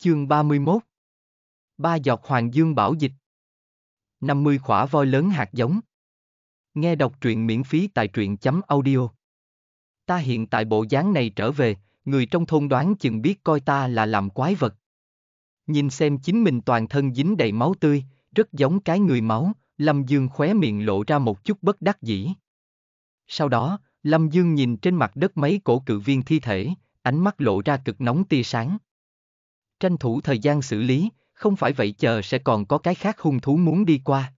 Chương 31 Ba giọt hoàng dương bảo dịch 50 khỏa voi lớn hạt giống Nghe đọc truyện miễn phí tại truyện chấm audio Ta hiện tại bộ dáng này trở về, người trong thôn đoán chừng biết coi ta là làm quái vật. Nhìn xem chính mình toàn thân dính đầy máu tươi, rất giống cái người máu, Lâm Dương khóe miệng lộ ra một chút bất đắc dĩ. Sau đó, Lâm Dương nhìn trên mặt đất mấy cổ cự viên thi thể, ánh mắt lộ ra cực nóng tia sáng tranh thủ thời gian xử lý, không phải vậy chờ sẽ còn có cái khác hung thú muốn đi qua.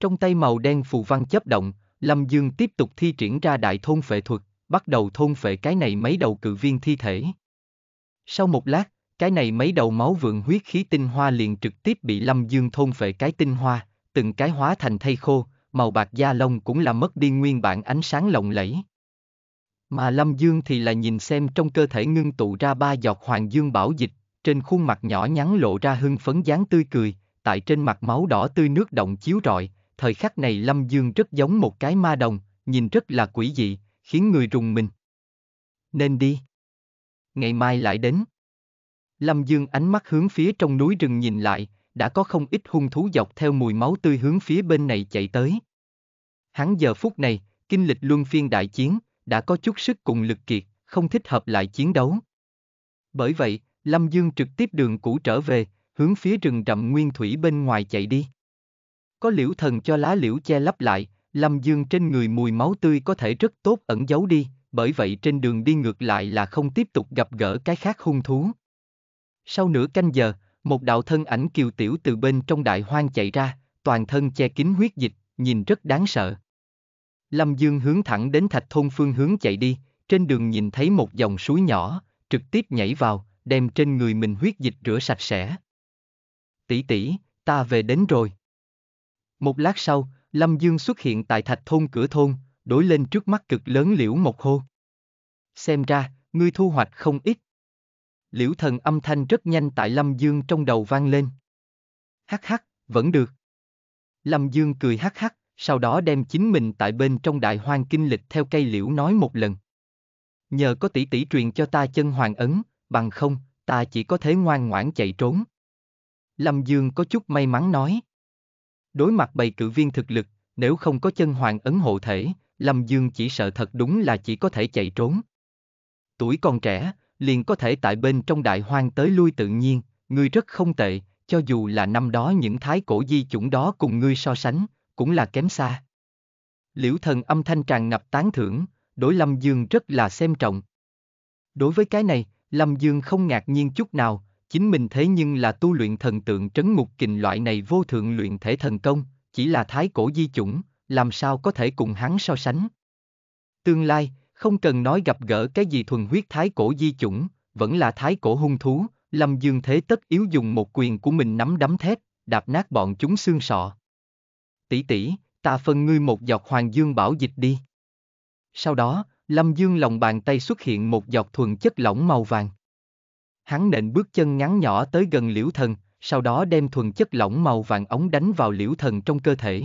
Trong tay màu đen phù văn chấp động, Lâm Dương tiếp tục thi triển ra đại thôn phệ thuật, bắt đầu thôn phệ cái này mấy đầu cự viên thi thể. Sau một lát, cái này mấy đầu máu vượng huyết khí tinh hoa liền trực tiếp bị Lâm Dương thôn phệ cái tinh hoa, từng cái hóa thành thây khô, màu bạc da lông cũng là mất đi nguyên bản ánh sáng lộng lẫy. Mà Lâm Dương thì là nhìn xem trong cơ thể ngưng tụ ra ba giọt hoàng dương bảo dịch, trên khuôn mặt nhỏ nhắn lộ ra hưng phấn dáng tươi cười, tại trên mặt máu đỏ tươi nước động chiếu rọi, thời khắc này Lâm Dương rất giống một cái ma đồng, nhìn rất là quỷ dị, khiến người rùng mình. Nên đi. Ngày mai lại đến. Lâm Dương ánh mắt hướng phía trong núi rừng nhìn lại, đã có không ít hung thú dọc theo mùi máu tươi hướng phía bên này chạy tới. Hắn giờ phút này, kinh lịch luân phiên đại chiến, đã có chút sức cùng lực kiệt, không thích hợp lại chiến đấu. Bởi vậy, Lâm Dương trực tiếp đường cũ trở về, hướng phía rừng rậm nguyên thủy bên ngoài chạy đi. Có liễu thần cho lá liễu che lấp lại, Lâm Dương trên người mùi máu tươi có thể rất tốt ẩn giấu đi, bởi vậy trên đường đi ngược lại là không tiếp tục gặp gỡ cái khác hung thú. Sau nửa canh giờ, một đạo thân ảnh kiều tiểu từ bên trong đại hoang chạy ra, toàn thân che kín huyết dịch, nhìn rất đáng sợ. Lâm Dương hướng thẳng đến thạch thôn phương hướng chạy đi, trên đường nhìn thấy một dòng suối nhỏ, trực tiếp nhảy vào, đem trên người mình huyết dịch rửa sạch sẽ. Tỷ tỷ, ta về đến rồi. Một lát sau, Lâm Dương xuất hiện tại thạch thôn cửa thôn, đối lên trước mắt cực lớn liễu mộc hô. Xem ra, ngươi thu hoạch không ít. Liễu thần âm thanh rất nhanh tại Lâm Dương trong đầu vang lên. Hắc hắc, vẫn được. Lâm Dương cười hắc hắc, sau đó đem chính mình tại bên trong đại hoang kinh lịch theo cây liễu nói một lần. Nhờ có tỷ tỷ truyền cho ta chân hoàng ấn, bằng không, ta chỉ có thể ngoan ngoãn chạy trốn. Lâm Dương có chút may mắn nói. Đối mặt bầy cử viên thực lực, nếu không có chân hoàng ấn hộ thể, Lâm Dương chỉ sợ thật đúng là chỉ có thể chạy trốn. Tuổi còn trẻ, liền có thể tại bên trong đại hoang tới lui tự nhiên, ngươi rất không tệ, cho dù là năm đó những thái cổ di chủng đó cùng ngươi so sánh, cũng là kém xa. Liễu thần âm thanh tràn ngập tán thưởng, đối Lâm Dương rất là xem trọng. Đối với cái này, Lâm Dương không ngạc nhiên chút nào, chính mình thế nhưng là tu luyện thần tượng trấn Mục kình loại này vô thượng luyện thể thần công, chỉ là thái cổ di chủng, làm sao có thể cùng hắn so sánh. Tương lai, không cần nói gặp gỡ cái gì thuần huyết thái cổ di chủng, vẫn là thái cổ hung thú, Lâm Dương thế tất yếu dùng một quyền của mình nắm đấm thép, đạp nát bọn chúng xương sọ. Tỷ tỷ, ta phân ngươi một giọt hoàng dương bảo dịch đi. Sau đó, Lâm Dương lòng bàn tay xuất hiện một giọt thuần chất lỏng màu vàng. Hắn nện bước chân ngắn nhỏ tới gần liễu thần, sau đó đem thuần chất lỏng màu vàng ống đánh vào liễu thần trong cơ thể.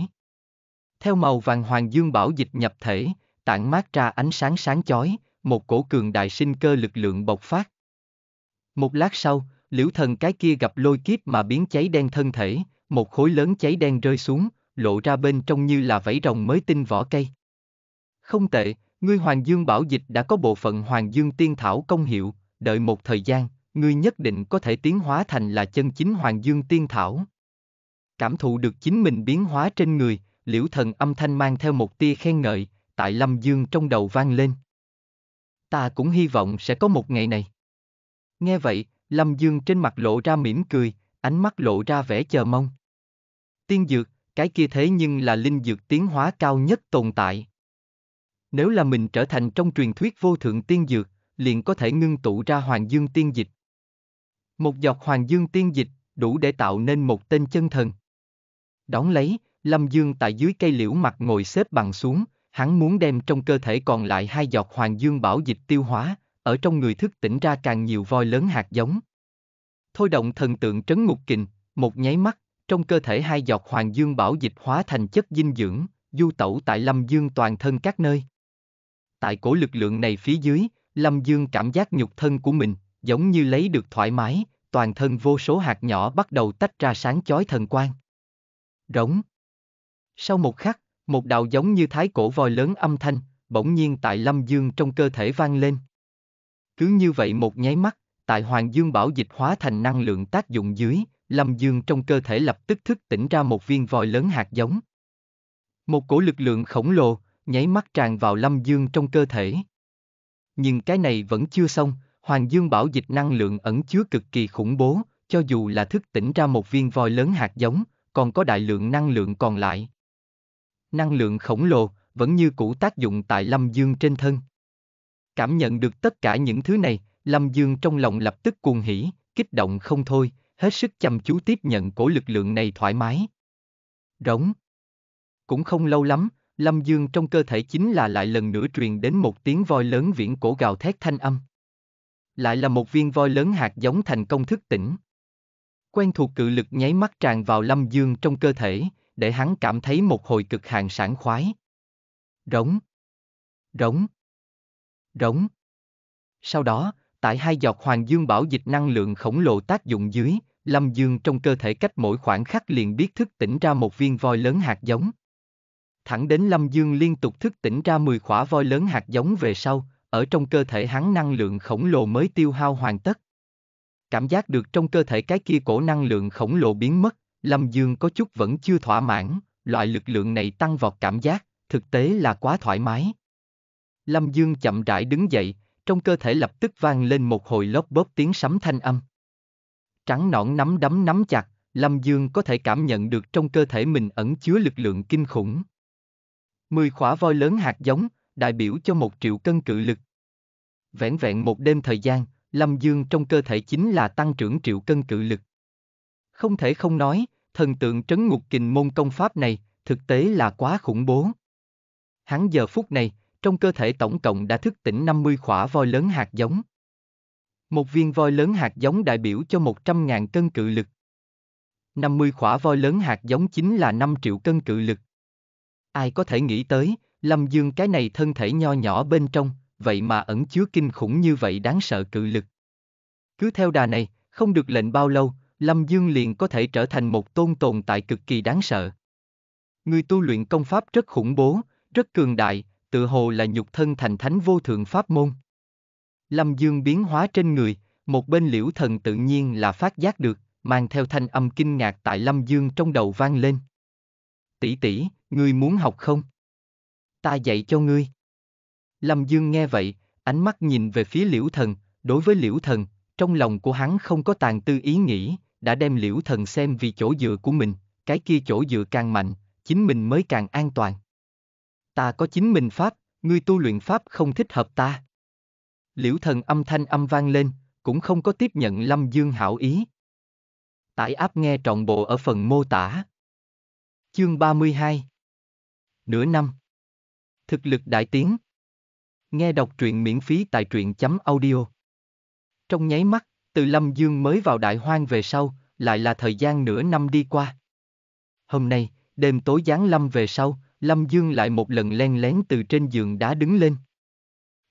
Theo màu vàng hoàng dương bảo dịch nhập thể, tản mát ra ánh sáng sáng chói, một cổ cường đại sinh cơ lực lượng bộc phát. Một lát sau, liễu thần cái kia gặp lôi kiếp mà biến cháy đen thân thể, một khối lớn cháy đen rơi xuống, lộ ra bên trong như là vảy rồng mới tinh vỏ cây. Không tệ, Ngươi Hoàng Dương Bảo Dịch đã có bộ phận Hoàng Dương Tiên Thảo công hiệu, đợi một thời gian, ngươi nhất định có thể tiến hóa thành là chân chính Hoàng Dương Tiên Thảo. Cảm thụ được chính mình biến hóa trên người, liễu thần âm thanh mang theo một tia khen ngợi, tại Lâm Dương trong đầu vang lên. Ta cũng hy vọng sẽ có một ngày này. Nghe vậy, Lâm Dương trên mặt lộ ra mỉm cười, ánh mắt lộ ra vẻ chờ mong. Tiên dược, cái kia thế nhưng là linh dược tiến hóa cao nhất tồn tại. Nếu là mình trở thành trong truyền thuyết vô thượng tiên dược, liền có thể ngưng tụ ra hoàng dương tiên dịch. Một giọt hoàng dương tiên dịch, đủ để tạo nên một tên chân thần. Đón lấy, Lâm Dương tại dưới cây liễu mặt ngồi xếp bằng xuống, hắn muốn đem trong cơ thể còn lại hai giọt hoàng dương bảo dịch tiêu hóa, ở trong người thức tỉnh ra càng nhiều voi lớn hạt giống. Thôi động thần tượng trấn ngục kình, một nháy mắt, trong cơ thể hai giọt hoàng dương bảo dịch hóa thành chất dinh dưỡng, du tẩu tại lâm dương toàn thân các nơi tại cổ lực lượng này phía dưới, Lâm Dương cảm giác nhục thân của mình, giống như lấy được thoải mái, toàn thân vô số hạt nhỏ bắt đầu tách ra sáng chói thần quang. Rống. Sau một khắc, một đạo giống như thái cổ voi lớn âm thanh, bỗng nhiên tại Lâm Dương trong cơ thể vang lên. Cứ như vậy một nháy mắt, tại Hoàng Dương bảo dịch hóa thành năng lượng tác dụng dưới, Lâm Dương trong cơ thể lập tức thức tỉnh ra một viên vòi lớn hạt giống. Một cổ lực lượng khổng lồ, nháy mắt tràn vào Lâm Dương trong cơ thể. Nhưng cái này vẫn chưa xong, Hoàng Dương bảo dịch năng lượng ẩn chứa cực kỳ khủng bố, cho dù là thức tỉnh ra một viên voi lớn hạt giống, còn có đại lượng năng lượng còn lại. Năng lượng khổng lồ, vẫn như cũ tác dụng tại Lâm Dương trên thân. Cảm nhận được tất cả những thứ này, Lâm Dương trong lòng lập tức cuồng hỉ, kích động không thôi, hết sức chăm chú tiếp nhận cổ lực lượng này thoải mái. Rống. Cũng không lâu lắm, Lâm Dương trong cơ thể chính là lại lần nữa truyền đến một tiếng voi lớn viễn cổ gào thét thanh âm. Lại là một viên voi lớn hạt giống thành công thức tỉnh. Quen thuộc cự lực nháy mắt tràn vào Lâm Dương trong cơ thể, để hắn cảm thấy một hồi cực hạn sảng khoái. Rống. Rống. Rống. Sau đó, tại hai giọt hoàng dương bảo dịch năng lượng khổng lồ tác dụng dưới, Lâm Dương trong cơ thể cách mỗi khoảng khắc liền biết thức tỉnh ra một viên voi lớn hạt giống thẳng đến Lâm Dương liên tục thức tỉnh ra 10 khỏa voi lớn hạt giống về sau, ở trong cơ thể hắn năng lượng khổng lồ mới tiêu hao hoàn tất. Cảm giác được trong cơ thể cái kia cổ năng lượng khổng lồ biến mất, Lâm Dương có chút vẫn chưa thỏa mãn, loại lực lượng này tăng vọt cảm giác, thực tế là quá thoải mái. Lâm Dương chậm rãi đứng dậy, trong cơ thể lập tức vang lên một hồi lóp bóp tiếng sấm thanh âm. Trắng nõn nắm đấm nắm chặt, Lâm Dương có thể cảm nhận được trong cơ thể mình ẩn chứa lực lượng kinh khủng. 10 khỏa voi lớn hạt giống, đại biểu cho một triệu cân cự lực. Vẹn vẹn một đêm thời gian, Lâm Dương trong cơ thể chính là tăng trưởng triệu cân cự lực. Không thể không nói, thần tượng trấn ngục kình môn công pháp này, thực tế là quá khủng bố. Hắn giờ phút này, trong cơ thể tổng cộng đã thức tỉnh 50 khỏa voi lớn hạt giống. Một viên voi lớn hạt giống đại biểu cho 100.000 cân cự lực. 50 khỏa voi lớn hạt giống chính là 5 triệu cân cự lực. Ai có thể nghĩ tới, Lâm Dương cái này thân thể nho nhỏ bên trong, vậy mà ẩn chứa kinh khủng như vậy đáng sợ cự lực. Cứ theo đà này, không được lệnh bao lâu, Lâm Dương liền có thể trở thành một tôn tồn tại cực kỳ đáng sợ. Người tu luyện công pháp rất khủng bố, rất cường đại, tự hồ là nhục thân thành thánh vô thượng pháp môn. Lâm Dương biến hóa trên người, một bên liễu thần tự nhiên là phát giác được, mang theo thanh âm kinh ngạc tại Lâm Dương trong đầu vang lên tỷ tỷ, ngươi muốn học không? Ta dạy cho ngươi. Lâm Dương nghe vậy, ánh mắt nhìn về phía liễu thần, đối với liễu thần, trong lòng của hắn không có tàn tư ý nghĩ, đã đem liễu thần xem vì chỗ dựa của mình, cái kia chỗ dựa càng mạnh, chính mình mới càng an toàn. Ta có chính mình pháp, ngươi tu luyện pháp không thích hợp ta. Liễu thần âm thanh âm vang lên, cũng không có tiếp nhận Lâm Dương hảo ý. Tải áp nghe trọn bộ ở phần mô tả. Chương 32 Nửa năm Thực lực đại tiến Nghe đọc truyện miễn phí tại truyện.audio Chấm Trong nháy mắt, từ Lâm Dương mới vào đại hoang về sau, lại là thời gian nửa năm đi qua. Hôm nay, đêm tối giáng Lâm về sau, Lâm Dương lại một lần len lén từ trên giường đá đứng lên.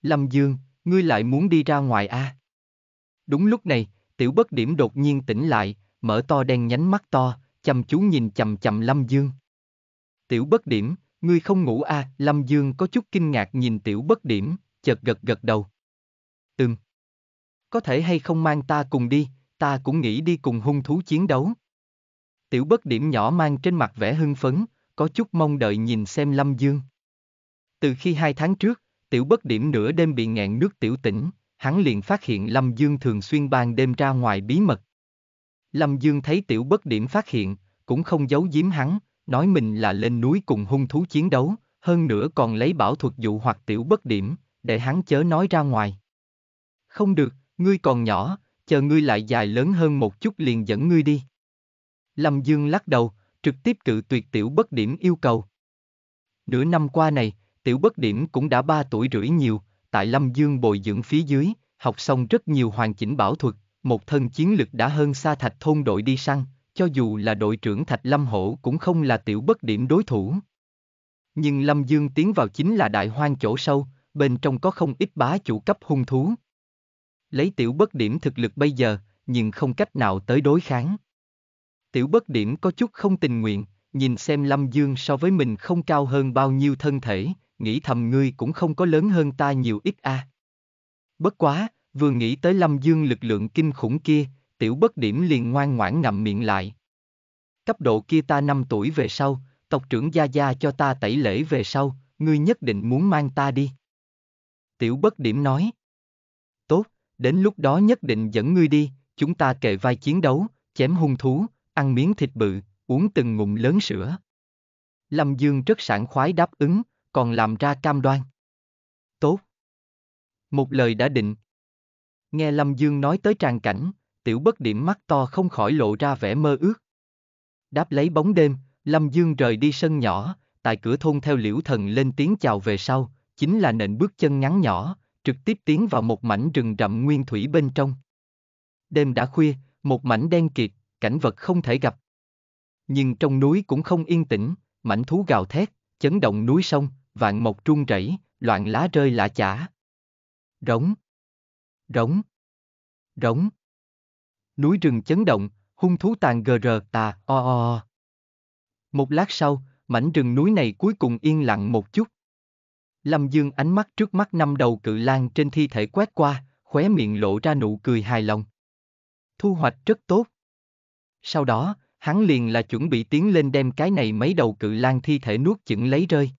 Lâm Dương, ngươi lại muốn đi ra ngoài a? À? Đúng lúc này, tiểu bất điểm đột nhiên tỉnh lại, mở to đen nhánh mắt to, chăm chú nhìn chầm chầm Lâm Dương. Tiểu bất điểm, ngươi không ngủ à, Lâm Dương có chút kinh ngạc nhìn tiểu bất điểm, chợt gật gật đầu. Ừm. Có thể hay không mang ta cùng đi, ta cũng nghĩ đi cùng hung thú chiến đấu. Tiểu bất điểm nhỏ mang trên mặt vẻ hưng phấn, có chút mong đợi nhìn xem Lâm Dương. Từ khi hai tháng trước, tiểu bất điểm nửa đêm bị ngẹn nước tiểu tỉnh, hắn liền phát hiện Lâm Dương thường xuyên ban đêm ra ngoài bí mật. Lâm Dương thấy tiểu bất điểm phát hiện, cũng không giấu giếm hắn, nói mình là lên núi cùng hung thú chiến đấu, hơn nữa còn lấy bảo thuật dụ hoặc tiểu bất điểm, để hắn chớ nói ra ngoài. Không được, ngươi còn nhỏ, chờ ngươi lại dài lớn hơn một chút liền dẫn ngươi đi. Lâm Dương lắc đầu, trực tiếp cự tuyệt tiểu bất điểm yêu cầu. Nửa năm qua này, tiểu bất điểm cũng đã ba tuổi rưỡi nhiều, tại Lâm Dương bồi dưỡng phía dưới, học xong rất nhiều hoàn chỉnh bảo thuật, một thân chiến lực đã hơn xa thạch thôn đội đi săn, cho dù là đội trưởng Thạch Lâm Hổ cũng không là tiểu bất điểm đối thủ. Nhưng Lâm Dương tiến vào chính là đại hoang chỗ sâu, bên trong có không ít bá chủ cấp hung thú. Lấy tiểu bất điểm thực lực bây giờ, nhưng không cách nào tới đối kháng. Tiểu bất điểm có chút không tình nguyện, nhìn xem Lâm Dương so với mình không cao hơn bao nhiêu thân thể, nghĩ thầm ngươi cũng không có lớn hơn ta nhiều ít a. À. Bất quá, vừa nghĩ tới Lâm Dương lực lượng kinh khủng kia, tiểu bất điểm liền ngoan ngoãn ngậm miệng lại. Cấp độ kia ta năm tuổi về sau, tộc trưởng Gia Gia cho ta tẩy lễ về sau, ngươi nhất định muốn mang ta đi. Tiểu bất điểm nói. Tốt, đến lúc đó nhất định dẫn ngươi đi, chúng ta kề vai chiến đấu, chém hung thú, ăn miếng thịt bự, uống từng ngụm lớn sữa. Lâm Dương rất sảng khoái đáp ứng, còn làm ra cam đoan. Tốt. Một lời đã định. Nghe Lâm Dương nói tới tràn cảnh, tiểu bất điểm mắt to không khỏi lộ ra vẻ mơ ước. Đáp lấy bóng đêm, Lâm Dương rời đi sân nhỏ, tại cửa thôn theo liễu thần lên tiếng chào về sau, chính là nền bước chân ngắn nhỏ, trực tiếp tiến vào một mảnh rừng rậm nguyên thủy bên trong. Đêm đã khuya, một mảnh đen kịt, cảnh vật không thể gặp. Nhưng trong núi cũng không yên tĩnh, mảnh thú gào thét, chấn động núi sông, vạn mộc trung rẩy, loạn lá rơi lạ chả. Rống. Rống. Rống núi rừng chấn động, hung thú tàn gờ rờ tà, o o o. Một lát sau, mảnh rừng núi này cuối cùng yên lặng một chút. Lâm Dương ánh mắt trước mắt năm đầu cự lang trên thi thể quét qua, khóe miệng lộ ra nụ cười hài lòng. Thu hoạch rất tốt. Sau đó, hắn liền là chuẩn bị tiến lên đem cái này mấy đầu cự lang thi thể nuốt chửng lấy rơi.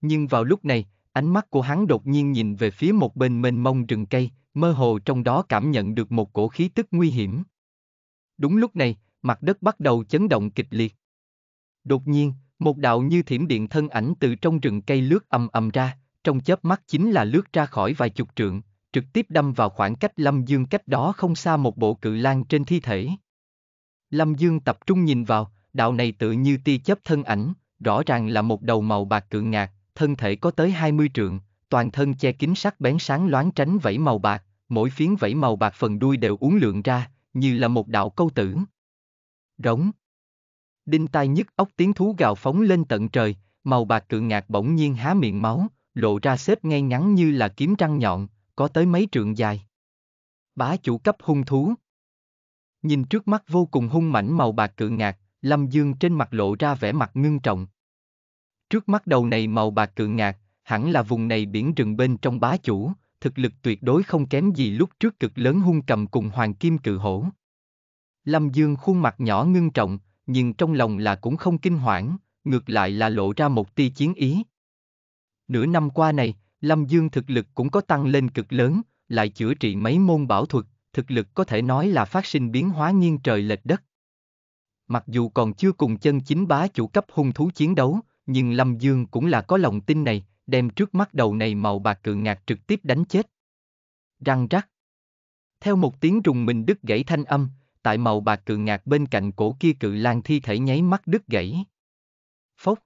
Nhưng vào lúc này, ánh mắt của hắn đột nhiên nhìn về phía một bên mênh mông rừng cây, mơ hồ trong đó cảm nhận được một cổ khí tức nguy hiểm. Đúng lúc này, mặt đất bắt đầu chấn động kịch liệt. Đột nhiên, một đạo như thiểm điện thân ảnh từ trong rừng cây lướt ầm ầm ra, trong chớp mắt chính là lướt ra khỏi vài chục trượng, trực tiếp đâm vào khoảng cách Lâm Dương cách đó không xa một bộ cự lan trên thi thể. Lâm Dương tập trung nhìn vào, đạo này tự như tia chớp thân ảnh, rõ ràng là một đầu màu bạc cự ngạc, thân thể có tới 20 trượng, toàn thân che kín sắc bén sáng loáng tránh vẫy màu bạc, mỗi phiến vẫy màu bạc phần đuôi đều uốn lượn ra, như là một đạo câu tử. Rống. Đinh tai nhức óc tiếng thú gào phóng lên tận trời, màu bạc cự ngạc bỗng nhiên há miệng máu, lộ ra xếp ngay ngắn như là kiếm răng nhọn, có tới mấy trượng dài. Bá chủ cấp hung thú. Nhìn trước mắt vô cùng hung mảnh màu bạc cự ngạc, Lâm Dương trên mặt lộ ra vẻ mặt ngưng trọng. Trước mắt đầu này màu bạc cự ngạc, hẳn là vùng này biển rừng bên trong bá chủ, thực lực tuyệt đối không kém gì lúc trước cực lớn hung cầm cùng hoàng kim cự hổ. Lâm Dương khuôn mặt nhỏ ngưng trọng, nhưng trong lòng là cũng không kinh hoảng, ngược lại là lộ ra một tia chiến ý. Nửa năm qua này, Lâm Dương thực lực cũng có tăng lên cực lớn, lại chữa trị mấy môn bảo thuật, thực lực có thể nói là phát sinh biến hóa nghiêng trời lệch đất. Mặc dù còn chưa cùng chân chính bá chủ cấp hung thú chiến đấu, nhưng Lâm Dương cũng là có lòng tin này, đem trước mắt đầu này màu bạc cự ngạc trực tiếp đánh chết. Răng rắc. Theo một tiếng rùng mình đứt gãy thanh âm, tại màu bạc cự ngạc bên cạnh cổ kia cự lan thi thể nháy mắt đứt gãy. Phốc.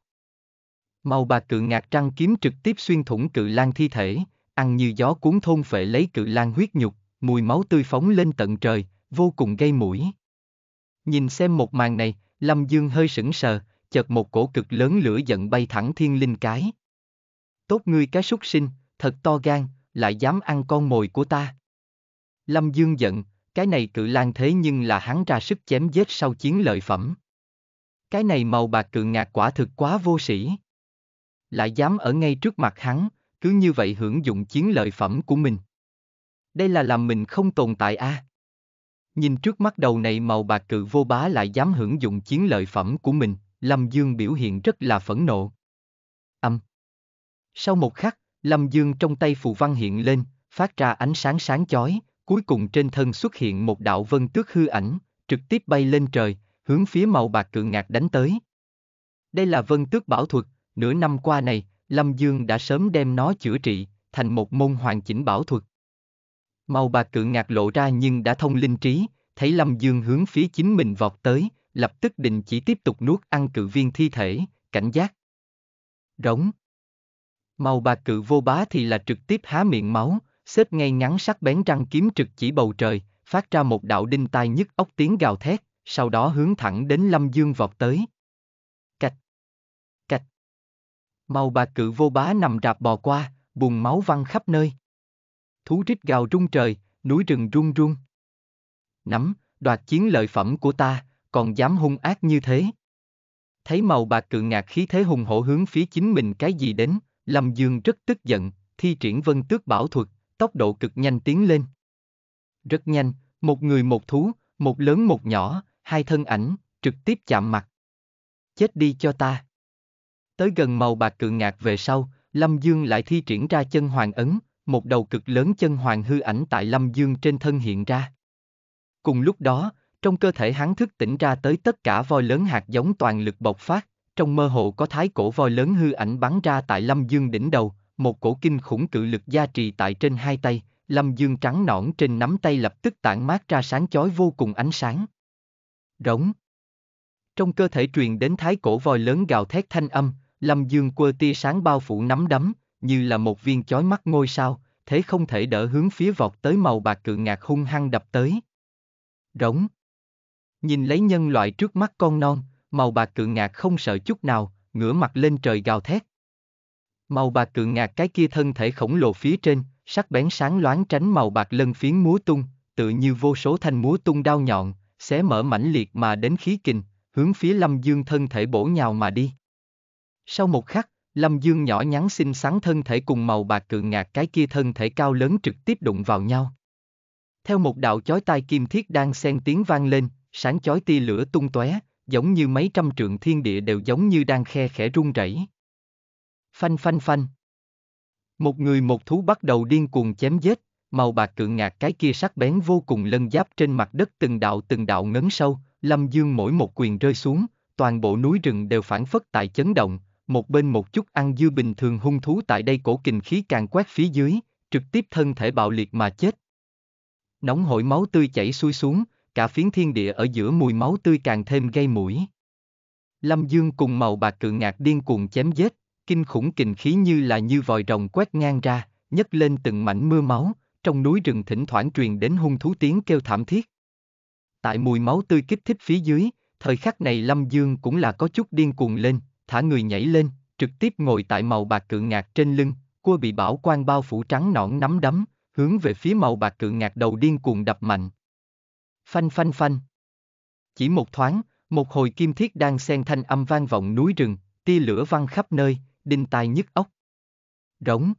Màu bạc cự ngạc trăng kiếm trực tiếp xuyên thủng cự lan thi thể, ăn như gió cuốn thôn phệ lấy cự lan huyết nhục, mùi máu tươi phóng lên tận trời, vô cùng gây mũi. Nhìn xem một màn này, Lâm Dương hơi sững sờ, chợt một cổ cực lớn lửa giận bay thẳng thiên linh cái tốt ngươi cái súc sinh, thật to gan, lại dám ăn con mồi của ta. Lâm Dương giận, cái này cự lan thế nhưng là hắn ra sức chém giết sau chiến lợi phẩm. Cái này màu bạc cự ngạc quả thực quá vô sĩ. Lại dám ở ngay trước mặt hắn, cứ như vậy hưởng dụng chiến lợi phẩm của mình. Đây là làm mình không tồn tại a. À? Nhìn trước mắt đầu này màu bạc cự vô bá lại dám hưởng dụng chiến lợi phẩm của mình, Lâm Dương biểu hiện rất là phẫn nộ. Sau một khắc, Lâm Dương trong tay phù văn hiện lên, phát ra ánh sáng sáng chói, cuối cùng trên thân xuất hiện một đạo vân tước hư ảnh, trực tiếp bay lên trời, hướng phía màu bạc cự ngạc đánh tới. Đây là vân tước bảo thuật, nửa năm qua này, Lâm Dương đã sớm đem nó chữa trị, thành một môn hoàn chỉnh bảo thuật. Màu bạc cự ngạc lộ ra nhưng đã thông linh trí, thấy Lâm Dương hướng phía chính mình vọt tới, lập tức định chỉ tiếp tục nuốt ăn cự viên thi thể, cảnh giác. Rống. Màu bạc cự vô bá thì là trực tiếp há miệng máu, xếp ngay ngắn sắc bén răng kiếm trực chỉ bầu trời, phát ra một đạo đinh tai nhức ốc tiếng gào thét, sau đó hướng thẳng đến Lâm Dương vọt tới. Cạch. Cạch. Màu bạc cự vô bá nằm rạp bò qua, bùng máu văng khắp nơi. Thú rít gào rung trời, núi rừng rung rung. Nắm, đoạt chiến lợi phẩm của ta, còn dám hung ác như thế. Thấy màu bạc cự ngạc khí thế hùng hổ hướng phía chính mình cái gì đến, Lâm Dương rất tức giận, thi triển vân tước bảo thuật, tốc độ cực nhanh tiến lên. Rất nhanh, một người một thú, một lớn một nhỏ, hai thân ảnh, trực tiếp chạm mặt. Chết đi cho ta. Tới gần màu bạc cự ngạc về sau, Lâm Dương lại thi triển ra chân hoàng ấn, một đầu cực lớn chân hoàng hư ảnh tại Lâm Dương trên thân hiện ra. Cùng lúc đó, trong cơ thể hắn thức tỉnh ra tới tất cả voi lớn hạt giống toàn lực bộc phát, trong mơ hồ có thái cổ voi lớn hư ảnh bắn ra tại Lâm Dương đỉnh đầu, một cổ kinh khủng cự lực gia trì tại trên hai tay, Lâm Dương trắng nõn trên nắm tay lập tức tản mát ra sáng chói vô cùng ánh sáng. Rống. Trong cơ thể truyền đến thái cổ voi lớn gào thét thanh âm, Lâm Dương quơ tia sáng bao phủ nắm đấm, như là một viên chói mắt ngôi sao, thế không thể đỡ hướng phía vọt tới màu bạc cự ngạc hung hăng đập tới. Rống. Nhìn lấy nhân loại trước mắt con non, Màu bạc cự ngạc không sợ chút nào, ngửa mặt lên trời gào thét. Màu bạc cự ngạc cái kia thân thể khổng lồ phía trên, sắc bén sáng loáng tránh màu bạc lân phiến múa tung, tự như vô số thanh múa tung đao nhọn, xé mở mãnh liệt mà đến khí kình, hướng phía Lâm Dương thân thể bổ nhào mà đi. Sau một khắc, Lâm Dương nhỏ nhắn xinh xắn thân thể cùng màu bạc cự ngạc cái kia thân thể cao lớn trực tiếp đụng vào nhau. Theo một đạo chói tai kim thiết đang xen tiếng vang lên, sáng chói tia lửa tung tóe, giống như mấy trăm trượng thiên địa đều giống như đang khe khẽ run rẩy. Phanh phanh phanh. Một người một thú bắt đầu điên cuồng chém giết, màu bạc cự ngạc cái kia sắc bén vô cùng lân giáp trên mặt đất từng đạo từng đạo ngấn sâu, Lâm Dương mỗi một quyền rơi xuống, toàn bộ núi rừng đều phản phất tại chấn động, một bên một chút ăn dư bình thường hung thú tại đây cổ kình khí càng quét phía dưới, trực tiếp thân thể bạo liệt mà chết. Nóng hổi máu tươi chảy xuôi xuống, cả phiến thiên địa ở giữa mùi máu tươi càng thêm gây mũi. Lâm Dương cùng màu bạc cự ngạc điên cuồng chém giết, kinh khủng kình khí như là như vòi rồng quét ngang ra, nhấc lên từng mảnh mưa máu, trong núi rừng thỉnh thoảng truyền đến hung thú tiếng kêu thảm thiết. Tại mùi máu tươi kích thích phía dưới, thời khắc này Lâm Dương cũng là có chút điên cuồng lên, thả người nhảy lên, trực tiếp ngồi tại màu bạc cự ngạc trên lưng, cua bị bảo quan bao phủ trắng nõn nắm đấm, hướng về phía màu bạc cự ngạc đầu điên cuồng đập mạnh. Phanh phanh phanh. Chỉ một thoáng, một hồi kim thiết đang xen thanh âm vang vọng núi rừng, tia lửa văng khắp nơi, đinh tai nhức ốc Rống.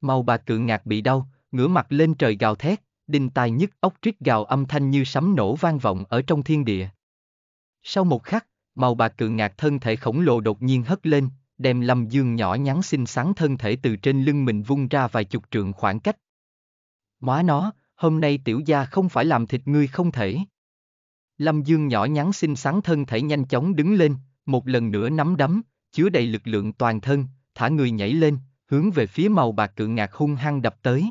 Màu bà cự ngạc bị đau, ngửa mặt lên trời gào thét, đinh tai nhức ốc rít gào âm thanh như sấm nổ vang vọng ở trong thiên địa. Sau một khắc, màu bà cự ngạc thân thể khổng lồ đột nhiên hất lên, đem lâm dương nhỏ nhắn xinh xắn thân thể từ trên lưng mình vung ra vài chục trượng khoảng cách. Móa nó, hôm nay tiểu gia không phải làm thịt ngươi không thể. Lâm Dương nhỏ nhắn xinh xắn thân thể nhanh chóng đứng lên, một lần nữa nắm đấm, chứa đầy lực lượng toàn thân, thả người nhảy lên, hướng về phía màu bạc cự ngạc hung hăng đập tới.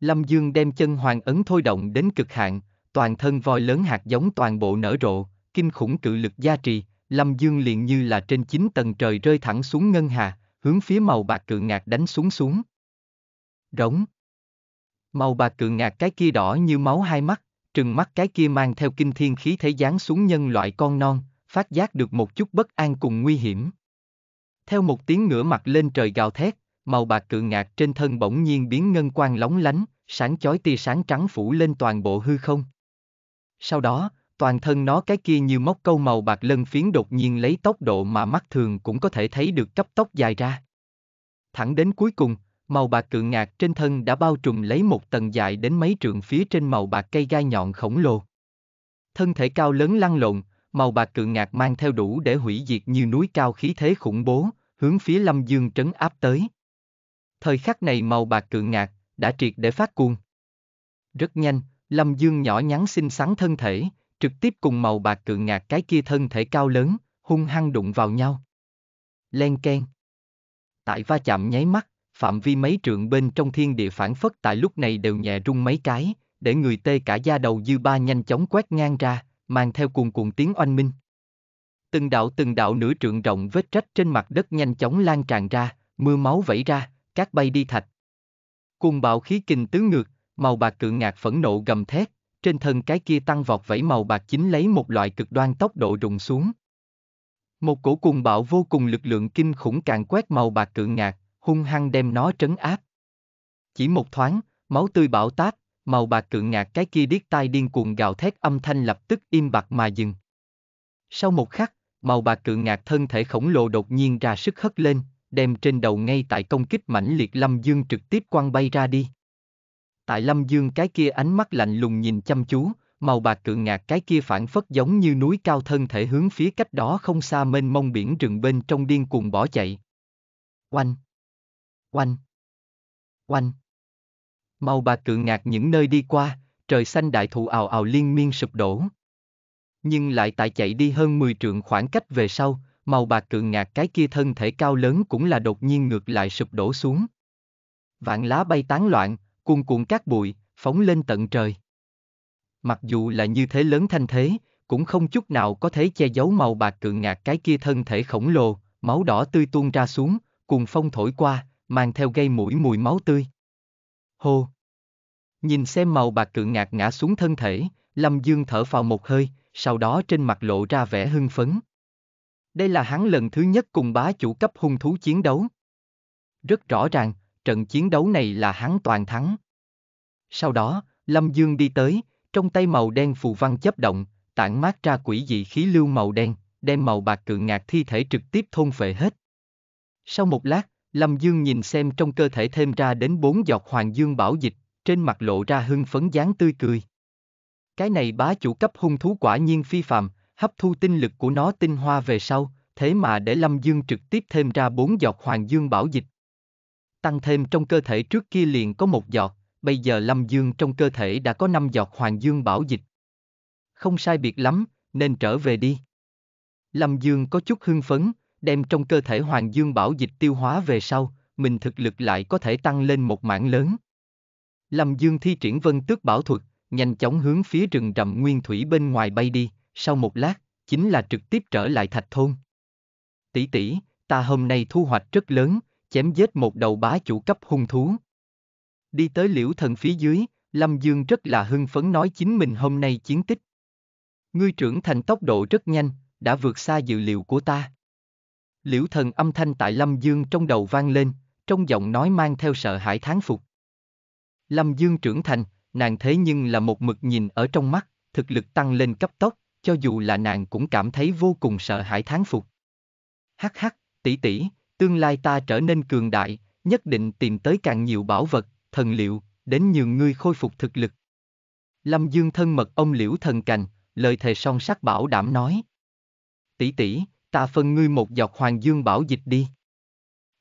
Lâm Dương đem chân hoàng ấn thôi động đến cực hạn, toàn thân voi lớn hạt giống toàn bộ nở rộ, kinh khủng cự lực gia trì, Lâm Dương liền như là trên chín tầng trời rơi thẳng xuống ngân hà, hướng phía màu bạc cự ngạc đánh xuống xuống. Rống. Màu bạc cự ngạc cái kia đỏ như máu hai mắt, trừng mắt cái kia mang theo kinh thiên khí thế giáng xuống nhân loại con non, phát giác được một chút bất an cùng nguy hiểm. Theo một tiếng ngửa mặt lên trời gào thét, màu bạc cự ngạc trên thân bỗng nhiên biến ngân quang lóng lánh, sáng chói tia sáng trắng phủ lên toàn bộ hư không. Sau đó, toàn thân nó cái kia như móc câu màu bạc lân phiến đột nhiên lấy tốc độ mà mắt thường cũng có thể thấy được cấp tốc dài ra. Thẳng đến cuối cùng, Màu bạc cự ngạc trên thân đã bao trùm lấy một tầng dài đến mấy trượng phía trên màu bạc cây gai nhọn khổng lồ. Thân thể cao lớn lăn lộn, màu bạc cự ngạc mang theo đủ để hủy diệt như núi cao khí thế khủng bố, hướng phía Lâm Dương trấn áp tới. Thời khắc này màu bạc cự ngạc đã triệt để phát cuồng. Rất nhanh, Lâm Dương nhỏ nhắn xinh xắn thân thể, trực tiếp cùng màu bạc cự ngạc cái kia thân thể cao lớn, hung hăng đụng vào nhau. Len ken. Tại va chạm nháy mắt, phạm vi mấy trượng bên trong thiên địa phản phất tại lúc này đều nhẹ rung mấy cái, để người tê cả da đầu dư ba nhanh chóng quét ngang ra, mang theo cuồng cuồng tiếng oanh minh. Từng đạo từng đạo nửa trượng rộng vết rách trên mặt đất nhanh chóng lan tràn ra, mưa máu vẩy ra, cát bay đi thạch. Cùng bạo khí kinh tứ ngược, màu bạc cự ngạc phẫn nộ gầm thét, trên thân cái kia tăng vọt vẫy màu bạc chính lấy một loại cực đoan tốc độ rụng xuống. Một cổ cùng bạo vô cùng lực lượng kinh khủng càng quét màu bạc cự ngạc, hung hăng đem nó trấn áp. Chỉ một thoáng, máu tươi bão táp, màu bạc cự ngạc cái kia điếc tai điên cuồng gào thét âm thanh lập tức im bặt mà dừng. Sau một khắc, màu bạc cự ngạc thân thể khổng lồ đột nhiên ra sức hất lên, đem trên đầu ngay tại công kích mãnh liệt Lâm Dương trực tiếp quăng bay ra đi. Tại Lâm Dương cái kia ánh mắt lạnh lùng nhìn chăm chú, màu bạc cự ngạc cái kia phản phất giống như núi cao thân thể hướng phía cách đó không xa mênh mông biển rừng bên trong điên cuồng bỏ chạy. Oanh! Oanh! Oanh! Màu bạc cự ngạc những nơi đi qua, trời xanh đại thụ ào ào liên miên sụp đổ. Nhưng lại tại chạy đi hơn 10 trượng khoảng cách về sau, màu bạc cự ngạc cái kia thân thể cao lớn cũng là đột nhiên ngược lại sụp đổ xuống. Vạn lá bay tán loạn, cuồn cuộn cát bụi, phóng lên tận trời. Mặc dù là như thế lớn thanh thế, cũng không chút nào có thể che giấu màu bạc cự ngạc cái kia thân thể khổng lồ, máu đỏ tươi tuôn ra xuống, cùng phong thổi qua, mang theo gây mũi mùi máu tươi. Hô! Nhìn xem màu bạc cự ngạc ngã xuống thân thể, Lâm Dương thở phào một hơi, sau đó trên mặt lộ ra vẻ hưng phấn. Đây là hắn lần thứ nhất cùng bá chủ cấp hung thú chiến đấu. Rất rõ ràng, trận chiến đấu này là hắn toàn thắng. Sau đó, Lâm Dương đi tới, trong tay màu đen phù văn chấp động, tản mát ra quỷ dị khí lưu màu đen, đem màu bạc cự ngạc thi thể trực tiếp thôn phệ hết. Sau một lát, Lâm Dương nhìn xem trong cơ thể thêm ra đến bốn giọt hoàng dương bảo dịch, trên mặt lộ ra hưng phấn dáng tươi cười. Cái này bá chủ cấp hung thú quả nhiên phi phạm, hấp thu tinh lực của nó tinh hoa về sau, thế mà để Lâm Dương trực tiếp thêm ra bốn giọt hoàng dương bảo dịch. Tăng thêm trong cơ thể trước kia liền có một giọt, bây giờ Lâm Dương trong cơ thể đã có năm giọt hoàng dương bảo dịch. Không sai biệt lắm, nên trở về đi. Lâm Dương có chút hưng phấn, đem trong cơ thể hoàng dương bảo dịch tiêu hóa về sau, mình thực lực lại có thể tăng lên một mảng lớn. Lâm Dương thi triển vân tước bảo thuật, nhanh chóng hướng phía rừng rậm nguyên thủy bên ngoài bay đi, sau một lát, chính là trực tiếp trở lại thạch thôn. Tỷ tỷ, ta hôm nay thu hoạch rất lớn, chém giết một đầu bá chủ cấp hung thú. Đi tới liễu thần phía dưới, Lâm Dương rất là hưng phấn nói chính mình hôm nay chiến tích. Ngươi trưởng thành tốc độ rất nhanh, đã vượt xa dự liệu của ta. Liễu thần âm thanh tại Lâm Dương trong đầu vang lên, trong giọng nói mang theo sợ hãi thán phục. Lâm Dương trưởng thành, nàng thế nhưng là một mực nhìn ở trong mắt, thực lực tăng lên cấp tốc, cho dù là nàng cũng cảm thấy vô cùng sợ hãi thán phục. Hắc hắc, tỷ tỷ, tương lai ta trở nên cường đại, nhất định tìm tới càng nhiều bảo vật, thần liệu, đến nhường ngươi khôi phục thực lực. Lâm Dương thân mật ông liễu thần cành, lời thề son sắc bảo đảm nói. Tỷ tỷ, ta phân ngươi một giọt hoàng dương bảo dịch đi.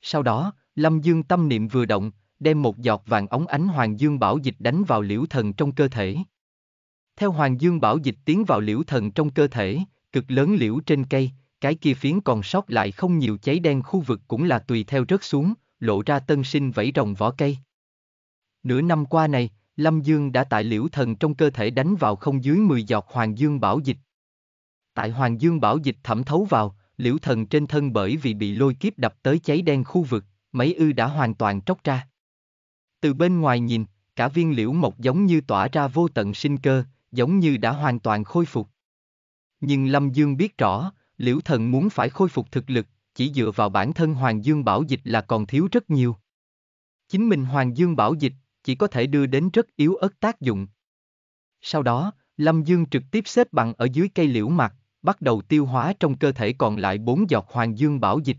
Sau đó, Lâm Dương tâm niệm vừa động, đem một giọt vàng ống ánh hoàng dương bảo dịch đánh vào liễu thần trong cơ thể. Theo hoàng dương bảo dịch tiến vào liễu thần trong cơ thể, cực lớn liễu trên cây, cái kia phiến còn sót lại không nhiều cháy đen khu vực cũng là tùy theo rớt xuống, lộ ra tân sinh vẫy rồng vỏ cây. Nửa năm qua này, Lâm Dương đã tại liễu thần trong cơ thể đánh vào không dưới 10 giọt hoàng dương bảo dịch tại Hoàng Dương bảo dịch thẩm thấu vào, liễu thần trên thân bởi vì bị lôi kiếp đập tới cháy đen khu vực, mấy ư đã hoàn toàn tróc ra. Từ bên ngoài nhìn, cả viên liễu mộc giống như tỏa ra vô tận sinh cơ, giống như đã hoàn toàn khôi phục. Nhưng Lâm Dương biết rõ, liễu thần muốn phải khôi phục thực lực, chỉ dựa vào bản thân Hoàng Dương bảo dịch là còn thiếu rất nhiều. Chính mình Hoàng Dương bảo dịch chỉ có thể đưa đến rất yếu ớt tác dụng. Sau đó, Lâm Dương trực tiếp xếp bằng ở dưới cây liễu mặt, bắt đầu tiêu hóa trong cơ thể còn lại bốn giọt hoàng dương bảo dịch.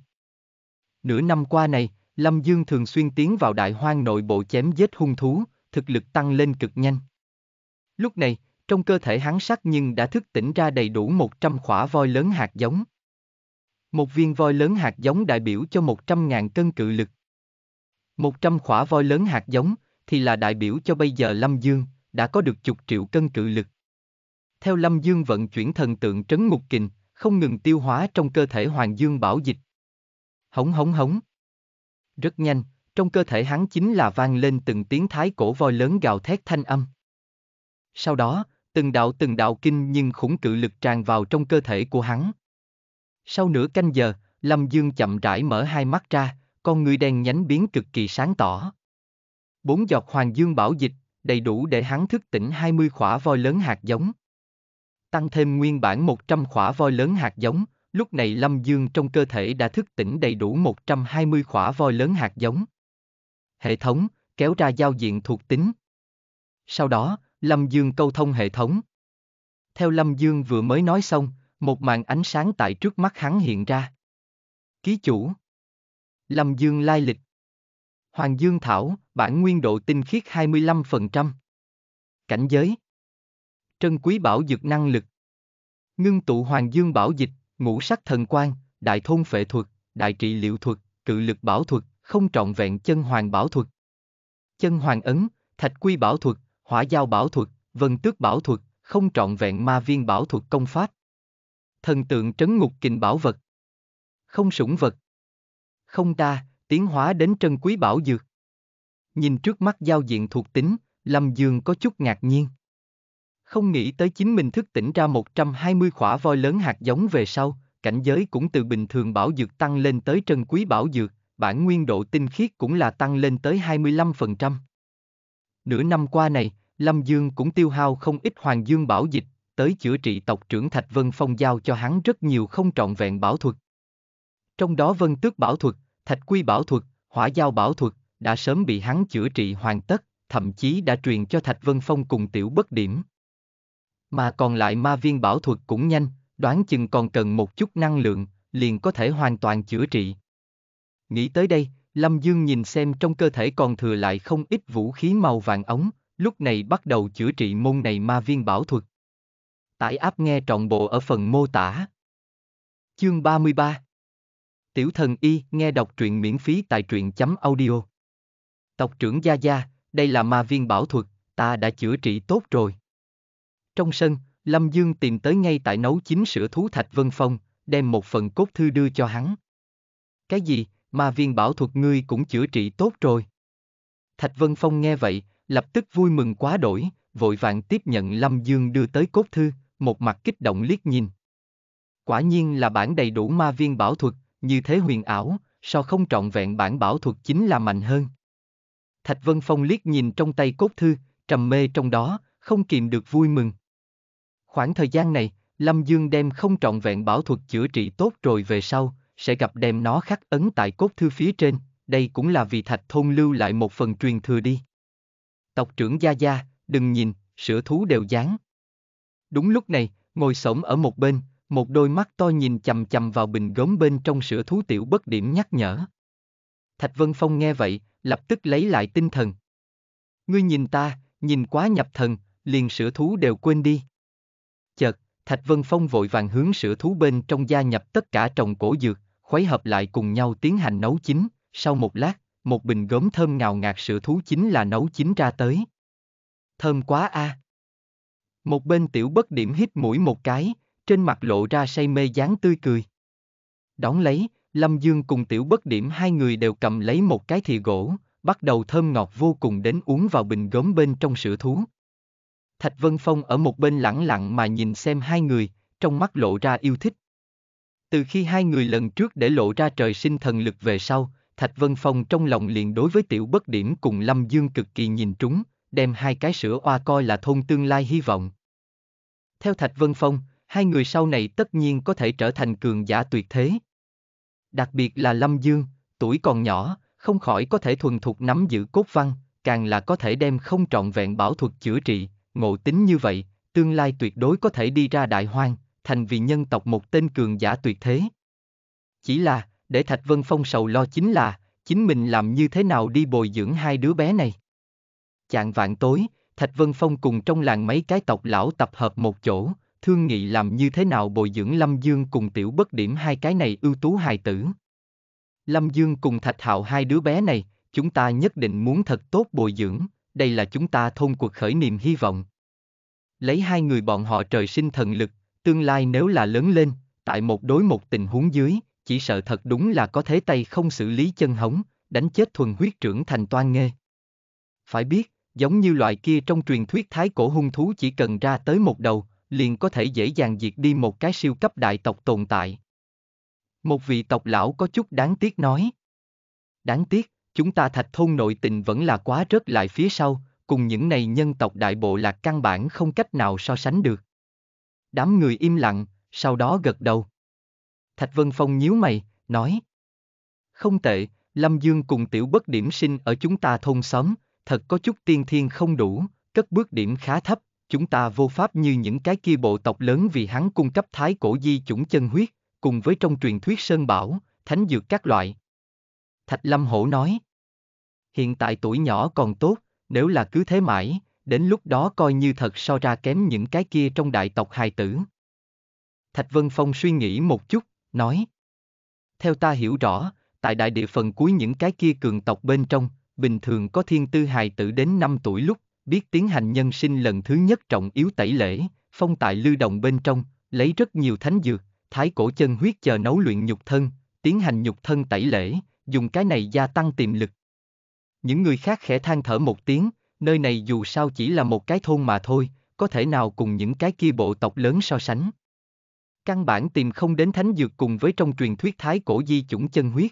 Nửa năm qua này, Lâm Dương thường xuyên tiến vào đại hoang nội bộ chém giết hung thú, thực lực tăng lên cực nhanh. Lúc này, trong cơ thể hắn sắc nhưng đã thức tỉnh ra đầy đủ 100 khỏa voi lớn hạt giống. Một viên voi lớn hạt giống đại biểu cho 100.000 cân cự lực. 100 khỏa voi lớn hạt giống thì là đại biểu cho bây giờ Lâm Dương đã có được chục triệu cân cự lực theo Lâm Dương vận chuyển thần tượng trấn ngục kình, không ngừng tiêu hóa trong cơ thể Hoàng Dương bảo dịch. Hống hống hống. Rất nhanh, trong cơ thể hắn chính là vang lên từng tiếng thái cổ voi lớn gào thét thanh âm. Sau đó, từng đạo từng đạo kinh nhưng khủng cự lực tràn vào trong cơ thể của hắn. Sau nửa canh giờ, Lâm Dương chậm rãi mở hai mắt ra, con người đen nhánh biến cực kỳ sáng tỏ. Bốn giọt hoàng dương bảo dịch, đầy đủ để hắn thức tỉnh 20 khỏa voi lớn hạt giống tăng thêm nguyên bản 100 khỏa voi lớn hạt giống, lúc này Lâm Dương trong cơ thể đã thức tỉnh đầy đủ 120 khỏa voi lớn hạt giống. Hệ thống, kéo ra giao diện thuộc tính. Sau đó, Lâm Dương câu thông hệ thống. Theo Lâm Dương vừa mới nói xong, một màn ánh sáng tại trước mắt hắn hiện ra. Ký chủ Lâm Dương lai lịch Hoàng Dương Thảo, bản nguyên độ tinh khiết 25%. Cảnh giới trân quý bảo dược năng lực. Ngưng tụ hoàng dương bảo dịch, ngũ sắc thần quan, đại thôn phệ thuật, đại trị liệu thuật, cự lực bảo thuật, không trọn vẹn chân hoàng bảo thuật. Chân hoàng ấn, thạch quy bảo thuật, hỏa giao bảo thuật, vân tước bảo thuật, không trọn vẹn ma viên bảo thuật công pháp. Thần tượng trấn ngục kình bảo vật. Không sủng vật. Không đa, tiến hóa đến trân quý bảo dược. Nhìn trước mắt giao diện thuộc tính, Lâm Dương có chút ngạc nhiên. Không nghĩ tới chính mình thức tỉnh ra 120 khỏa voi lớn hạt giống về sau, cảnh giới cũng từ bình thường bảo dược tăng lên tới trân quý bảo dược, bản nguyên độ tinh khiết cũng là tăng lên tới 25%. Nửa năm qua này, Lâm Dương cũng tiêu hao không ít hoàng dương bảo dịch, tới chữa trị tộc trưởng Thạch Vân Phong giao cho hắn rất nhiều không trọn vẹn bảo thuật. Trong đó Vân Tước bảo thuật, Thạch Quy bảo thuật, Hỏa Giao bảo thuật, đã sớm bị hắn chữa trị hoàn tất, thậm chí đã truyền cho Thạch Vân Phong cùng tiểu bất điểm. Mà còn lại ma viên bảo thuật cũng nhanh, đoán chừng còn cần một chút năng lượng, liền có thể hoàn toàn chữa trị. Nghĩ tới đây, Lâm Dương nhìn xem trong cơ thể còn thừa lại không ít vũ khí màu vàng ống, lúc này bắt đầu chữa trị môn này ma viên bảo thuật. Tải áp nghe trọn bộ ở phần mô tả. Chương 33 Tiểu thần y nghe đọc truyện miễn phí tại truyện chấm audio. Tộc trưởng Gia Gia, đây là ma viên bảo thuật, ta đã chữa trị tốt rồi. Trong sân, Lâm Dương tìm tới ngay tại nấu chín sữa thú Thạch Vân Phong, đem một phần cốt thư đưa cho hắn. Cái gì, mà viên bảo thuật ngươi cũng chữa trị tốt rồi. Thạch Vân Phong nghe vậy, lập tức vui mừng quá đổi, vội vàng tiếp nhận Lâm Dương đưa tới cốt thư, một mặt kích động liếc nhìn. Quả nhiên là bản đầy đủ ma viên bảo thuật, như thế huyền ảo, sao không trọn vẹn bản bảo thuật chính là mạnh hơn. Thạch Vân Phong liếc nhìn trong tay cốt thư, trầm mê trong đó, không kìm được vui mừng khoảng thời gian này, Lâm Dương đem không trọn vẹn bảo thuật chữa trị tốt rồi về sau, sẽ gặp đem nó khắc ấn tại cốt thư phía trên, đây cũng là vì thạch thôn lưu lại một phần truyền thừa đi. Tộc trưởng Gia Gia, đừng nhìn, sữa thú đều dán. Đúng lúc này, ngồi sổng ở một bên, một đôi mắt to nhìn chầm chầm vào bình gốm bên trong sữa thú tiểu bất điểm nhắc nhở. Thạch Vân Phong nghe vậy, lập tức lấy lại tinh thần. Ngươi nhìn ta, nhìn quá nhập thần, liền sữa thú đều quên đi. Thạch Vân Phong vội vàng hướng sữa thú bên trong gia nhập tất cả trồng cổ dược, khuấy hợp lại cùng nhau tiến hành nấu chín, sau một lát, một bình gốm thơm ngào ngạt sữa thú chính là nấu chín ra tới. Thơm quá a. À. Một bên tiểu bất điểm hít mũi một cái, trên mặt lộ ra say mê dáng tươi cười. Đón lấy, Lâm Dương cùng tiểu bất điểm hai người đều cầm lấy một cái thìa gỗ, bắt đầu thơm ngọt vô cùng đến uống vào bình gốm bên trong sữa thú. Thạch Vân Phong ở một bên lặng lặng mà nhìn xem hai người, trong mắt lộ ra yêu thích. Từ khi hai người lần trước để lộ ra trời sinh thần lực về sau, Thạch Vân Phong trong lòng liền đối với tiểu bất điểm cùng Lâm Dương cực kỳ nhìn trúng, đem hai cái sữa oa coi là thôn tương lai hy vọng. Theo Thạch Vân Phong, hai người sau này tất nhiên có thể trở thành cường giả tuyệt thế. Đặc biệt là Lâm Dương, tuổi còn nhỏ, không khỏi có thể thuần thục nắm giữ cốt văn, càng là có thể đem không trọn vẹn bảo thuật chữa trị, ngộ tính như vậy, tương lai tuyệt đối có thể đi ra đại hoang, thành vì nhân tộc một tên cường giả tuyệt thế. Chỉ là, để Thạch Vân Phong sầu lo chính là, chính mình làm như thế nào đi bồi dưỡng hai đứa bé này. Chạng vạn tối, Thạch Vân Phong cùng trong làng mấy cái tộc lão tập hợp một chỗ, thương nghị làm như thế nào bồi dưỡng Lâm Dương cùng tiểu bất điểm hai cái này ưu tú hài tử. Lâm Dương cùng Thạch Hạo hai đứa bé này, chúng ta nhất định muốn thật tốt bồi dưỡng, đây là chúng ta thôn cuộc khởi niềm hy vọng. Lấy hai người bọn họ trời sinh thần lực, tương lai nếu là lớn lên, tại một đối một tình huống dưới, chỉ sợ thật đúng là có thế tay không xử lý chân hống, đánh chết thuần huyết trưởng thành toan nghê. Phải biết, giống như loại kia trong truyền thuyết thái cổ hung thú chỉ cần ra tới một đầu, liền có thể dễ dàng diệt đi một cái siêu cấp đại tộc tồn tại. Một vị tộc lão có chút đáng tiếc nói. Đáng tiếc, chúng ta thạch thôn nội tình vẫn là quá rớt lại phía sau, cùng những này nhân tộc đại bộ lạc căn bản không cách nào so sánh được. Đám người im lặng, sau đó gật đầu. Thạch Vân Phong nhíu mày, nói. Không tệ, Lâm Dương cùng tiểu bất điểm sinh ở chúng ta thôn xóm, thật có chút tiên thiên không đủ, cất bước điểm khá thấp, chúng ta vô pháp như những cái kia bộ tộc lớn vì hắn cung cấp thái cổ di chủng chân huyết, cùng với trong truyền thuyết Sơn Bảo, Thánh Dược các loại. Thạch Lâm Hổ nói hiện tại tuổi nhỏ còn tốt, nếu là cứ thế mãi, đến lúc đó coi như thật so ra kém những cái kia trong đại tộc hài tử. Thạch Vân Phong suy nghĩ một chút, nói. Theo ta hiểu rõ, tại đại địa phần cuối những cái kia cường tộc bên trong, bình thường có thiên tư hài tử đến 5 tuổi lúc, biết tiến hành nhân sinh lần thứ nhất trọng yếu tẩy lễ, phong tại lưu động bên trong, lấy rất nhiều thánh dược, thái cổ chân huyết chờ nấu luyện nhục thân, tiến hành nhục thân tẩy lễ, dùng cái này gia tăng tiềm lực, những người khác khẽ than thở một tiếng, nơi này dù sao chỉ là một cái thôn mà thôi, có thể nào cùng những cái kia bộ tộc lớn so sánh. Căn bản tìm không đến thánh dược cùng với trong truyền thuyết thái cổ di chủng chân huyết.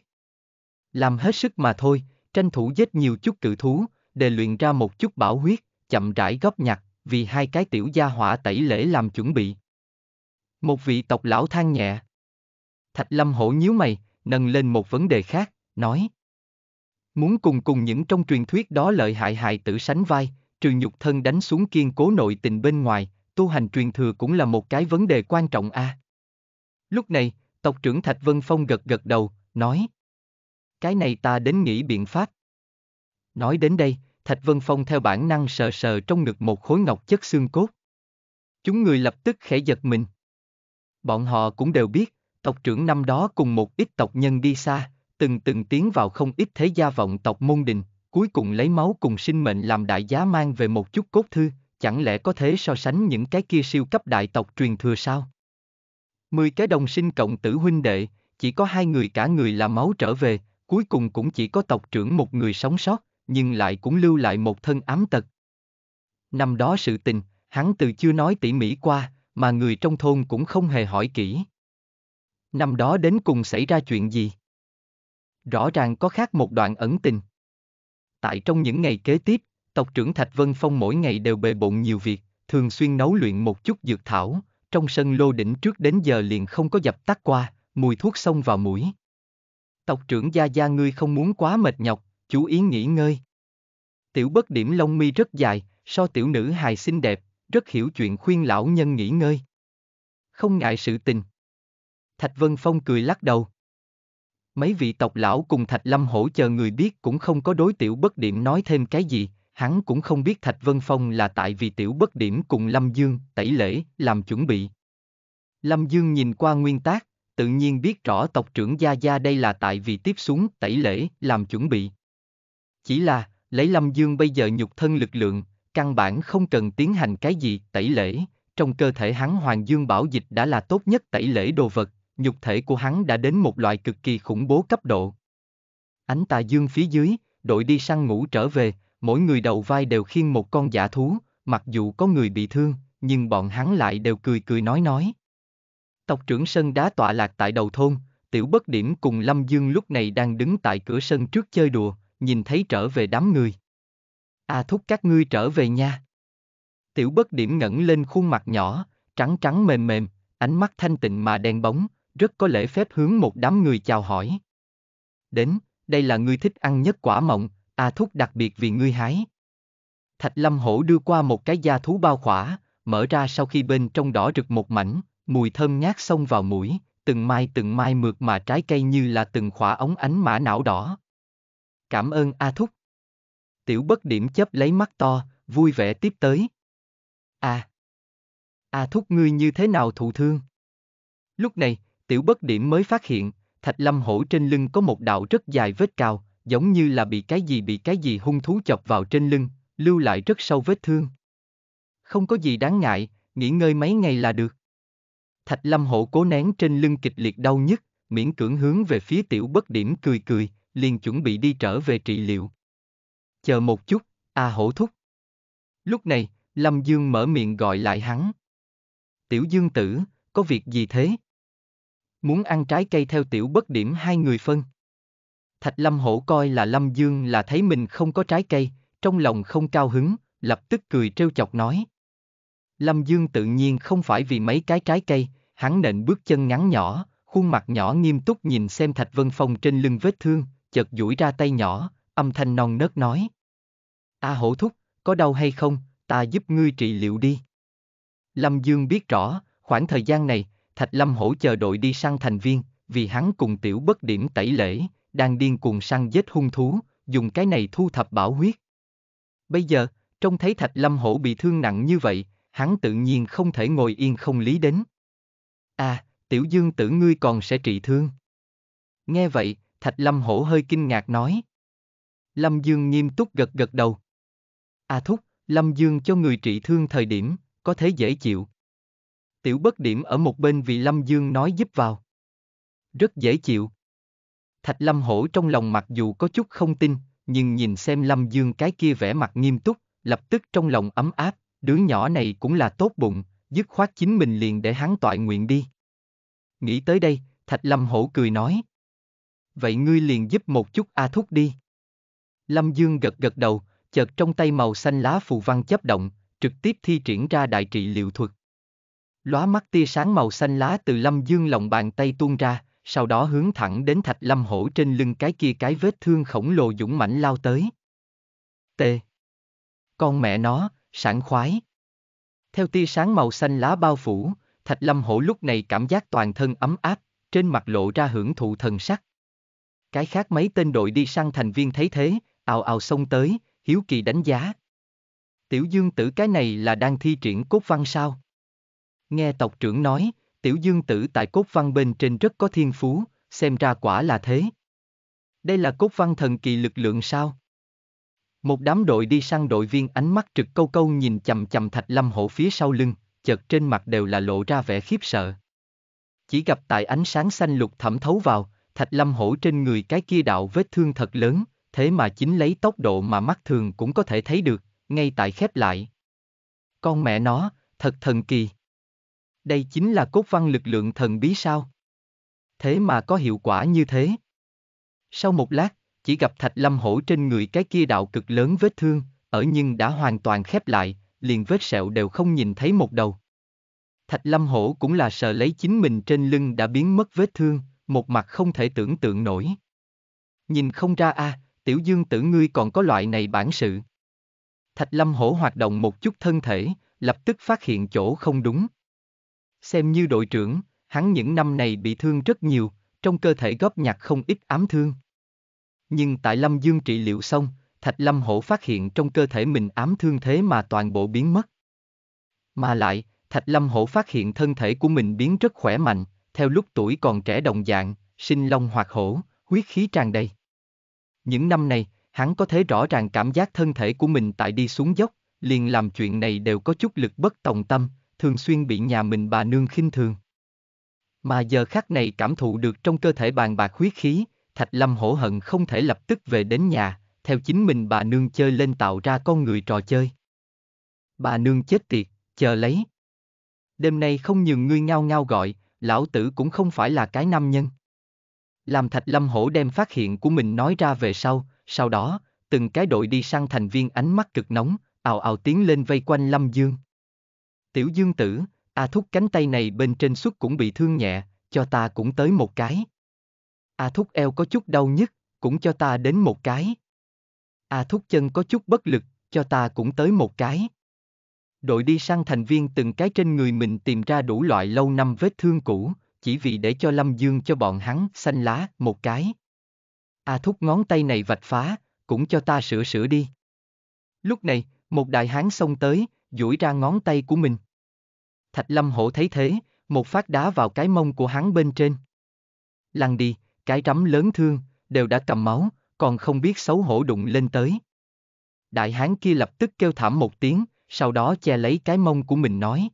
Làm hết sức mà thôi, tranh thủ giết nhiều chút cự thú, để luyện ra một chút bảo huyết, chậm rãi góp nhặt, vì hai cái tiểu gia hỏa tẩy lễ làm chuẩn bị. Một vị tộc lão than nhẹ. Thạch Lâm Hổ nhíu mày, nâng lên một vấn đề khác, nói, Muốn cùng cùng những trong truyền thuyết đó lợi hại hại tử sánh vai, trừ nhục thân đánh xuống kiên cố nội tình bên ngoài, tu hành truyền thừa cũng là một cái vấn đề quan trọng a. À. Lúc này, tộc trưởng Thạch Vân Phong gật gật đầu, nói. Cái này ta đến nghĩ biện pháp. Nói đến đây, Thạch Vân Phong theo bản năng sờ sờ trong ngực một khối ngọc chất xương cốt. Chúng người lập tức khẽ giật mình. Bọn họ cũng đều biết, tộc trưởng năm đó cùng một ít tộc nhân đi xa, từng từng tiến vào không ít thế gia vọng tộc môn đình, cuối cùng lấy máu cùng sinh mệnh làm đại giá mang về một chút cốt thư, chẳng lẽ có thể so sánh những cái kia siêu cấp đại tộc truyền thừa sao? Mười cái đồng sinh cộng tử huynh đệ, chỉ có hai người cả người là máu trở về, cuối cùng cũng chỉ có tộc trưởng một người sống sót, nhưng lại cũng lưu lại một thân ám tật. Năm đó sự tình, hắn từ chưa nói tỉ mỉ qua, mà người trong thôn cũng không hề hỏi kỹ. Năm đó đến cùng xảy ra chuyện gì? rõ ràng có khác một đoạn ẩn tình. Tại trong những ngày kế tiếp, tộc trưởng Thạch Vân Phong mỗi ngày đều bề bộn nhiều việc, thường xuyên nấu luyện một chút dược thảo, trong sân lô đỉnh trước đến giờ liền không có dập tắt qua, mùi thuốc xông vào mũi. Tộc trưởng Gia Gia ngươi không muốn quá mệt nhọc, chú ý nghỉ ngơi. Tiểu bất điểm lông mi rất dài, so tiểu nữ hài xinh đẹp, rất hiểu chuyện khuyên lão nhân nghỉ ngơi. Không ngại sự tình. Thạch Vân Phong cười lắc đầu mấy vị tộc lão cùng Thạch Lâm hỗ chờ người biết cũng không có đối tiểu bất điểm nói thêm cái gì, hắn cũng không biết Thạch Vân Phong là tại vì tiểu bất điểm cùng Lâm Dương tẩy lễ làm chuẩn bị. Lâm Dương nhìn qua nguyên tác, tự nhiên biết rõ tộc trưởng Gia Gia đây là tại vì tiếp xuống tẩy lễ làm chuẩn bị. Chỉ là, lấy Lâm Dương bây giờ nhục thân lực lượng, căn bản không cần tiến hành cái gì tẩy lễ, trong cơ thể hắn Hoàng Dương Bảo Dịch đã là tốt nhất tẩy lễ đồ vật, nhục thể của hắn đã đến một loại cực kỳ khủng bố cấp độ. Ánh tà dương phía dưới, đội đi săn ngủ trở về, mỗi người đầu vai đều khiêng một con giả thú, mặc dù có người bị thương, nhưng bọn hắn lại đều cười cười nói nói. Tộc trưởng sân đá tọa lạc tại đầu thôn, tiểu bất điểm cùng Lâm Dương lúc này đang đứng tại cửa sân trước chơi đùa, nhìn thấy trở về đám người. À thúc các ngươi trở về nha. Tiểu bất điểm ngẩng lên khuôn mặt nhỏ, trắng trắng mềm mềm, ánh mắt thanh tịnh mà đen bóng, rất có lễ phép hướng một đám người chào hỏi. Đến, đây là ngươi thích ăn nhất quả mộng, a thúc đặc biệt vì ngươi hái. Thạch Lâm Hổ đưa qua một cái da thú bao khỏa, mở ra sau khi bên trong đỏ rực một mảnh, mùi thơm ngát xông vào mũi, từng mai từng mai mượt mà trái cây như là từng khỏa ống ánh mã não đỏ. Cảm ơn A Thúc. Tiểu bất điểm chấp lấy mắt to, vui vẻ tiếp tới. À! A Thúc ngươi như thế nào thụ thương? Lúc này, tiểu bất điểm mới phát hiện, thạch lâm hổ trên lưng có một đạo rất dài vết cao, giống như là bị cái gì bị cái gì hung thú chọc vào trên lưng, lưu lại rất sâu vết thương. Không có gì đáng ngại, nghỉ ngơi mấy ngày là được. Thạch lâm hổ cố nén trên lưng kịch liệt đau nhất, miễn cưỡng hướng về phía tiểu bất điểm cười cười, liền chuẩn bị đi trở về trị liệu. Chờ một chút, a à hổ thúc. Lúc này, Lâm Dương mở miệng gọi lại hắn. Tiểu Dương tử, có việc gì thế? muốn ăn trái cây theo tiểu bất điểm hai người phân. Thạch Lâm Hổ coi là Lâm Dương là thấy mình không có trái cây, trong lòng không cao hứng, lập tức cười trêu chọc nói. Lâm Dương tự nhiên không phải vì mấy cái trái cây, hắn nện bước chân ngắn nhỏ, khuôn mặt nhỏ nghiêm túc nhìn xem Thạch Vân Phong trên lưng vết thương, chợt duỗi ra tay nhỏ, âm thanh non nớt nói. ta à hổ thúc, có đau hay không, ta giúp ngươi trị liệu đi. Lâm Dương biết rõ, khoảng thời gian này, Thạch Lâm hỗ chờ đội đi săn thành viên, vì hắn cùng tiểu bất điểm tẩy lễ, đang điên cuồng săn giết hung thú, dùng cái này thu thập bảo huyết. Bây giờ, trông thấy Thạch Lâm hổ bị thương nặng như vậy, hắn tự nhiên không thể ngồi yên không lý đến. À, tiểu dương tử ngươi còn sẽ trị thương. Nghe vậy, Thạch Lâm hổ hơi kinh ngạc nói. Lâm Dương nghiêm túc gật gật đầu. À thúc, Lâm Dương cho người trị thương thời điểm, có thể dễ chịu, Tiểu bất điểm ở một bên vì Lâm Dương nói giúp vào. Rất dễ chịu. Thạch Lâm Hổ trong lòng mặc dù có chút không tin, nhưng nhìn xem Lâm Dương cái kia vẻ mặt nghiêm túc, lập tức trong lòng ấm áp, đứa nhỏ này cũng là tốt bụng, dứt khoát chính mình liền để hắn tọa nguyện đi. Nghĩ tới đây, Thạch Lâm Hổ cười nói. Vậy ngươi liền giúp một chút A Thúc đi. Lâm Dương gật gật đầu, chợt trong tay màu xanh lá phù văn chấp động, trực tiếp thi triển ra đại trị liệu thuật. Lóa mắt tia sáng màu xanh lá từ Lâm Dương lòng bàn tay tuôn ra, sau đó hướng thẳng đến thạch lâm hổ trên lưng cái kia cái vết thương khổng lồ dũng mãnh lao tới. T. Con mẹ nó, sảng khoái. Theo tia sáng màu xanh lá bao phủ, thạch lâm hổ lúc này cảm giác toàn thân ấm áp, trên mặt lộ ra hưởng thụ thần sắc. Cái khác mấy tên đội đi săn thành viên thấy thế, ào ào xông tới, hiếu kỳ đánh giá. Tiểu dương tử cái này là đang thi triển cốt văn sao? Nghe tộc trưởng nói, tiểu dương tử tại cốt văn bên trên rất có thiên phú, xem ra quả là thế. Đây là cốt văn thần kỳ lực lượng sao? Một đám đội đi săn đội viên ánh mắt trực câu câu nhìn chầm chầm thạch lâm hổ phía sau lưng, chợt trên mặt đều là lộ ra vẻ khiếp sợ. Chỉ gặp tại ánh sáng xanh lục thẩm thấu vào, thạch lâm hổ trên người cái kia đạo vết thương thật lớn, thế mà chính lấy tốc độ mà mắt thường cũng có thể thấy được, ngay tại khép lại. Con mẹ nó, thật thần kỳ đây chính là cốt văn lực lượng thần bí sao? Thế mà có hiệu quả như thế. Sau một lát, chỉ gặp Thạch Lâm Hổ trên người cái kia đạo cực lớn vết thương, ở nhưng đã hoàn toàn khép lại, liền vết sẹo đều không nhìn thấy một đầu. Thạch Lâm Hổ cũng là sợ lấy chính mình trên lưng đã biến mất vết thương, một mặt không thể tưởng tượng nổi. Nhìn không ra a, à, tiểu dương tử ngươi còn có loại này bản sự. Thạch Lâm Hổ hoạt động một chút thân thể, lập tức phát hiện chỗ không đúng. Xem như đội trưởng, hắn những năm này bị thương rất nhiều, trong cơ thể góp nhặt không ít ám thương. Nhưng tại Lâm Dương trị liệu xong, Thạch Lâm Hổ phát hiện trong cơ thể mình ám thương thế mà toàn bộ biến mất. Mà lại, Thạch Lâm Hổ phát hiện thân thể của mình biến rất khỏe mạnh, theo lúc tuổi còn trẻ đồng dạng, sinh long hoặc hổ, huyết khí tràn đầy. Những năm này, hắn có thể rõ ràng cảm giác thân thể của mình tại đi xuống dốc, liền làm chuyện này đều có chút lực bất tòng tâm, thường xuyên bị nhà mình bà nương khinh thường. Mà giờ khắc này cảm thụ được trong cơ thể bàn bạc huyết khí, Thạch Lâm hổ hận không thể lập tức về đến nhà, theo chính mình bà nương chơi lên tạo ra con người trò chơi. Bà nương chết tiệt, chờ lấy. Đêm nay không nhường ngươi ngao ngao gọi, lão tử cũng không phải là cái nam nhân. Làm Thạch Lâm hổ đem phát hiện của mình nói ra về sau, sau đó, từng cái đội đi sang thành viên ánh mắt cực nóng, ào ào tiến lên vây quanh Lâm Dương. Tiểu dương tử, A Thúc cánh tay này bên trên suốt cũng bị thương nhẹ, cho ta cũng tới một cái. A Thúc eo có chút đau nhất, cũng cho ta đến một cái. A Thúc chân có chút bất lực, cho ta cũng tới một cái. Đội đi sang thành viên từng cái trên người mình tìm ra đủ loại lâu năm vết thương cũ, chỉ vì để cho Lâm Dương cho bọn hắn xanh lá một cái. A Thúc ngón tay này vạch phá, cũng cho ta sửa sửa đi. Lúc này, một đại hán xông tới, duỗi ra ngón tay của mình. Thạch Lâm Hổ thấy thế, một phát đá vào cái mông của hắn bên trên. Lăn đi, cái rắm lớn thương, đều đã cầm máu, còn không biết xấu hổ đụng lên tới. Đại hán kia lập tức kêu thảm một tiếng, sau đó che lấy cái mông của mình nói.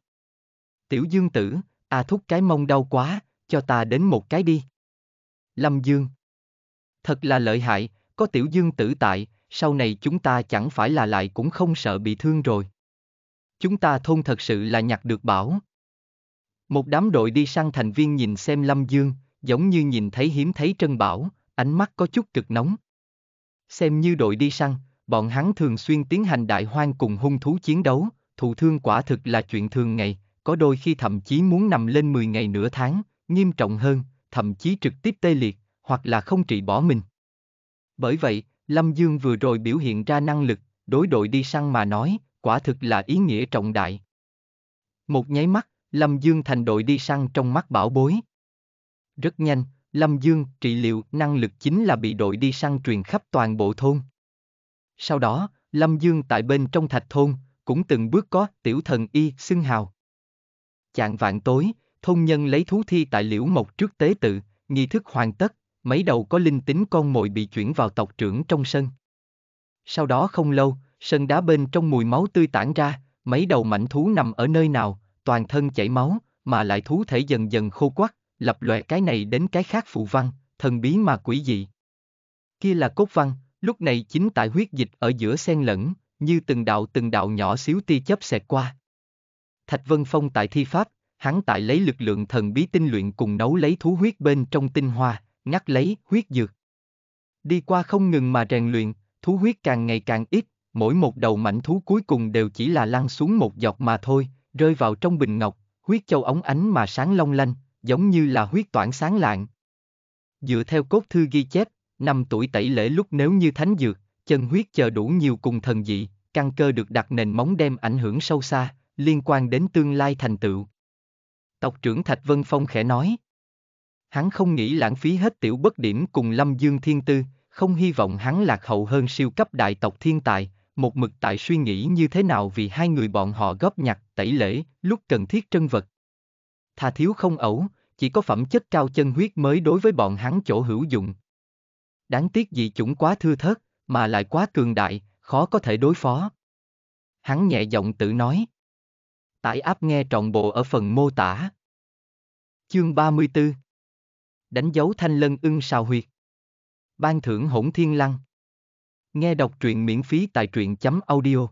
Tiểu Dương tử, a à thúc cái mông đau quá, cho ta đến một cái đi. Lâm Dương. Thật là lợi hại, có Tiểu Dương tử tại, sau này chúng ta chẳng phải là lại cũng không sợ bị thương rồi. Chúng ta thôn thật sự là nhặt được bảo. Một đám đội đi săn thành viên nhìn xem Lâm Dương, giống như nhìn thấy hiếm thấy trân bảo, ánh mắt có chút cực nóng. Xem như đội đi săn, bọn hắn thường xuyên tiến hành đại hoang cùng hung thú chiến đấu, thụ thương quả thực là chuyện thường ngày, có đôi khi thậm chí muốn nằm lên 10 ngày nửa tháng, nghiêm trọng hơn, thậm chí trực tiếp tê liệt, hoặc là không trị bỏ mình. Bởi vậy, Lâm Dương vừa rồi biểu hiện ra năng lực, đối đội đi săn mà nói, quả thực là ý nghĩa trọng đại. Một nháy mắt, Lâm Dương thành đội đi săn trong mắt bảo bối. Rất nhanh, Lâm Dương trị liệu năng lực chính là bị đội đi săn truyền khắp toàn bộ thôn. Sau đó, Lâm Dương tại bên trong thạch thôn, cũng từng bước có tiểu thần y xưng hào. Chạng vạn tối, thôn nhân lấy thú thi tại liễu mộc trước tế tự, nghi thức hoàn tất, mấy đầu có linh tính con mồi bị chuyển vào tộc trưởng trong sân. Sau đó không lâu, sân đá bên trong mùi máu tươi tản ra, mấy đầu mảnh thú nằm ở nơi nào, toàn thân chảy máu, mà lại thú thể dần dần khô quắc, lập lòe cái này đến cái khác phù văn, thần bí mà quỷ dị. Kia là cốt văn, lúc này chính tại huyết dịch ở giữa xen lẫn, như từng đạo từng đạo nhỏ xíu tia chớp xẹt qua. Thạch Vân Phong tại thi pháp, hắn tại lấy lực lượng thần bí tinh luyện cùng nấu lấy thú huyết bên trong tinh hoa, ngắt lấy huyết dược. Đi qua không ngừng mà rèn luyện, thú huyết càng ngày càng ít, mỗi một đầu mảnh thú cuối cùng đều chỉ là lăn xuống một giọt mà thôi, rơi vào trong bình ngọc, huyết châu ống ánh mà sáng long lanh, giống như là huyết toản sáng lạng. Dựa theo cốt thư ghi chép, năm tuổi tẩy lễ lúc nếu như thánh dược, chân huyết chờ đủ nhiều cùng thần dị, căn cơ được đặt nền móng đem ảnh hưởng sâu xa, liên quan đến tương lai thành tựu. Tộc trưởng Thạch Vân Phong khẽ nói. Hắn không nghĩ lãng phí hết tiểu bất điểm cùng Lâm Dương Thiên Tư, không hy vọng hắn lạc hậu hơn siêu cấp đại tộc thiên tài, một mực tại suy nghĩ như thế nào vì hai người bọn họ góp nhặt, tẩy lễ, lúc cần thiết trân vật. Thà thiếu không ẩu, chỉ có phẩm chất cao chân huyết mới đối với bọn hắn chỗ hữu dụng. Đáng tiếc dị chúng quá thưa thớt, mà lại quá cường đại, khó có thể đối phó. Hắn nhẹ giọng tự nói. Tải áp nghe trọn bộ ở phần mô tả. Chương 34 Đánh dấu thanh lân ưng sao huyệt Ban thưởng hỗn thiên lăng Nghe đọc truyện miễn phí tại truyện chấm audio.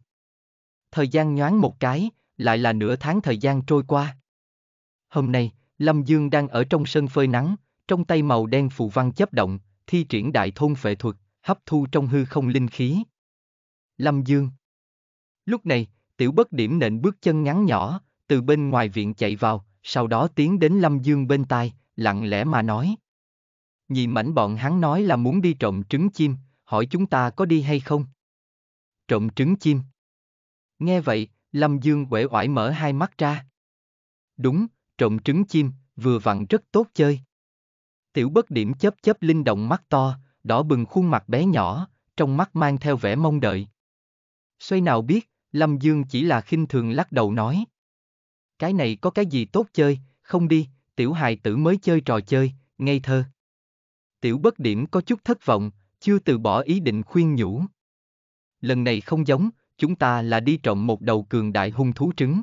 Thời gian nhoáng một cái, lại là nửa tháng thời gian trôi qua. Hôm nay, Lâm Dương đang ở trong sân phơi nắng, trong tay màu đen phù văn chấp động, thi triển đại thôn phệ thuật, hấp thu trong hư không linh khí. Lâm Dương Lúc này, tiểu bất điểm nện bước chân ngắn nhỏ, từ bên ngoài viện chạy vào, sau đó tiến đến Lâm Dương bên tai, lặng lẽ mà nói. Nhị mảnh bọn hắn nói là muốn đi trộm trứng chim, hỏi chúng ta có đi hay không? Trộm trứng chim. Nghe vậy, Lâm Dương uể oải mở hai mắt ra. Đúng, trộm trứng chim, vừa vặn rất tốt chơi. Tiểu bất điểm chớp chớp linh động mắt to, đỏ bừng khuôn mặt bé nhỏ, trong mắt mang theo vẻ mong đợi. Xoay nào biết, Lâm Dương chỉ là khinh thường lắc đầu nói. Cái này có cái gì tốt chơi, không đi, tiểu hài tử mới chơi trò chơi, ngây thơ. Tiểu bất điểm có chút thất vọng, chưa từ bỏ ý định khuyên nhủ. Lần này không giống, chúng ta là đi trộm một đầu cường đại hung thú trứng.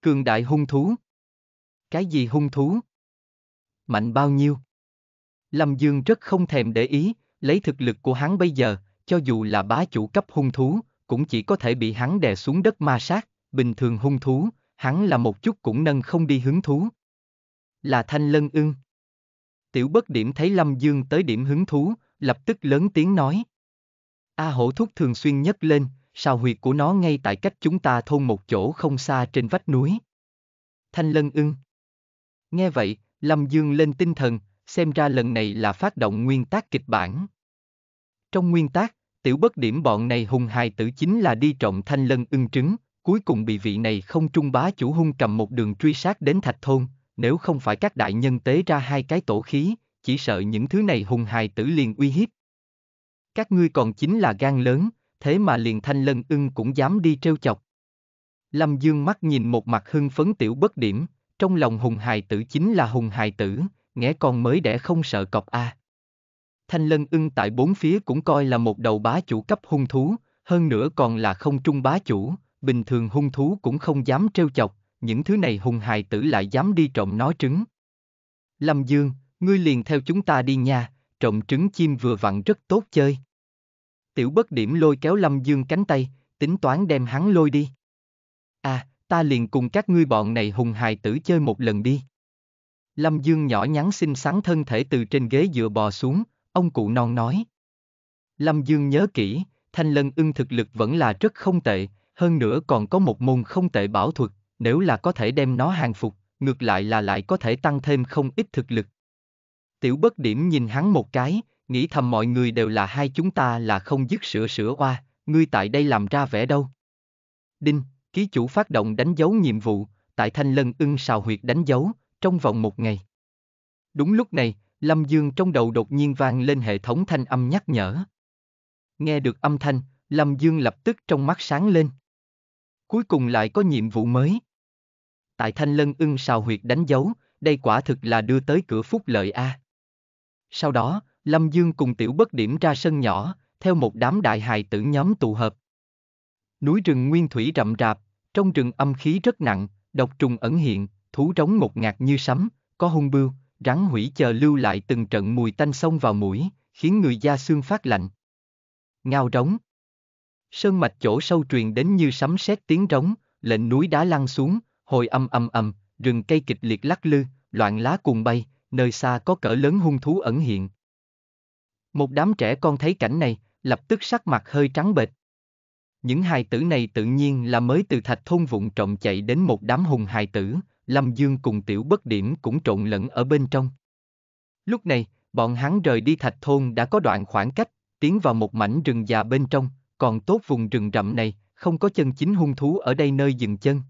Cường đại hung thú? Cái gì hung thú? Mạnh bao nhiêu? Lâm Dương rất không thèm để ý, lấy thực lực của hắn bây giờ, cho dù là bá chủ cấp hung thú, cũng chỉ có thể bị hắn đè xuống đất ma sát, bình thường hung thú, hắn là một chút cũng nâng không đi hứng thú. Là thanh lân ưng. Tiểu bất điểm thấy Lâm Dương tới điểm hứng thú, lập tức lớn tiếng nói. A hổ thúc thường xuyên nhấc lên, sao huyệt của nó ngay tại cách chúng ta thôn một chỗ không xa trên vách núi. Thanh lân ưng. Nghe vậy, Lâm Dương lên tinh thần, xem ra lần này là phát động nguyên tác kịch bản. Trong nguyên tác, tiểu bất điểm bọn này hùng hài tử chính là đi trộm thanh lân ưng trứng, cuối cùng bị vị này không trung bá chủ hung cầm một đường truy sát đến thạch thôn, nếu không phải các đại nhân tế ra hai cái tổ khí, chỉ sợ những thứ này hùng hài tử liền uy hiếp. Các ngươi còn chính là gan lớn, thế mà liền thanh lân ưng cũng dám đi trêu chọc. Lâm Dương mắt nhìn một mặt hưng phấn tiểu bất điểm, trong lòng hùng hài tử chính là hùng hài tử, nghe con mới đẻ không sợ cọp a. À. Thanh lân ưng tại bốn phía cũng coi là một đầu bá chủ cấp hung thú, hơn nữa còn là không trung bá chủ, bình thường hung thú cũng không dám trêu chọc, những thứ này hùng hài tử lại dám đi trộm nói trứng. Lâm Dương, ngươi liền theo chúng ta đi nha, trộm trứng chim vừa vặn rất tốt chơi. Tiểu bất điểm lôi kéo Lâm Dương cánh tay, tính toán đem hắn lôi đi. À, ta liền cùng các ngươi bọn này hùng hài tử chơi một lần đi. Lâm Dương nhỏ nhắn xinh xắn thân thể từ trên ghế dựa bò xuống, ông cụ non nói. Lâm Dương nhớ kỹ, thanh lân ưng thực lực vẫn là rất không tệ, hơn nữa còn có một môn không tệ bảo thuật, nếu là có thể đem nó hàng phục, ngược lại là lại có thể tăng thêm không ít thực lực. Tiểu bất điểm nhìn hắn một cái, nghĩ thầm mọi người đều là hai chúng ta là không dứt sửa sửa qua, ngươi tại đây làm ra vẻ đâu. Đinh, ký chủ phát động đánh dấu nhiệm vụ, tại thanh lân ưng sào huyệt đánh dấu, trong vòng một ngày. Đúng lúc này, Lâm Dương trong đầu đột nhiên vang lên hệ thống thanh âm nhắc nhở. Nghe được âm thanh, Lâm Dương lập tức trong mắt sáng lên. Cuối cùng lại có nhiệm vụ mới. Tại thanh lân ưng sào huyệt đánh dấu, đây quả thực là đưa tới cửa phúc lợi A. Sau đó, Lâm Dương cùng Tiểu Bất Điểm ra sân nhỏ, theo một đám đại hài tử nhóm tụ hợp. Núi rừng nguyên thủy rậm rạp, trong rừng âm khí rất nặng, độc trùng ẩn hiện, thú trống ngột ngạt như sấm, có hung bưu, rắn hủy chờ lưu lại từng trận mùi tanh sông vào mũi, khiến người da xương phát lạnh. Ngao rống Sơn mạch chỗ sâu truyền đến như sấm sét tiếng rống, lệnh núi đá lăn xuống, hồi âm âm âm, rừng cây kịch liệt lắc lư, loạn lá cuồng bay, nơi xa có cỡ lớn hung thú ẩn hiện. Một đám trẻ con thấy cảnh này, lập tức sắc mặt hơi trắng bệch. Những hài tử này tự nhiên là mới từ thạch thôn vụng trộm chạy đến một đám hùng hài tử, Lâm Dương cùng tiểu bất điểm cũng trộn lẫn ở bên trong. Lúc này, bọn hắn rời đi thạch thôn đã có đoạn khoảng cách, tiến vào một mảnh rừng già bên trong, còn tốt vùng rừng rậm này, không có chân chính hung thú ở đây nơi dừng chân.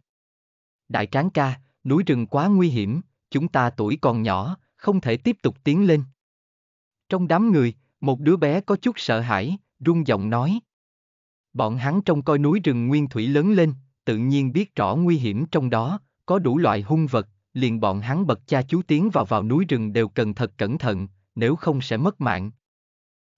Đại tráng ca, núi rừng quá nguy hiểm, chúng ta tuổi còn nhỏ, không thể tiếp tục tiến lên. Trong đám người, một đứa bé có chút sợ hãi, run giọng nói. Bọn hắn trông coi núi rừng nguyên thủy lớn lên, tự nhiên biết rõ nguy hiểm trong đó, có đủ loại hung vật, liền bọn hắn bật cha chú tiến vào vào núi rừng đều cần thật cẩn thận, nếu không sẽ mất mạng.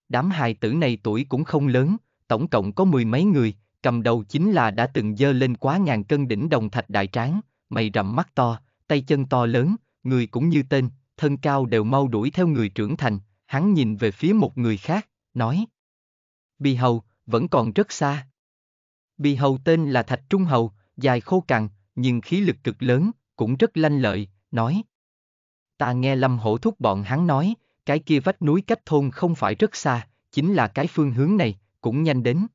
Đám hài tử này tuổi cũng không lớn, tổng cộng có mười mấy người, cầm đầu chính là đã từng dơ lên quá ngàn cân đỉnh đồng thạch đại tráng, mày rậm mắt to, tay chân to lớn, người cũng như tên, thân cao đều mau đuổi theo người trưởng thành, hắn nhìn về phía một người khác, nói. Bì hầu, vẫn còn rất xa. Bì hầu tên là Thạch Trung Hầu, dài khô cằn, nhưng khí lực cực lớn, cũng rất lanh lợi, nói. Ta nghe Lâm Hổ Thúc bọn hắn nói, cái kia vách núi cách thôn không phải rất xa, chính là cái phương hướng này, cũng nhanh đến.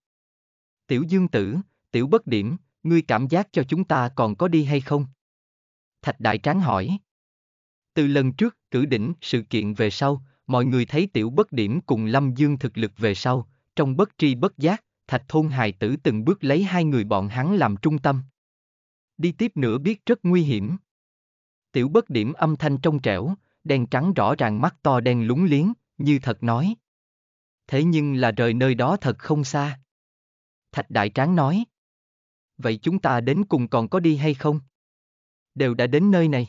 Tiểu Dương Tử, Tiểu Bất Điểm, ngươi cảm giác cho chúng ta còn có đi hay không? Thạch Đại Tráng hỏi. Từ lần trước, cử đỉnh, sự kiện về sau, mọi người thấy tiểu bất điểm cùng Lâm Dương thực lực về sau, trong bất tri bất giác, thạch thôn hài tử từng bước lấy hai người bọn hắn làm trung tâm. Đi tiếp nữa biết rất nguy hiểm. Tiểu bất điểm âm thanh trong trẻo, đen trắng rõ ràng mắt to đen lúng liếng, như thật nói. Thế nhưng là rời nơi đó thật không xa. Thạch đại tráng nói. Vậy chúng ta đến cùng còn có đi hay không? Đều đã đến nơi này.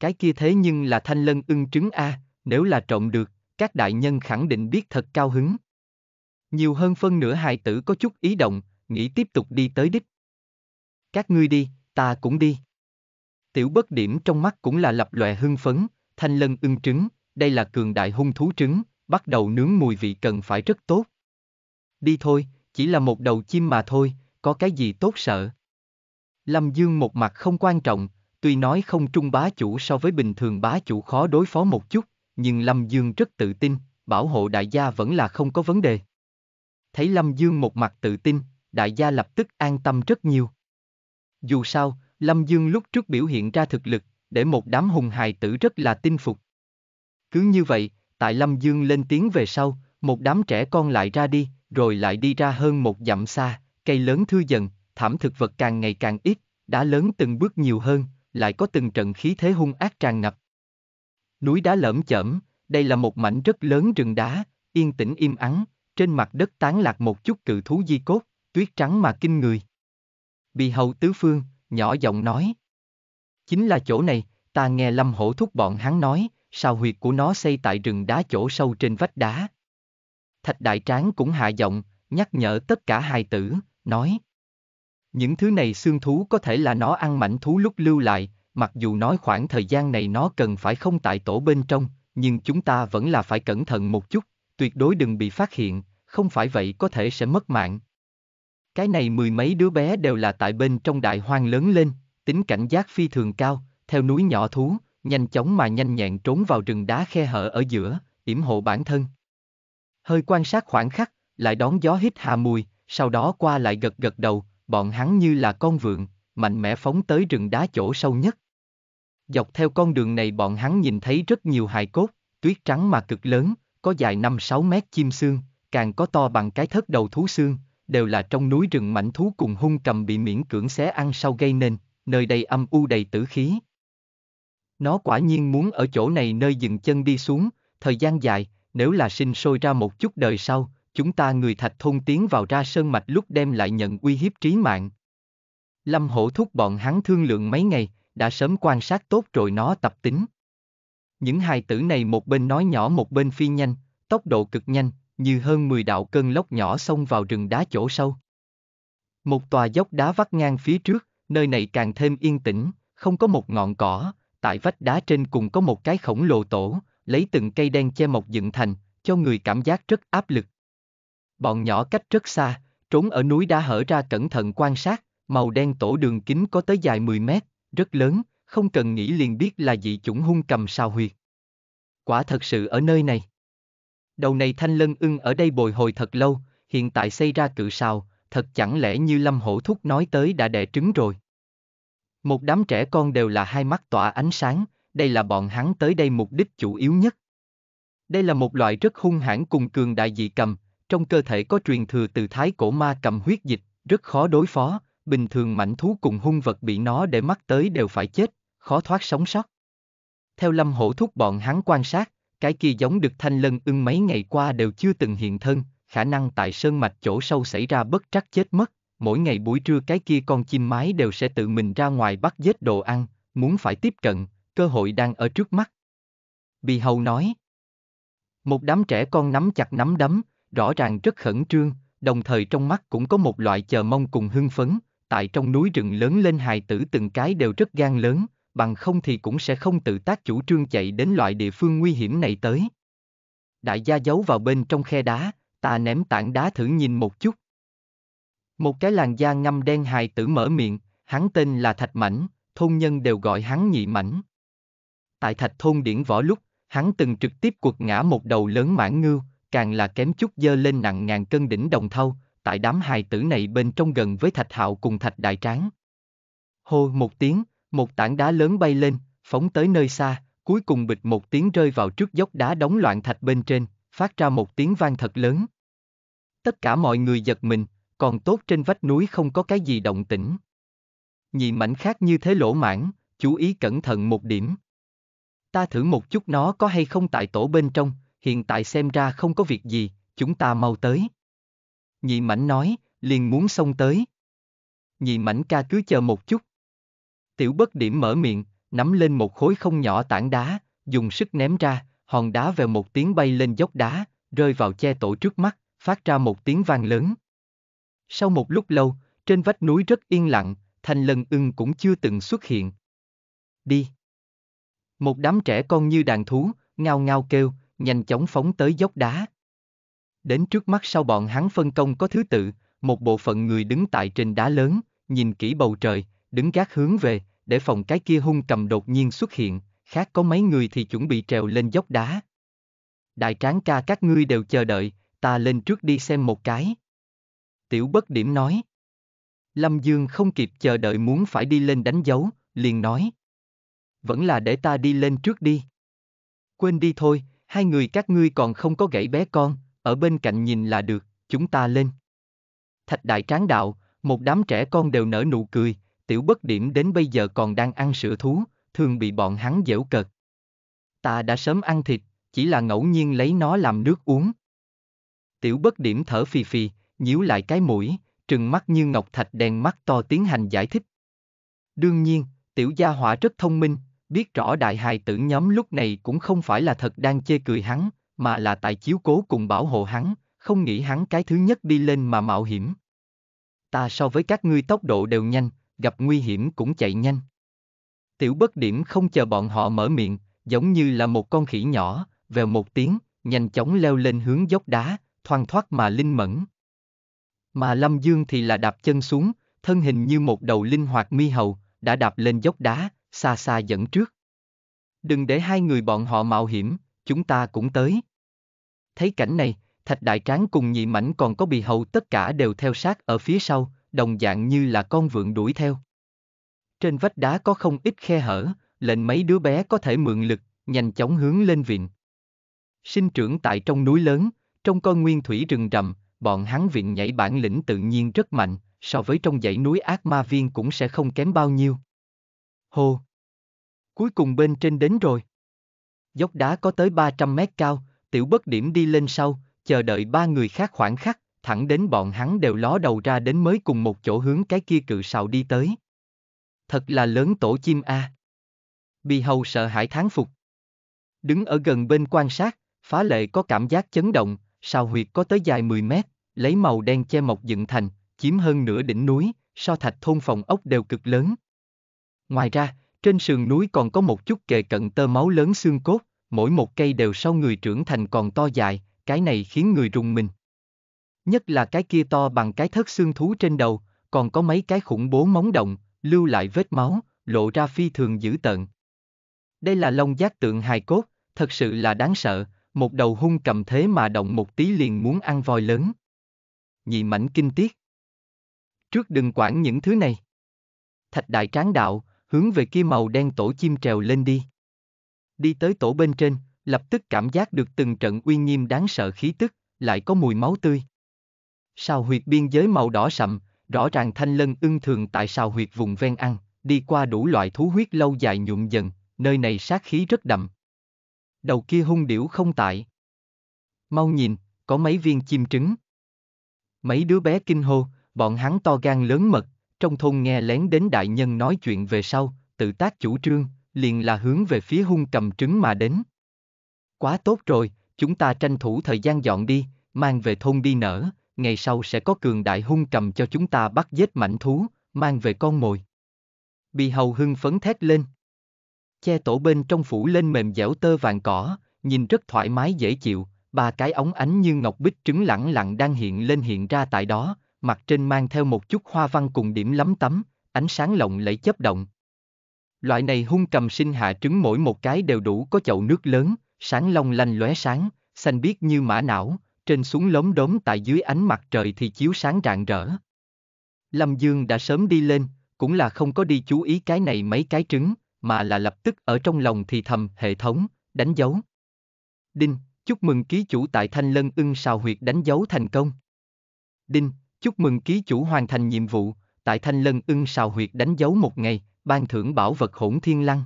Cái kia thế nhưng là thanh lân ưng trứng a, à, nếu là trộm được, các đại nhân khẳng định biết thật cao hứng. Nhiều hơn phân nửa hài tử có chút ý động, nghĩ tiếp tục đi tới đích. Các ngươi đi, ta cũng đi. Tiểu bất điểm trong mắt cũng là lập lòe hưng phấn, thanh lân ưng trứng, đây là cường đại hung thú trứng, bắt đầu nướng mùi vị cần phải rất tốt. Đi thôi, chỉ là một đầu chim mà thôi, có cái gì tốt sợ. Lâm Dương một mặt không quan trọng, Tuy nói không trung bá chủ so với bình thường bá chủ khó đối phó một chút, nhưng Lâm Dương rất tự tin, bảo hộ đại gia vẫn là không có vấn đề. Thấy Lâm Dương một mặt tự tin, đại gia lập tức an tâm rất nhiều. Dù sao, Lâm Dương lúc trước biểu hiện ra thực lực, để một đám hùng hài tử rất là tin phục. Cứ như vậy, tại Lâm Dương lên tiếng về sau, một đám trẻ con lại ra đi, rồi lại đi ra hơn một dặm xa, cây lớn thưa dần, thảm thực vật càng ngày càng ít, đã lớn từng bước nhiều hơn, lại có từng trận khí thế hung ác tràn ngập. Núi đá lởm chởm, đây là một mảnh rất lớn rừng đá, yên tĩnh im ắng, trên mặt đất tán lạc một chút cự thú di cốt, tuyết trắng mà kinh người. Bị hầu tứ phương, nhỏ giọng nói. Chính là chỗ này, ta nghe lâm hổ thúc bọn hắn nói, sao huyệt của nó xây tại rừng đá chỗ sâu trên vách đá. Thạch đại tráng cũng hạ giọng, nhắc nhở tất cả hai tử, nói. Những thứ này xương thú có thể là nó ăn mảnh thú lúc lưu lại, mặc dù nói khoảng thời gian này nó cần phải không tại tổ bên trong, nhưng chúng ta vẫn là phải cẩn thận một chút, tuyệt đối đừng bị phát hiện, không phải vậy có thể sẽ mất mạng. Cái này mười mấy đứa bé đều là tại bên trong đại hoang lớn lên, tính cảnh giác phi thường cao, theo núi nhỏ thú, nhanh chóng mà nhanh nhẹn trốn vào rừng đá khe hở ở giữa, yểm hộ bản thân. Hơi quan sát khoảng khắc, lại đón gió hít hà mùi, sau đó qua lại gật gật đầu, bọn hắn như là con vượn, mạnh mẽ phóng tới rừng đá chỗ sâu nhất. Dọc theo con đường này bọn hắn nhìn thấy rất nhiều hài cốt, tuyết trắng mà cực lớn, có dài 5-6 mét chim xương, càng có to bằng cái thớt đầu thú xương, đều là trong núi rừng mảnh thú cùng hung cầm bị miễn cưỡng xé ăn sau gây nên, nơi đây âm u đầy tử khí. Nó quả nhiên muốn ở chỗ này nơi dừng chân đi xuống, thời gian dài, nếu là sinh sôi ra một chút đời sau, chúng ta người thạch thôn tiến vào ra sơn mạch lúc đem lại nhận uy hiếp trí mạng. Lâm hổ thúc bọn hắn thương lượng mấy ngày, đã sớm quan sát tốt rồi nó tập tính. Những hài tử này một bên nói nhỏ một bên phi nhanh, tốc độ cực nhanh, như hơn 10 đạo cơn lốc nhỏ xông vào rừng đá chỗ sâu. Một tòa dốc đá vắt ngang phía trước, nơi này càng thêm yên tĩnh, không có một ngọn cỏ, tại vách đá trên cùng có một cái khổng lồ tổ, lấy từng cây đen che mọc dựng thành, cho người cảm giác rất áp lực. Bọn nhỏ cách rất xa, trốn ở núi đã hở ra cẩn thận quan sát, màu đen tổ đường kính có tới dài 10 mét, rất lớn, không cần nghĩ liền biết là dị chủng hung cầm sao huyệt. Quả thật sự ở nơi này. Đầu này thanh lân ưng ở đây bồi hồi thật lâu, hiện tại xây ra cự sào, thật chẳng lẽ như Lâm Hổ Thúc nói tới đã đẻ trứng rồi. Một đám trẻ con đều là hai mắt tỏa ánh sáng, đây là bọn hắn tới đây mục đích chủ yếu nhất. Đây là một loại rất hung hãn cùng cường đại dị cầm, trong cơ thể có truyền thừa từ thái cổ ma cầm huyết dịch, rất khó đối phó, bình thường mảnh thú cùng hung vật bị nó để mắt tới đều phải chết, khó thoát sống sót. Theo lâm hổ thúc bọn hắn quan sát, cái kia giống được thanh lân ưng mấy ngày qua đều chưa từng hiện thân, khả năng tại sơn mạch chỗ sâu xảy ra bất trắc chết mất, mỗi ngày buổi trưa cái kia con chim mái đều sẽ tự mình ra ngoài bắt giết đồ ăn, muốn phải tiếp cận, cơ hội đang ở trước mắt. Bì hầu nói. Một đám trẻ con nắm chặt nắm đấm, rõ ràng rất khẩn trương, đồng thời trong mắt cũng có một loại chờ mong cùng hưng phấn, tại trong núi rừng lớn lên hài tử từng cái đều rất gan lớn, bằng không thì cũng sẽ không tự tác chủ trương chạy đến loại địa phương nguy hiểm này tới. Đại gia giấu vào bên trong khe đá, ta ném tảng đá thử nhìn một chút. Một cái làn da ngâm đen hài tử mở miệng, hắn tên là Thạch Mảnh, thôn nhân đều gọi hắn nhị mảnh. Tại Thạch Thôn Điển Võ lúc, hắn từng trực tiếp quật ngã một đầu lớn mãn ngưu, càng là kém chút dơ lên nặng ngàn cân đỉnh đồng thau, tại đám hài tử này bên trong gần với thạch hạo cùng thạch đại tráng. Hô một tiếng, một tảng đá lớn bay lên, phóng tới nơi xa, cuối cùng bịch một tiếng rơi vào trước dốc đá đóng loạn thạch bên trên, phát ra một tiếng vang thật lớn. Tất cả mọi người giật mình, còn tốt trên vách núi không có cái gì động tĩnh. Nhị mảnh khác như thế lỗ mãn, chú ý cẩn thận một điểm. Ta thử một chút nó có hay không tại tổ bên trong, hiện tại xem ra không có việc gì, chúng ta mau tới. Nhị mảnh nói, liền muốn xông tới. Nhị mảnh ca cứ chờ một chút. Tiểu bất điểm mở miệng, nắm lên một khối không nhỏ tảng đá, dùng sức ném ra, hòn đá về một tiếng bay lên dốc đá, rơi vào che tổ trước mắt, phát ra một tiếng vang lớn. Sau một lúc lâu, trên vách núi rất yên lặng, thanh lân ưng cũng chưa từng xuất hiện. Đi! Một đám trẻ con như đàn thú, ngao ngao kêu, nhanh chóng phóng tới dốc đá. Đến trước mắt sau bọn hắn phân công có thứ tự, một bộ phận người đứng tại trên đá lớn, nhìn kỹ bầu trời, đứng gác hướng về, để phòng cái kia hung cầm đột nhiên xuất hiện, khác có mấy người thì chuẩn bị trèo lên dốc đá. Đại tráng ca các ngươi đều chờ đợi, ta lên trước đi xem một cái. Tiểu bất điểm nói. Lâm Dương không kịp chờ đợi muốn phải đi lên đánh dấu, liền nói. Vẫn là để ta đi lên trước đi. Quên đi thôi, hai người các ngươi còn không có gãy bé con, ở bên cạnh nhìn là được, chúng ta lên. Thạch đại tráng đạo, một đám trẻ con đều nở nụ cười, tiểu bất điểm đến bây giờ còn đang ăn sữa thú, thường bị bọn hắn dễu cợt. Ta đã sớm ăn thịt, chỉ là ngẫu nhiên lấy nó làm nước uống. Tiểu bất điểm thở phì phì, nhíu lại cái mũi, trừng mắt như ngọc thạch đèn mắt to tiến hành giải thích. Đương nhiên, tiểu gia hỏa rất thông minh, biết rõ đại hài tử nhóm lúc này cũng không phải là thật đang chê cười hắn, mà là tại chiếu cố cùng bảo hộ hắn, không nghĩ hắn cái thứ nhất đi lên mà mạo hiểm. Ta so với các ngươi tốc độ đều nhanh, gặp nguy hiểm cũng chạy nhanh. Tiểu bất điểm không chờ bọn họ mở miệng, giống như là một con khỉ nhỏ, vèo một tiếng, nhanh chóng leo lên hướng dốc đá, thoang thoát mà linh mẫn. Mà Lâm Dương thì là đạp chân xuống, thân hình như một đầu linh hoạt mi hầu, đã đạp lên dốc đá, xa xa dẫn trước. Đừng để hai người bọn họ mạo hiểm, chúng ta cũng tới. Thấy cảnh này, thạch đại tráng cùng nhị mảnh còn có bị hầu tất cả đều theo sát ở phía sau, đồng dạng như là con vượn đuổi theo. Trên vách đá có không ít khe hở, lệnh mấy đứa bé có thể mượn lực, nhanh chóng hướng lên viện. Sinh trưởng tại trong núi lớn, trong con nguyên thủy rừng rậm, bọn hắn viện nhảy bản lĩnh tự nhiên rất mạnh, so với trong dãy núi ác ma viên cũng sẽ không kém bao nhiêu. Hô! Cuối cùng bên trên đến rồi. Dốc đá có tới 300 mét cao, tiểu bất điểm đi lên sau, chờ đợi ba người khác khoảng khắc, thẳng đến bọn hắn đều ló đầu ra đến mới cùng một chỗ hướng cái kia cự sào đi tới. Thật là lớn tổ chim a. À. Bì hầu sợ hãi thán phục. Đứng ở gần bên quan sát, phá lệ có cảm giác chấn động, sào huyệt có tới dài 10 mét, lấy màu đen che mọc dựng thành, chiếm hơn nửa đỉnh núi, so thạch thôn phòng ốc đều cực lớn. Ngoài ra, trên sườn núi còn có một chút kề cận tơ máu lớn xương cốt, mỗi một cây đều sau người trưởng thành còn to dài, cái này khiến người rùng mình. Nhất là cái kia to bằng cái thất xương thú trên đầu, còn có mấy cái khủng bố móng động, lưu lại vết máu, lộ ra phi thường dữ tợn. Đây là lông giác tượng hài cốt, thật sự là đáng sợ, một đầu hung cầm thế mà động một tí liền muốn ăn voi lớn. Nhị mảnh kinh tiết. Trước đừng quản những thứ này. Thạch đại tráng đạo, hướng về kia màu đen tổ chim trèo lên đi. Đi tới tổ bên trên, lập tức cảm giác được từng trận uy nghiêm đáng sợ khí tức, lại có mùi máu tươi. Sao huyệt biên giới màu đỏ sậm, rõ ràng thanh lân ưng thường tại sao huyệt vùng ven ăn, đi qua đủ loại thú huyết lâu dài nhuộm dần, nơi này sát khí rất đậm. Đầu kia hung điểu không tại. Mau nhìn, có mấy viên chim trứng. Mấy đứa bé kinh hô, bọn hắn to gan lớn mật, trong thôn nghe lén đến đại nhân nói chuyện về sau, tự tác chủ trương, liền là hướng về phía hung cầm trứng mà đến. Quá tốt rồi, chúng ta tranh thủ thời gian dọn đi, mang về thôn đi nở, ngày sau sẽ có cường đại hung cầm cho chúng ta bắt giết mảnh thú, mang về con mồi. bị hầu hưng phấn thét lên. Che tổ bên trong phủ lên mềm dẻo tơ vàng cỏ, nhìn rất thoải mái dễ chịu, ba cái ống ánh như ngọc bích trứng lẳng lặng đang hiện lên hiện ra tại đó, mặt trên mang theo một chút hoa văn cùng điểm lấm tấm, ánh sáng lộng lẫy chớp động. Loại này hung cầm sinh hạ trứng mỗi một cái đều đủ có chậu nước lớn, sáng long lanh lóe sáng, xanh biếc như mã não, trên xuống lốm đốm tại dưới ánh mặt trời thì chiếu sáng rạng rỡ. Lâm Dương đã sớm đi lên, cũng là không có đi chú ý cái này mấy cái trứng, mà là lập tức ở trong lòng thì thầm hệ thống, đánh dấu. Đinh, chúc mừng ký chủ tại Thanh Lân ưng sao huyệt đánh dấu thành công. Đinh, Chúc mừng ký chủ hoàn thành nhiệm vụ, tại Thanh Lân ưng sào huyệt đánh dấu một ngày, ban thưởng bảo vật hỗn thiên lăng.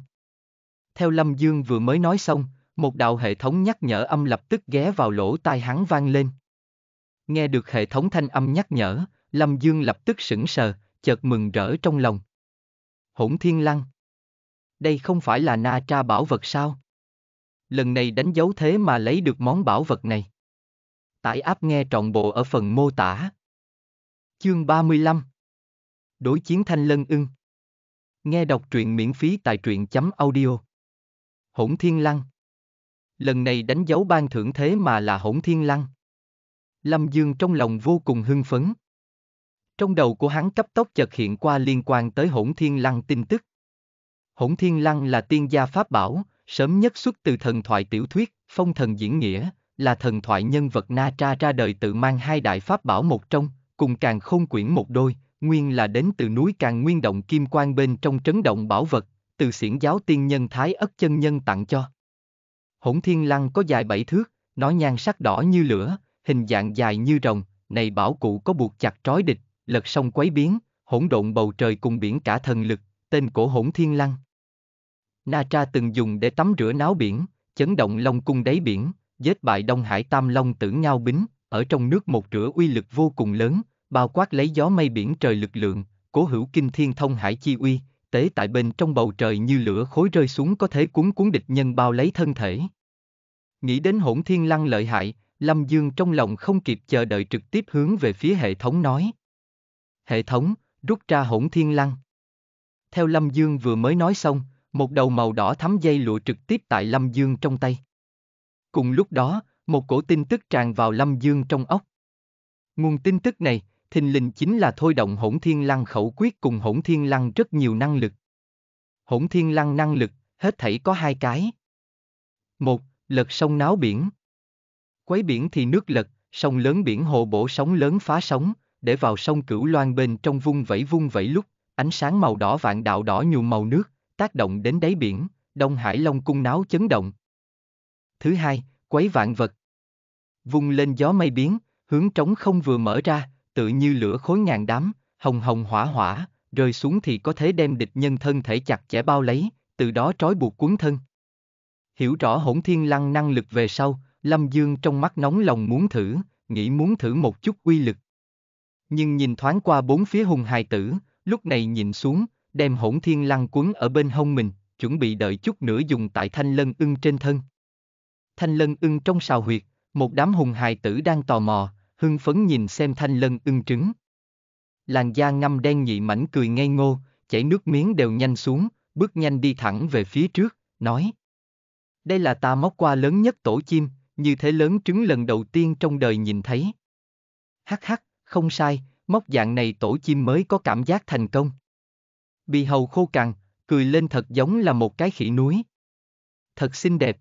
Theo Lâm Dương vừa mới nói xong, một đạo hệ thống nhắc nhở âm lập tức ghé vào lỗ tai hắn vang lên. Nghe được hệ thống thanh âm nhắc nhở, Lâm Dương lập tức sững sờ, chợt mừng rỡ trong lòng. Hỗn thiên lăng. Đây không phải là na tra bảo vật sao? Lần này đánh dấu thế mà lấy được món bảo vật này. Tải áp nghe trọn bộ ở phần mô tả. Chương 35 Đối chiến Thanh Lân ưng Nghe đọc truyện miễn phí tại truyện chấm audio Hỗn Thiên Lăng Lần này đánh dấu ban thưởng thế mà là Hỗn Thiên Lăng Lâm Dương trong lòng vô cùng hưng phấn Trong đầu của hắn cấp tốc chợt hiện qua liên quan tới Hỗn Thiên Lăng tin tức Hỗn Thiên Lăng là tiên gia pháp bảo, sớm nhất xuất từ thần thoại tiểu thuyết, phong thần diễn nghĩa, là thần thoại nhân vật Na Tra ra đời tự mang hai đại pháp bảo một trong, cùng càng không quyển một đôi, nguyên là đến từ núi càng nguyên động kim quan bên trong trấn động bảo vật, từ xiển giáo tiên nhân Thái Ất Chân Nhân tặng cho. Hỗn thiên lăng có dài bảy thước, nó nhan sắc đỏ như lửa, hình dạng dài như rồng, này bảo cụ có buộc chặt trói địch, lật sông quấy biến, hỗn độn bầu trời cùng biển cả thần lực, tên cổ hỗn thiên lăng. Na Tra từng dùng để tắm rửa náo biển, chấn động long cung đáy biển, giết bại Đông Hải Tam Long tử Ngao Bính, ở trong nước một rửa uy lực vô cùng lớn, bao quát lấy gió mây biển trời lực lượng, cố hữu kinh thiên thông hải chi uy, tế tại bên trong bầu trời như lửa khối rơi xuống có thể cuốn cuốn địch nhân bao lấy thân thể. Nghĩ đến hỗn thiên lăng lợi hại, Lâm Dương trong lòng không kịp chờ đợi trực tiếp hướng về phía hệ thống nói. Hệ thống, rút ra hỗn thiên lăng. Theo Lâm Dương vừa mới nói xong, một đầu màu đỏ thắm dây lụa trực tiếp tại Lâm Dương trong tay. Cùng lúc đó, một cổ tin tức tràn vào Lâm Dương trong ốc. Nguồn tin tức này, thình lình chính là thôi động hỗn thiên lăng khẩu quyết cùng hỗn thiên lăng rất nhiều năng lực. Hỗn thiên lăng năng lực, hết thảy có hai cái. Một, lật sông náo biển. Quấy biển thì nước lật, sông lớn biển hồ bổ sóng lớn phá sóng, để vào sông cửu loan bên trong vung vẫy vung vẫy lúc, ánh sáng màu đỏ vạn đạo đỏ nhuộm màu nước, tác động đến đáy biển, Đông Hải Long cung náo chấn động. Thứ hai, quấy vạn vật. Vung lên gió mây biến, hướng trống không vừa mở ra, tự như lửa khối ngàn đám, hồng hồng hỏa hỏa, rơi xuống thì có thể đem địch nhân thân thể chặt chẽ bao lấy, từ đó trói buộc cuốn thân. Hiểu rõ hỗn thiên lăng năng lực về sau, Lâm Dương trong mắt nóng lòng muốn thử, nghĩ muốn thử một chút uy lực. Nhưng nhìn thoáng qua bốn phía hùng hài tử, lúc này nhìn xuống, đem hỗn thiên lăng cuốn ở bên hông mình, chuẩn bị đợi chút nữa dùng tại thanh lân ưng trên thân thanh lân ưng trong sào huyệt, một đám hùng hài tử đang tò mò, hưng phấn nhìn xem thanh lân ưng trứng. Làn da ngâm đen nhị mảnh cười ngây ngô, chảy nước miếng đều nhanh xuống, bước nhanh đi thẳng về phía trước, nói. Đây là ta móc qua lớn nhất tổ chim, như thế lớn trứng lần đầu tiên trong đời nhìn thấy. Hắc hắc, không sai, móc dạng này tổ chim mới có cảm giác thành công. Bì hầu khô cằn, cười lên thật giống là một cái khỉ núi. Thật xinh đẹp,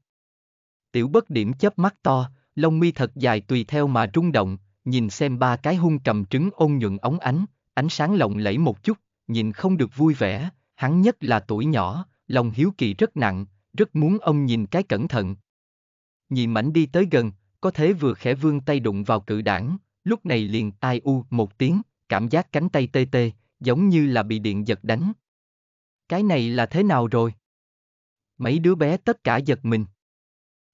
Tiểu bất điểm chớp mắt to, lông mi thật dài tùy theo mà rung động, nhìn xem ba cái hung trầm trứng ôn nhuận ống ánh, ánh sáng lộng lẫy một chút, nhìn không được vui vẻ, hắn nhất là tuổi nhỏ, lòng hiếu kỳ rất nặng, rất muốn ông nhìn cái cẩn thận. Nhị mảnh đi tới gần, có thế vừa khẽ vương tay đụng vào cự đảng, lúc này liền tai u một tiếng, cảm giác cánh tay tê tê, giống như là bị điện giật đánh. Cái này là thế nào rồi? Mấy đứa bé tất cả giật mình.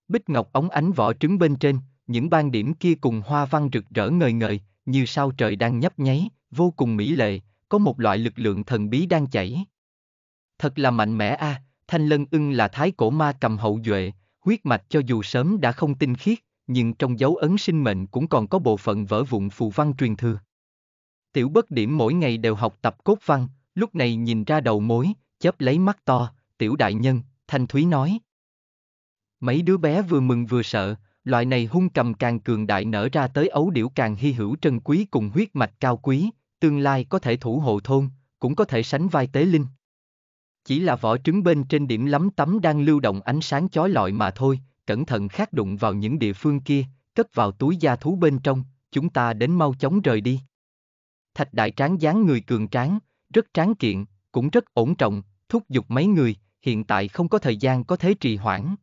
Bích ngọc ống ánh vỏ trứng bên trên, những ban điểm kia cùng hoa văn rực rỡ ngời ngời, như sao trời đang nhấp nháy, vô cùng mỹ lệ, có một loại lực lượng thần bí đang chảy. Thật là mạnh mẽ a, à, Thanh Lân Ưng là thái cổ ma cầm hậu duệ, huyết mạch cho dù sớm đã không tinh khiết, nhưng trong dấu ấn sinh mệnh cũng còn có bộ phận vỡ vụn phù văn truyền thừa. Tiểu bất điểm mỗi ngày đều học tập cốt văn, lúc này nhìn ra đầu mối, chớp lấy mắt to, tiểu đại nhân, thanh thúy nói, Mấy đứa bé vừa mừng vừa sợ, loại này hung cầm càng cường đại nở ra tới ấu điểu càng hy hữu trân quý cùng huyết mạch cao quý, tương lai có thể thủ hộ thôn, cũng có thể sánh vai tế linh. Chỉ là vỏ trứng bên trên điểm lắm tấm đang lưu động ánh sáng chói lọi mà thôi, cẩn thận khác đụng vào những địa phương kia, cất vào túi da thú bên trong, chúng ta đến mau chóng rời đi. Thạch đại tráng dáng người cường tráng, rất tráng kiện, cũng rất ổn trọng, thúc giục mấy người, hiện tại không có thời gian có thế trì hoãn.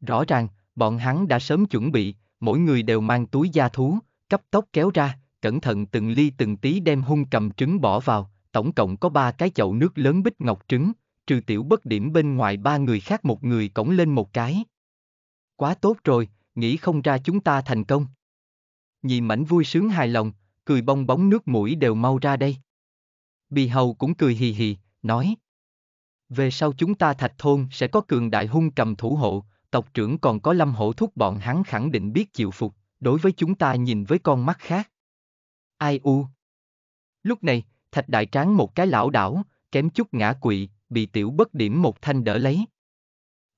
Rõ ràng, bọn hắn đã sớm chuẩn bị, mỗi người đều mang túi da thú, cấp tốc kéo ra, cẩn thận từng ly từng tí đem hung cầm trứng bỏ vào, tổng cộng có ba cái chậu nước lớn bích ngọc trứng, trừ tiểu bất điểm bên ngoài ba người khác một người cổng lên một cái. Quá tốt rồi, nghĩ không ra chúng ta thành công. Nhị mảnh vui sướng hài lòng, cười bong bóng nước mũi đều mau ra đây. Bì hầu cũng cười hì hì, nói. Về sau chúng ta thạch thôn sẽ có cường đại hung cầm thủ hộ, tộc trưởng còn có lâm hổ thúc bọn hắn khẳng định biết chịu phục, đối với chúng ta nhìn với con mắt khác. Ai u? Lúc này, thạch đại tráng một cái lão đảo, kém chút ngã quỵ, bị tiểu bất điểm một thanh đỡ lấy.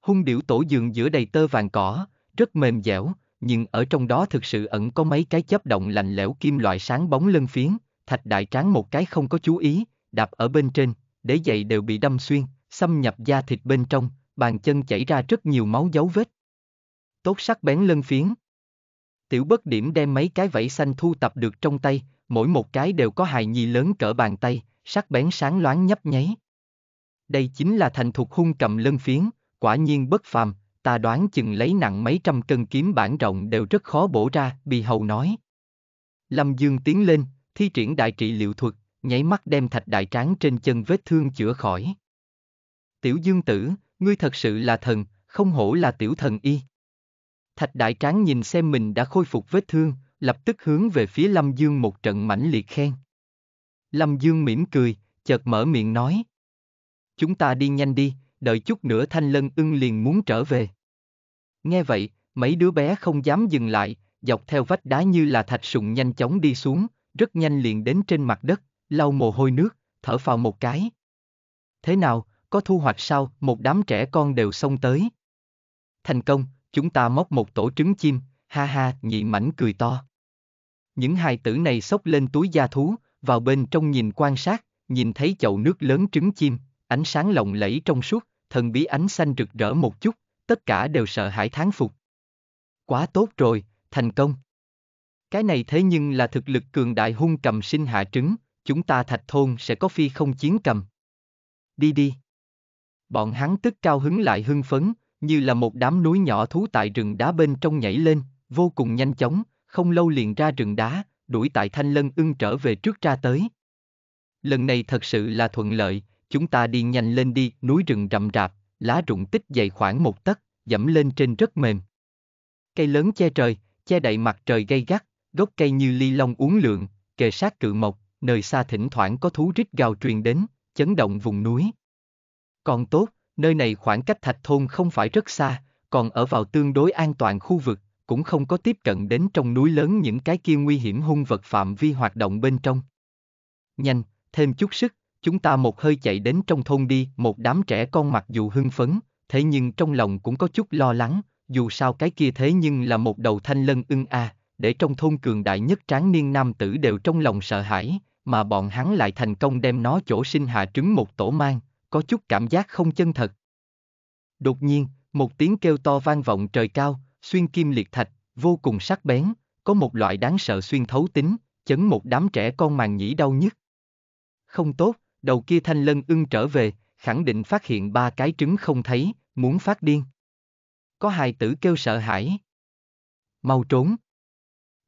Hung điểu tổ giường giữa đầy tơ vàng cỏ, rất mềm dẻo, nhưng ở trong đó thực sự ẩn có mấy cái chấp động lạnh lẽo kim loại sáng bóng lân phiến, thạch đại tráng một cái không có chú ý, đạp ở bên trên, để giày đều bị đâm xuyên, xâm nhập da thịt bên trong, bàn chân chảy ra rất nhiều máu dấu vết. Tốt sắc bén lân phiến. Tiểu bất điểm đem mấy cái vẫy xanh thu tập được trong tay, mỗi một cái đều có hài nhi lớn cỡ bàn tay, sắc bén sáng loáng nhấp nháy. Đây chính là thành thuộc hung cầm lân phiến, quả nhiên bất phàm, ta đoán chừng lấy nặng mấy trăm cân kiếm bản rộng đều rất khó bổ ra, bị hầu nói. Lâm Dương tiến lên, thi triển đại trị liệu thuật, nháy mắt đem thạch đại tráng trên chân vết thương chữa khỏi. Tiểu Dương Tử, ngươi thật sự là thần, không hổ là tiểu thần y. Thạch đại tráng nhìn xem mình đã khôi phục vết thương, lập tức hướng về phía Lâm Dương một trận mãnh liệt khen. Lâm Dương mỉm cười, chợt mở miệng nói. Chúng ta đi nhanh đi, đợi chút nữa thanh lân ưng liền muốn trở về. Nghe vậy, mấy đứa bé không dám dừng lại, dọc theo vách đá như là thạch sùng nhanh chóng đi xuống, rất nhanh liền đến trên mặt đất, lau mồ hôi nước, thở phào một cái. Thế nào, có thu hoạch sao, một đám trẻ con đều xông tới. Thành công, chúng ta móc một tổ trứng chim, ha ha, nhị mảnh cười to. Những hài tử này xốc lên túi da thú, vào bên trong nhìn quan sát, nhìn thấy chậu nước lớn trứng chim, ánh sáng lộng lẫy trong suốt, thần bí ánh xanh rực rỡ một chút, tất cả đều sợ hãi thán phục. Quá tốt rồi, thành công. Cái này thế nhưng là thực lực cường đại hung cầm sinh hạ trứng, chúng ta thạch thôn sẽ có phi không chiến cầm. Đi đi. Bọn hắn tức cao hứng lại hưng phấn, như là một đám núi nhỏ thú tại rừng đá bên trong nhảy lên, vô cùng nhanh chóng, không lâu liền ra rừng đá, đuổi tại thanh lân ưng trở về trước ra tới. Lần này thật sự là thuận lợi, chúng ta đi nhanh lên đi, núi rừng rậm rạp, lá rụng tích dày khoảng một tấc, dẫm lên trên rất mềm. Cây lớn che trời, che đậy mặt trời gay gắt, gốc cây như ly long uốn lượn, kề sát cự mộc, nơi xa thỉnh thoảng có thú rít gào truyền đến, chấn động vùng núi. Còn tốt, nơi này khoảng cách thạch thôn không phải rất xa, còn ở vào tương đối an toàn khu vực, cũng không có tiếp cận đến trong núi lớn những cái kia nguy hiểm hung vật phạm vi hoạt động bên trong. Nhanh, thêm chút sức, chúng ta một hơi chạy đến trong thôn đi, một đám trẻ con mặc dù hưng phấn, thế nhưng trong lòng cũng có chút lo lắng, dù sao cái kia thế nhưng là một đầu thanh lân ưng a, à, để trong thôn cường đại nhất tráng niên nam tử đều trong lòng sợ hãi, mà bọn hắn lại thành công đem nó chỗ sinh hạ trứng một tổ mang, có chút cảm giác không chân thật. Đột nhiên, một tiếng kêu to vang vọng trời cao, xuyên kim liệt thạch, vô cùng sắc bén, có một loại đáng sợ xuyên thấu tính, chấn một đám trẻ con màng nhĩ đau nhức. Không tốt, đầu kia thanh lân ưng trở về, khẳng định phát hiện ba cái trứng không thấy, muốn phát điên. Có hai tử kêu sợ hãi. Mau trốn.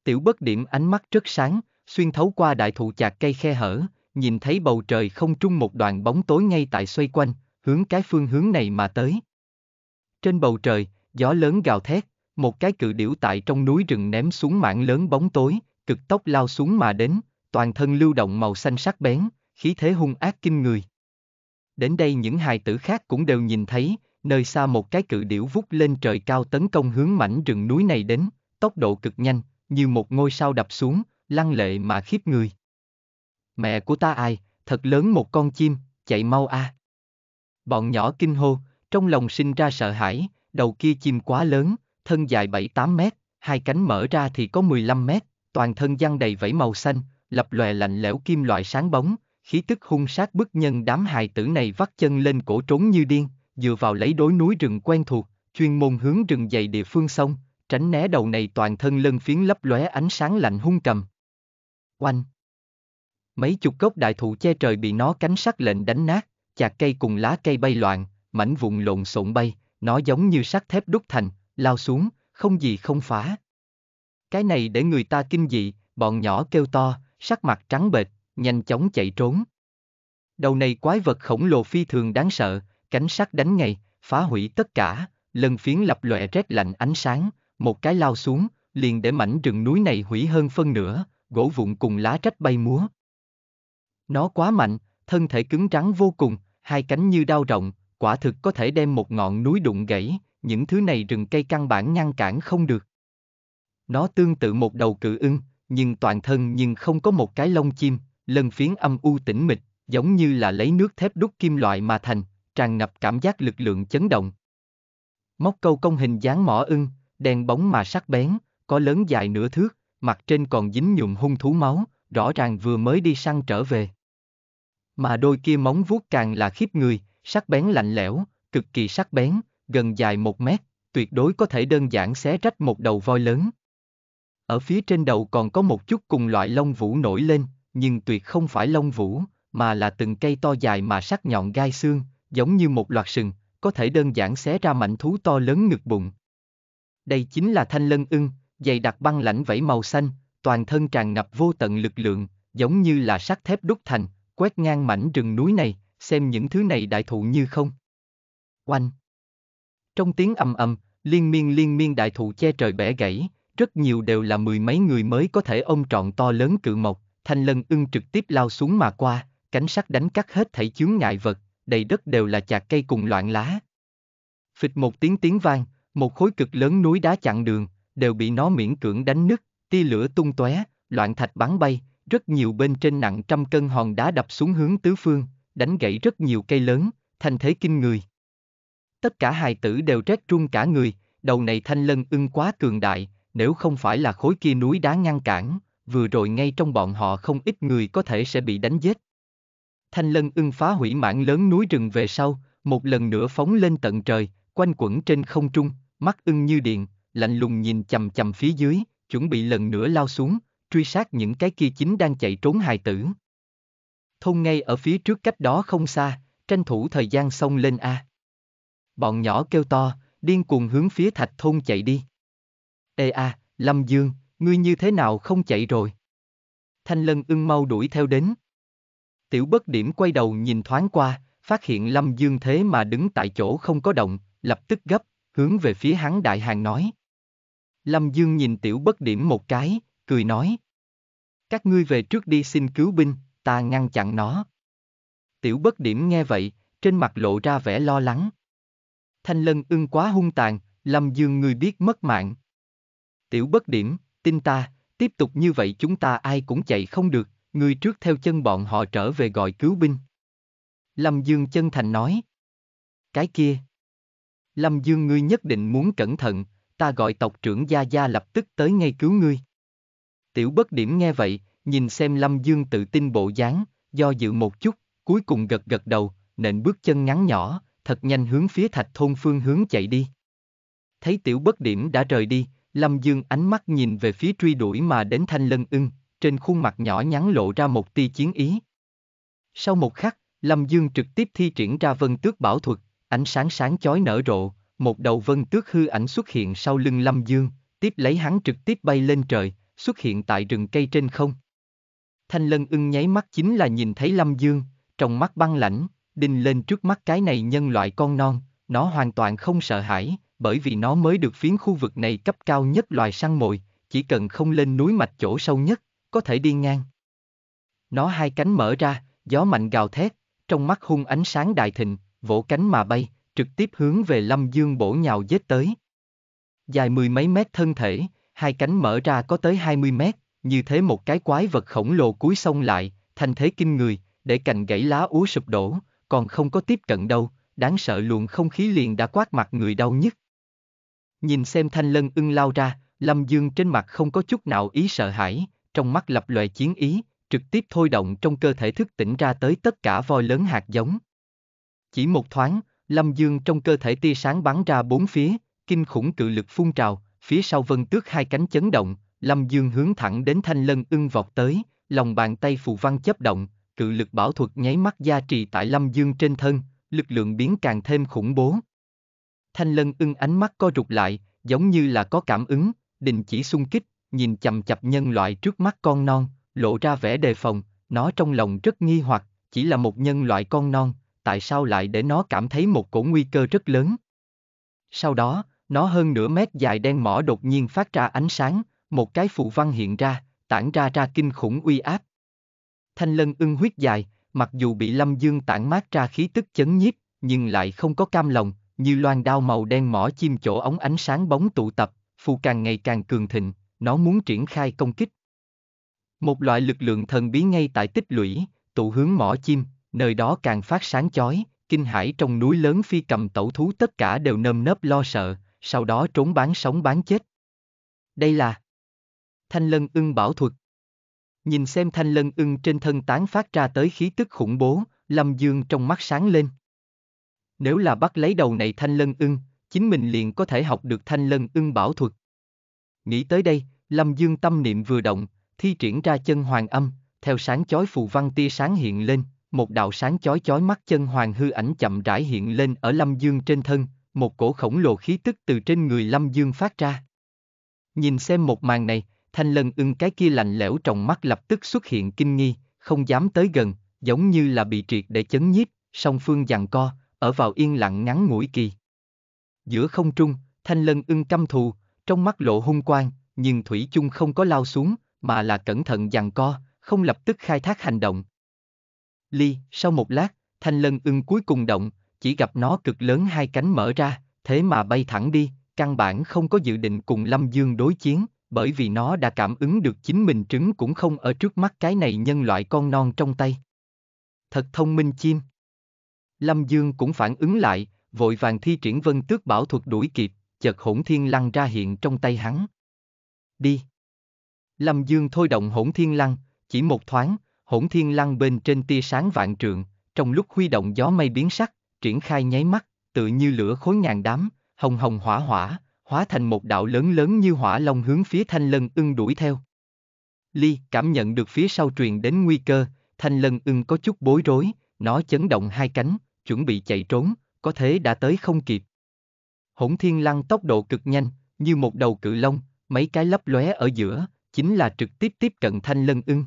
Tiểu bất điểm ánh mắt rất sáng, xuyên thấu qua đại thụ chạc cây khe hở, nhìn thấy bầu trời không trung một đoàn bóng tối ngay tại xoay quanh, hướng cái phương hướng này mà tới. Trên bầu trời, gió lớn gào thét, một cái cự điểu tại trong núi rừng ném xuống mảng lớn bóng tối, cực tốc lao xuống mà đến, toàn thân lưu động màu xanh sắc bén, khí thế hung ác kinh người. Đến đây những hài tử khác cũng đều nhìn thấy, nơi xa một cái cự điểu vút lên trời cao tấn công hướng mảnh rừng núi này đến, tốc độ cực nhanh, như một ngôi sao đập xuống, lăng lệ mà khiếp người. Mẹ của ta ai, thật lớn một con chim, chạy mau a. À. Bọn nhỏ kinh hô, trong lòng sinh ra sợ hãi, đầu kia chim quá lớn, thân dài 7-8 mét, hai cánh mở ra thì có 15 mét, toàn thân giăng đầy vẫy màu xanh, lập lòe lạnh lẽo kim loại sáng bóng, khí tức hung sát bức nhân đám hài tử này vắt chân lên cổ trốn như điên, dựa vào lấy đối núi rừng quen thuộc, chuyên môn hướng rừng dày địa phương sông, tránh né đầu này toàn thân lân phiến lấp lóe ánh sáng lạnh hung cầm. Oanh! Mấy chục gốc đại thụ che trời bị nó cánh sắc lệnh đánh nát, chạc cây cùng lá cây bay loạn, mảnh vụn lộn xộn bay, nó giống như sắt thép đúc thành, lao xuống, không gì không phá. Cái này để người ta kinh dị, bọn nhỏ kêu to, sắc mặt trắng bệch, nhanh chóng chạy trốn. Đầu này quái vật khổng lồ phi thường đáng sợ, cánh sắt đánh ngay, phá hủy tất cả, lần phiến lập lòe rét lạnh ánh sáng, một cái lao xuống, liền để mảnh rừng núi này hủy hơn phân nửa, gỗ vụn cùng lá trách bay múa. Nó quá mạnh, thân thể cứng rắn vô cùng, hai cánh như đao rộng, quả thực có thể đem một ngọn núi đụng gãy, những thứ này rừng cây căn bản ngăn cản không được. Nó tương tự một đầu cự ưng, nhưng toàn thân nhưng không có một cái lông chim, lân phiến âm u tĩnh mịch, giống như là lấy nước thép đúc kim loại mà thành, tràn ngập cảm giác lực lượng chấn động. Móc câu công hình dáng mỏ ưng, đèn bóng mà sắc bén, có lớn dài nửa thước, mặt trên còn dính nhụm hung thú máu, rõ ràng vừa mới đi săn trở về. Mà đôi kia móng vuốt càng là khiếp người, sắc bén lạnh lẽo, cực kỳ sắc bén, gần dài một mét, tuyệt đối có thể đơn giản xé rách một đầu voi lớn. Ở phía trên đầu còn có một chút cùng loại lông vũ nổi lên, nhưng tuyệt không phải lông vũ, mà là từng cây to dài mà sắc nhọn gai xương, giống như một loạt sừng, có thể đơn giản xé ra mảnh thú to lớn ngực bụng. Đây chính là thanh lân ưng, dày đặc băng lãnh vẫy màu xanh, toàn thân tràn ngập vô tận lực lượng, giống như là sắt thép đúc thành, quét ngang mảnh rừng núi này, xem những thứ này đại thụ như không. Oanh! Trong tiếng ầm ầm, liên miên liên miên đại thụ che trời bẻ gãy, rất nhiều đều là mười mấy người mới có thể ôm trọn to lớn cự mộc, thanh lân ưng trực tiếp lao xuống mà qua, cánh sắt đánh cắt hết thảy chướng ngại vật, đầy đất đều là chạc cây cùng loạn lá. Phịch một tiếng tiếng vang, một khối cực lớn núi đá chặn đường, đều bị nó miễn cưỡng đánh nứt, tia lửa tung tóe, loạn thạch bắn bay, rất nhiều bên trên nặng trăm cân hòn đá đập xuống hướng tứ phương, đánh gãy rất nhiều cây lớn, thành thế kinh người. Tất cả hài tử đều rét run cả người, đầu này thanh lân ưng quá cường đại, nếu không phải là khối kia núi đá ngăn cản, vừa rồi ngay trong bọn họ không ít người có thể sẽ bị đánh giết. Thanh lân ưng phá hủy mảng lớn núi rừng về sau, một lần nữa phóng lên tận trời, quanh quẩn trên không trung, mắt ưng như điện, lạnh lùng nhìn chầm chầm phía dưới, chuẩn bị lần nữa lao xuống, truy sát những cái kia chính đang chạy trốn hài tử. Thôn ngay ở phía trước cách đó không xa, tranh thủ thời gian xông lên A. Bọn nhỏ kêu to, điên cuồng hướng phía thạch thôn chạy đi. Ê a, Lâm Dương, ngươi như thế nào không chạy rồi? Thanh lân ưng mau đuổi theo đến. Tiểu bất điểm quay đầu nhìn thoáng qua, phát hiện Lâm Dương thế mà đứng tại chỗ không có động, lập tức gấp, hướng về phía hắn đại hàng nói. Lâm Dương nhìn tiểu bất điểm một cái, cười nói. Các ngươi về trước đi xin cứu binh, ta ngăn chặn nó. Tiểu bất điểm nghe vậy, trên mặt lộ ra vẻ lo lắng. Thanh lân ưng quá hung tàn, Lâm Dương ngươi biết mất mạng. Tiểu bất điểm, tin ta, tiếp tục như vậy chúng ta ai cũng chạy không được, ngươi trước theo chân bọn họ trở về gọi cứu binh. Lâm Dương chân thành nói. Cái kia. Lâm Dương ngươi nhất định muốn cẩn thận, ta gọi tộc trưởng Gia Gia lập tức tới ngay cứu ngươi. Tiểu bất điểm nghe vậy, nhìn xem Lâm Dương tự tin bộ dáng, do dự một chút, cuối cùng gật gật đầu, nện bước chân ngắn nhỏ, thật nhanh hướng phía thạch thôn phương hướng chạy đi. Thấy tiểu bất điểm đã rời đi, Lâm Dương ánh mắt nhìn về phía truy đuổi mà đến thanh lân ưng, trên khuôn mặt nhỏ nhắn lộ ra một tia chiến ý. Sau một khắc, Lâm Dương trực tiếp thi triển ra vân tước bảo thuật, ánh sáng sáng chói nở rộ, một đầu vân tước hư ảnh xuất hiện sau lưng Lâm Dương, tiếp lấy hắn trực tiếp bay lên trời, xuất hiện tại rừng cây trên không. Thanh lân ưng nháy mắt chính là nhìn thấy Lâm Dương, trong mắt băng lãnh, đinh lên trước mắt cái này nhân loại con non, nó hoàn toàn không sợ hãi, bởi vì nó mới được phiến khu vực này cấp cao nhất loài săn mồi, chỉ cần không lên núi mạch chỗ sâu nhất, có thể đi ngang. Nó hai cánh mở ra, gió mạnh gào thét, trong mắt hung ánh sáng đại thịnh, vỗ cánh mà bay, trực tiếp hướng về Lâm Dương bổ nhào giết tới. Dài mười mấy mét thân thể, hai cánh mở ra có tới hai mươi mét, như thế một cái quái vật khổng lồ cúi xông lại, thành thế kinh người, để cành gãy lá úa sụp đổ, còn không có tiếp cận đâu, đáng sợ luồng không khí liền đã quát mặt người đau nhất. Nhìn xem thanh lân ưng lao ra, Lâm Dương trên mặt không có chút nào ý sợ hãi, trong mắt lập loè chiến ý, trực tiếp thôi động trong cơ thể thức tỉnh ra tới tất cả voi lớn hạt giống. Chỉ một thoáng, Lâm Dương trong cơ thể tia sáng bắn ra bốn phía, kinh khủng cự lực phun trào, phía sau vân tước hai cánh chấn động, Lâm Dương hướng thẳng đến thanh lân ưng vọt tới, lòng bàn tay phù văn chấp động, cự lực bảo thuật nháy mắt gia trì tại Lâm Dương trên thân, lực lượng biến càng thêm khủng bố. Thanh lân ưng ánh mắt co rụt lại, giống như là có cảm ứng, đình chỉ xung kích, nhìn chầm chập nhân loại trước mắt con non, lộ ra vẻ đề phòng, nó trong lòng rất nghi hoặc, chỉ là một nhân loại con non, tại sao lại để nó cảm thấy một cổ nguy cơ rất lớn. Sau đó, nó hơn nửa mét dài đen mỏ đột nhiên phát ra ánh sáng, một cái phụ văn hiện ra, tản ra ra kinh khủng uy áp. Thanh lân ưng huyết dài, mặc dù bị Lâm Dương tản mát ra khí tức chấn nhiếp, nhưng lại không có cam lòng, như loan đao màu đen mỏ chim chỗ ống ánh sáng bóng tụ tập, phù càng ngày càng cường thịnh, nó muốn triển khai công kích. Một loại lực lượng thần bí ngay tại tích lũy, tụ hướng mỏ chim, nơi đó càng phát sáng chói, kinh hải trong núi lớn phi cầm tẩu thú tất cả đều nơm nớp lo sợ, sau đó trốn bán sống bán chết. Đây là Thanh Lân ưng bảo thuật. Nhìn xem Thanh Lân ưng trên thân tán phát ra tới khí tức khủng bố, Lâm Dương trong mắt sáng lên. Nếu là bắt lấy đầu này Thanh Lân ưng, chính mình liền có thể học được Thanh Lân ưng bảo thuật. Nghĩ tới đây, Lâm Dương tâm niệm vừa động, thi triển ra chân hoàng âm, theo sáng chói phù văn tia sáng hiện lên, một đạo sáng chói chói mắt chân hoàng hư ảnh chậm rãi hiện lên ở Lâm Dương trên thân, một cổ khổng lồ khí tức từ trên người Lâm Dương phát ra. Nhìn xem một màn này, thanh lân ưng cái kia lạnh lẽo trong mắt lập tức xuất hiện kinh nghi, không dám tới gần, giống như là bị triệt để chấn nhiếp, song phương giằng co, ở vào yên lặng ngắn ngủi kỳ. Giữa không trung, thanh lân ưng căm thù, trong mắt lộ hung quang, nhưng Thủy chung không có lao xuống, mà là cẩn thận giằng co, không lập tức khai thác hành động, Ly, sau một lát, thanh lân ưng cuối cùng động, chỉ gặp nó cực lớn hai cánh mở ra, thế mà bay thẳng đi, căn bản không có dự định cùng Lâm Dương đối chiến, bởi vì nó đã cảm ứng được chính mình trứng cũng không ở trước mắt cái này nhân loại con non trong tay. Thật thông minh chim. Lâm Dương cũng phản ứng lại, vội vàng thi triển vân tước bảo thuật đuổi kịp, chợt hỗn thiên lăng ra hiện trong tay hắn. Đi. Lâm Dương thôi động hỗn thiên lăng, chỉ một thoáng, hỗn thiên lăng bên trên tia sáng vạn trượng, trong lúc huy động gió mây biến sắc, triển khai nháy mắt, tự như lửa khối ngàn đám, hồng hồng hỏa hỏa, hóa thành một đạo lớn lớn như hỏa long hướng phía thanh lân ưng đuổi theo. Ly cảm nhận được phía sau truyền đến nguy cơ, thanh lân ưng có chút bối rối, nó chấn động hai cánh, chuẩn bị chạy trốn, có thế đã tới không kịp. Hỗn thiên lăng tốc độ cực nhanh, như một đầu cự long, mấy cái lấp lóe ở giữa, chính là trực tiếp tiếp cận thanh lân ưng.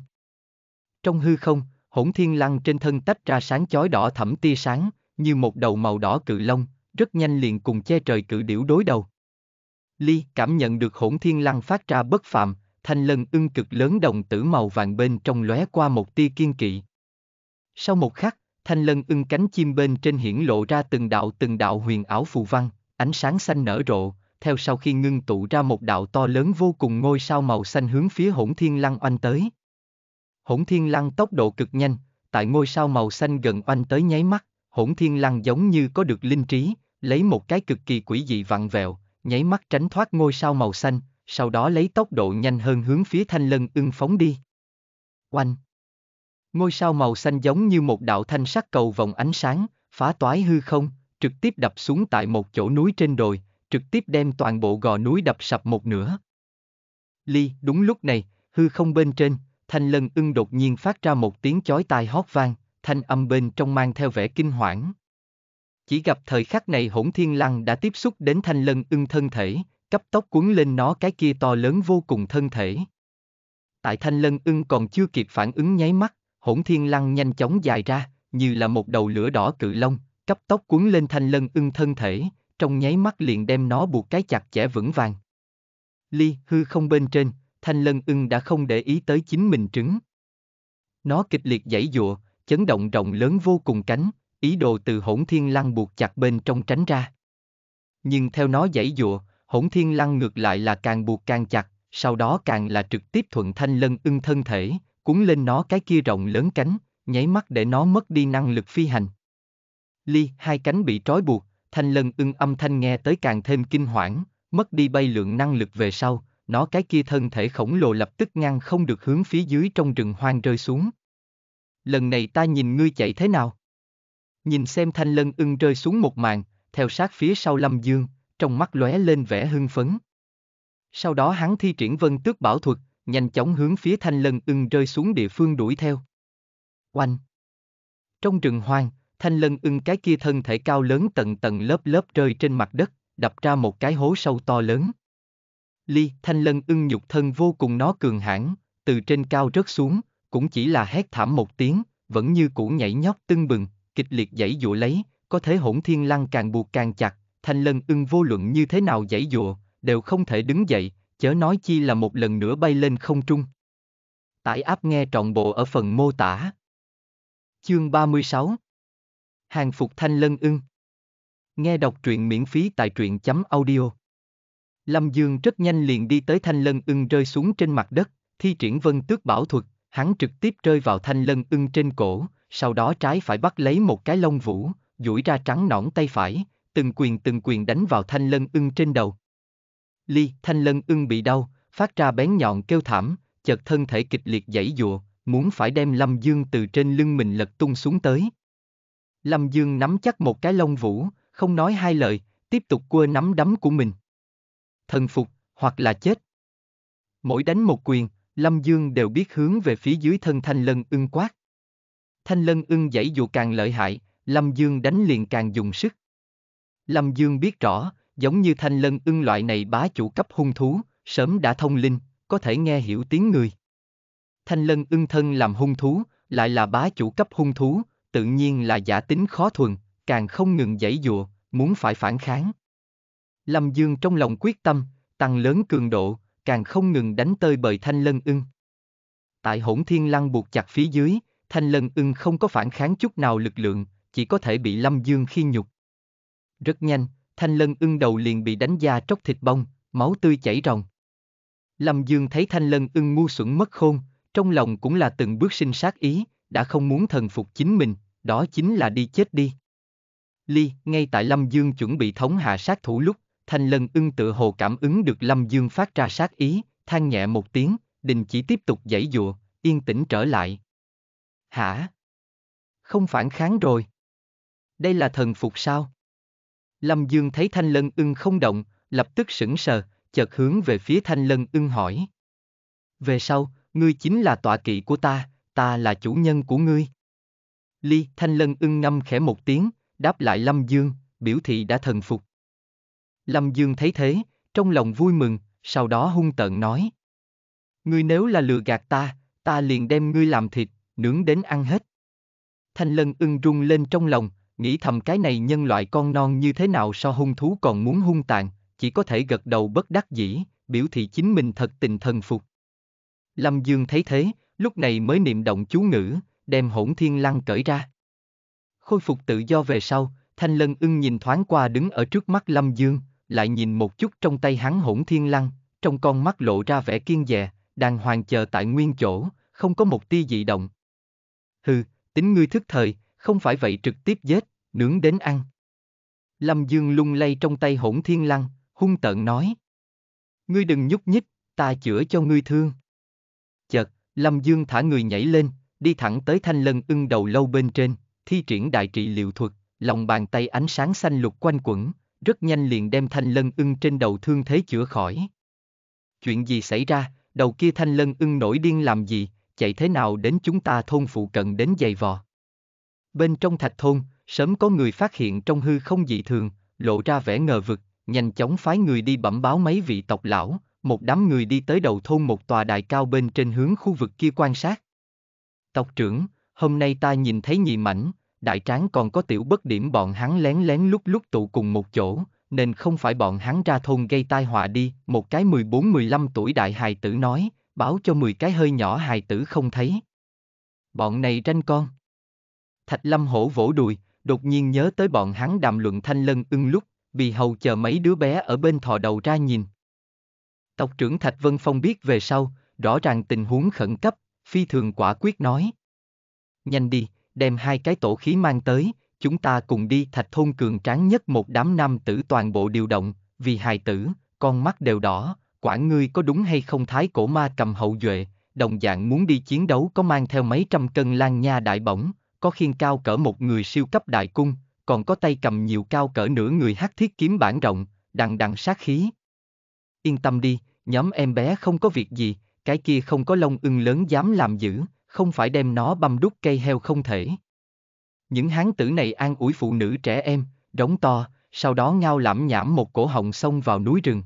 Trong hư không, hỗn thiên lăng trên thân tách ra sáng chói đỏ thẫm tia sáng, như một đầu màu đỏ cự long, rất nhanh liền cùng che trời cự điểu đối đầu. Ly cảm nhận được hỗn thiên lăng phát ra bất phạm, thanh lân ưng cực lớn đồng tử màu vàng bên trong lóe qua một tia kiên kỵ. Sau một khắc, thanh lân ưng cánh chim bên trên hiển lộ ra từng đạo từng đạo huyền ảo phù văn, ánh sáng xanh nở rộ, theo sau khi ngưng tụ ra một đạo to lớn vô cùng ngôi sao màu xanh hướng phía hỗn thiên lăng oanh tới. Hỗn thiên lăng tốc độ cực nhanh, tại ngôi sao màu xanh gần oanh tới nháy mắt, hỗn thiên lăng giống như có được linh trí, lấy một cái cực kỳ quỷ dị vặn vẹo, nháy mắt tránh thoát ngôi sao màu xanh, sau đó lấy tốc độ nhanh hơn hướng phía thanh lân ưng phóng đi. Oanh! Ngôi sao màu xanh giống như một đạo thanh sắc cầu vòng ánh sáng, phá toái hư không, trực tiếp đập xuống tại một chỗ núi trên đồi, trực tiếp đem toàn bộ gò núi đập sập một nửa. Ly, đúng lúc này, hư không bên trên, Thanh lân ưng đột nhiên phát ra một tiếng chói tai hót vang, thanh âm bên trong mang theo vẻ kinh hoảng. Chỉ gặp thời khắc này hỗn thiên lăng đã tiếp xúc đến thanh lân ưng thân thể, cấp tốc cuốn lên nó cái kia to lớn vô cùng thân thể. Tại thanh lân ưng còn chưa kịp phản ứng nháy mắt, hỗn thiên lăng nhanh chóng dài ra, như là một đầu lửa đỏ cự long, cấp tốc cuốn lên thanh lân ưng thân thể, trong nháy mắt liền đem nó buộc cái chặt chẽ vững vàng. Ly hư không bên trên, thanh lân ưng đã không để ý tới chính mình trứng. Nó kịch liệt giãy dụa, chấn động rộng lớn vô cùng cánh, ý đồ từ hỗn thiên lăng buộc chặt bên trong tránh ra. Nhưng theo nó giãy dụa, hỗn thiên lăng ngược lại là càng buộc càng chặt, sau đó càng là trực tiếp thuận thanh lân ưng thân thể, cuốn lên nó cái kia rộng lớn cánh, nháy mắt để nó mất đi năng lực phi hành. Ly, hai cánh bị trói buộc, thanh lân ưng âm thanh nghe tới càng thêm kinh hoảng, mất đi bay lượng năng lực về sau, nó cái kia thân thể khổng lồ lập tức ngăn không được hướng phía dưới trong rừng hoang rơi xuống. Lần này ta nhìn ngươi chạy thế nào? Nhìn xem thanh lân ưng rơi xuống một màn, theo sát phía sau lâm dương, trong mắt lóe lên vẻ hưng phấn. Sau đó hắn thi triển vân tước bảo thuật, nhanh chóng hướng phía thanh lân ưng rơi xuống địa phương đuổi theo. Oanh! Trong rừng hoang, thanh lân ưng cái kia thân thể cao lớn tầng tầng lớp lớp rơi trên mặt đất, đập ra một cái hố sâu to lớn. Ly Thanh Lân ưng nhục thân vô cùng nó cường hãn, từ trên cao rớt xuống, cũng chỉ là hét thảm một tiếng, vẫn như cũ nhảy nhót tưng bừng, kịch liệt giãy dụa lấy, có thế hỗn thiên lăng càng buộc càng chặt, Thanh Lân ưng vô luận như thế nào giãy dụa, đều không thể đứng dậy, chớ nói chi là một lần nữa bay lên không trung. Tải áp nghe trọn bộ ở phần mô tả. Chương 36 Hàng phục Thanh Lân ưng Nghe đọc truyện miễn phí tại truyện chấm audio Lâm Dương rất nhanh liền đi tới thanh lân ưng rơi xuống trên mặt đất, thi triển vân tước bảo thuật, hắn trực tiếp rơi vào thanh lân ưng trên cổ, sau đó trái phải bắt lấy một cái lông vũ, duỗi ra trắng nõn tay phải, từng quyền từng quyền đánh vào thanh lân ưng trên đầu. Ly, thanh lân ưng bị đau, phát ra bén nhọn kêu thảm, chợt thân thể kịch liệt dãy dụa, muốn phải đem Lâm Dương từ trên lưng mình lật tung xuống tới. Lâm Dương nắm chắc một cái lông vũ, không nói hai lời, tiếp tục quơ nắm đấm của mình thần phục, hoặc là chết. Mỗi đánh một quyền, Lâm Dương đều biết hướng về phía dưới thân thanh lân ưng quát. Thanh lân ưng dãy dù càng lợi hại, Lâm Dương đánh liền càng dùng sức. Lâm Dương biết rõ, giống như thanh lân ưng loại này bá chủ cấp hung thú, sớm đã thông linh, có thể nghe hiểu tiếng người. Thanh lân ưng thân làm hung thú, lại là bá chủ cấp hung thú, tự nhiên là giả tính khó thuần, càng không ngừng dãy dụa, muốn phải phản kháng. Lâm Dương trong lòng quyết tâm, tăng lớn cường độ, càng không ngừng đánh tơi bời thanh lân ưng. Tại hỗn thiên lăng buộc chặt phía dưới, thanh lân ưng không có phản kháng chút nào lực lượng, chỉ có thể bị Lâm Dương khi nhục. Rất nhanh, thanh lân ưng đầu liền bị đánh da tróc thịt bông, máu tươi chảy ròng. Lâm Dương thấy thanh lân ưng ngu xuẩn mất khôn, trong lòng cũng là từng bước sinh sát ý, đã không muốn thần phục chính mình, đó chính là đi chết đi. Ly, ngay tại Lâm Dương chuẩn bị thống hạ sát thủ lúc, Thanh Lân ưng tự hồ cảm ứng được Lâm Dương phát ra sát ý, than nhẹ một tiếng, đình chỉ tiếp tục giãy dùa, yên tĩnh trở lại. Hả? Không phản kháng rồi. Đây là thần phục sao? Lâm Dương thấy Thanh Lân ưng không động, lập tức sững sờ, chợt hướng về phía Thanh Lân ưng hỏi. Về sau, ngươi chính là tọa kỵ của ta, ta là chủ nhân của ngươi. Ly Thanh Lân ưng ngâm khẽ một tiếng, đáp lại Lâm Dương, biểu thị đã thần phục. Lâm Dương thấy thế, trong lòng vui mừng, sau đó hung tợn nói. Ngươi nếu là lừa gạt ta, ta liền đem ngươi làm thịt, nướng đến ăn hết. Thanh lân ưng rung lên trong lòng, nghĩ thầm cái này nhân loại con non như thế nào so hung thú còn muốn hung tàn, chỉ có thể gật đầu bất đắc dĩ, biểu thị chính mình thật tình thần phục. Lâm Dương thấy thế, lúc này mới niệm động chú ngữ, đem hỗn thiên lăng cởi ra. Khôi phục tự do về sau, Thanh Lân ưng nhìn thoáng qua đứng ở trước mắt Lâm Dương, lại nhìn một chút trong tay hắn hỗn thiên lăng, trong con mắt lộ ra vẻ kiên dè, đàng hoàng chờ tại nguyên chỗ, không có một tia dị động. Hừ, tính ngươi thức thời, không phải vậy trực tiếp giết, nướng đến ăn. Lâm Dương lung lay trong tay hỗn thiên lăng, hung tợn nói. Ngươi đừng nhúc nhích, ta chữa cho ngươi thương. Chợt, Lâm Dương thả người nhảy lên, đi thẳng tới thanh lân ưng đầu lâu bên trên, thi triển đại trị liệu thuật, lòng bàn tay ánh sáng xanh lục quanh quẩn, rất nhanh liền đem thanh lân ưng trên đầu thương thế chữa khỏi. Chuyện gì xảy ra, đầu kia thanh lân ưng nổi điên làm gì, chạy thế nào đến chúng ta thôn phụ cận đến giày vò. Bên trong thạch thôn, sớm có người phát hiện trong hư không dị thường, lộ ra vẻ ngờ vực, nhanh chóng phái người đi bẩm báo mấy vị tộc lão, một đám người đi tới đầu thôn một tòa đài cao bên trên hướng khu vực kia quan sát. Tộc trưởng, hôm nay ta nhìn thấy nhị mảnh, đại tráng còn có tiểu bất điểm bọn hắn lén lén lúc lúc tụ cùng một chỗ, nên không phải bọn hắn ra thôn gây tai họa đi, một cái 14-15 tuổi đại hài tử nói, báo cho 10 cái hơi nhỏ hài tử không thấy. Bọn này tranh con. Thạch Lâm hổ vỗ đùi, đột nhiên nhớ tới bọn hắn đàm luận thanh lân ưng lúc, vì hầu chờ mấy đứa bé ở bên thò đầu ra nhìn. Tộc trưởng Thạch Vân Phong biết về sau, rõ ràng tình huống khẩn cấp, phi thường quả quyết nói. Nhanh đi, đem hai cái tổ khí mang tới, chúng ta cùng đi thạch thôn cường tráng nhất một đám nam tử toàn bộ điều động, vì hài tử, con mắt đều đỏ, quản ngươi có đúng hay không thái cổ ma cầm hậu duệ, đồng dạng muốn đi chiến đấu có mang theo mấy trăm cân lan nha đại bổng, có khiên cao cỡ một người siêu cấp đại cung, còn có tay cầm nhiều cao cỡ nửa người hắc thiết kiếm bản rộng, đằng đằng sát khí. Yên tâm đi, nhóm em bé không có việc gì, cái kia không có lông ưng lớn dám làm dữ, không phải đem nó băm đút cây heo không thể. Những hán tử này an ủi phụ nữ trẻ em, đóng to, sau đó ngao lãm nhảm một cổ họng xông vào núi rừng.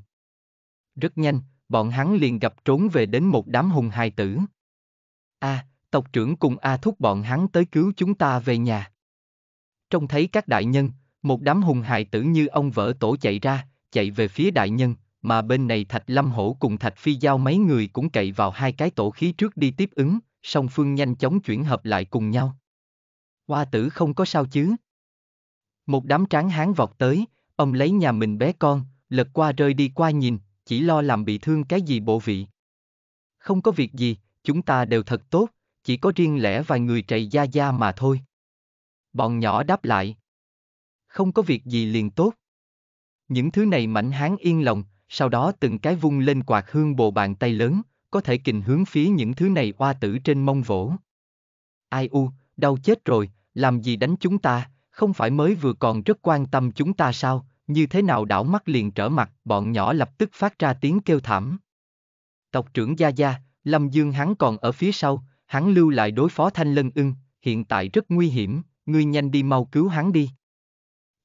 Rất nhanh, bọn hắn liền gặp trốn về đến một đám hùng hài tử. A, à, tộc trưởng cùng A thúc bọn hắn tới cứu chúng ta về nhà. Trông thấy các đại nhân, một đám hùng hài tử như ông vỡ tổ chạy ra, chạy về phía đại nhân, mà bên này Thạch Lâm Hổ cùng Thạch Phi Giao mấy người cũng cậy vào hai cái tổ khí trước đi tiếp ứng, song phương nhanh chóng chuyển hợp lại cùng nhau. Hoa tử không có sao chứ. Một đám tráng hán vọt tới, ông lấy nhà mình bé con, lật qua rơi đi qua nhìn, chỉ lo làm bị thương cái gì bộ vị. Không có việc gì, chúng ta đều thật tốt, chỉ có riêng lẻ vài người trầy da da mà thôi. Bọn nhỏ đáp lại. Không có việc gì liền tốt. Những thứ này mảnh hán yên lòng, sau đó từng cái vung lên quạt hương bồ bàn tay lớn, có thể kình hướng phía những thứ này oa tử trên mông vỗ. Ai u, đau chết rồi, làm gì đánh chúng ta, không phải mới vừa còn rất quan tâm chúng ta sao, như thế nào đảo mắt liền trở mặt, bọn nhỏ lập tức phát ra tiếng kêu thảm. Tộc trưởng Gia Gia, Lâm Dương hắn còn ở phía sau, hắn lưu lại đối phó Thanh Lân ưng, hiện tại rất nguy hiểm, ngươi nhanh đi mau cứu hắn đi.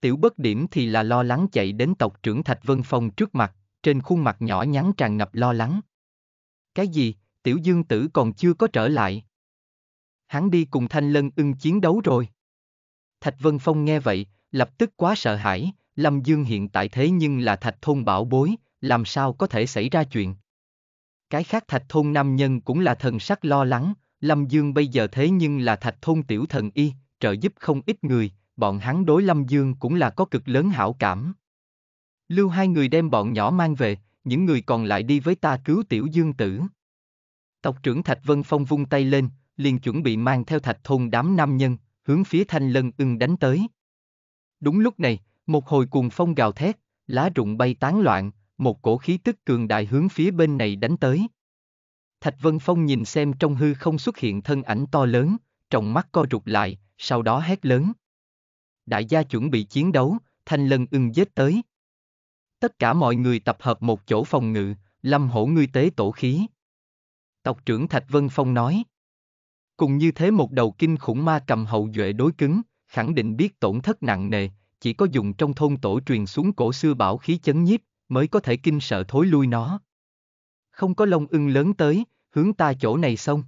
Tiểu bất điểm thì là lo lắng chạy đến tộc trưởng Thạch Vân Phong trước mặt, trên khuôn mặt nhỏ nhắn tràn ngập lo lắng. Cái gì, tiểu dương tử còn chưa có trở lại. Hắn đi cùng thanh lân ưng chiến đấu rồi. Thạch Vân Phong nghe vậy, lập tức quá sợ hãi, Lâm Dương hiện tại thế nhưng là thạch thôn bảo bối, làm sao có thể xảy ra chuyện. Cái khác thạch thôn nam nhân cũng là thần sắc lo lắng, Lâm Dương bây giờ thế nhưng là thạch thôn tiểu thần y, trợ giúp không ít người, bọn hắn đối Lâm Dương cũng là có cực lớn hảo cảm. Lưu hai người đem bọn nhỏ mang về, những người còn lại đi với ta cứu tiểu dương tử. Tộc trưởng Thạch Vân Phong vung tay lên, liền chuẩn bị mang theo thạch thôn đám nam nhân, hướng phía thanh lân ưng đánh tới. Đúng lúc này, một hồi cuồng phong gào thét, lá rụng bay tán loạn, một cổ khí tức cường đại hướng phía bên này đánh tới. Thạch Vân Phong nhìn xem trong hư không xuất hiện thân ảnh to lớn, trọng mắt co rụt lại, sau đó hét lớn. Đại gia chuẩn bị chiến đấu, thanh lân ưng giết tới tất cả mọi người tập hợp một chỗ phòng ngự, lâm hổ ngươi tế tổ khí. Tộc trưởng Thạch Vân Phong nói. Cùng như thế một đầu kinh khủng ma cầm hậu duệ đối cứng, khẳng định biết tổn thất nặng nề, chỉ có dùng trong thôn tổ truyền xuống cổ xưa bảo khí chấn nhiếp, mới có thể kinh sợ thối lui nó. Không có lông ưng lớn tới, hướng ta chỗ này xong.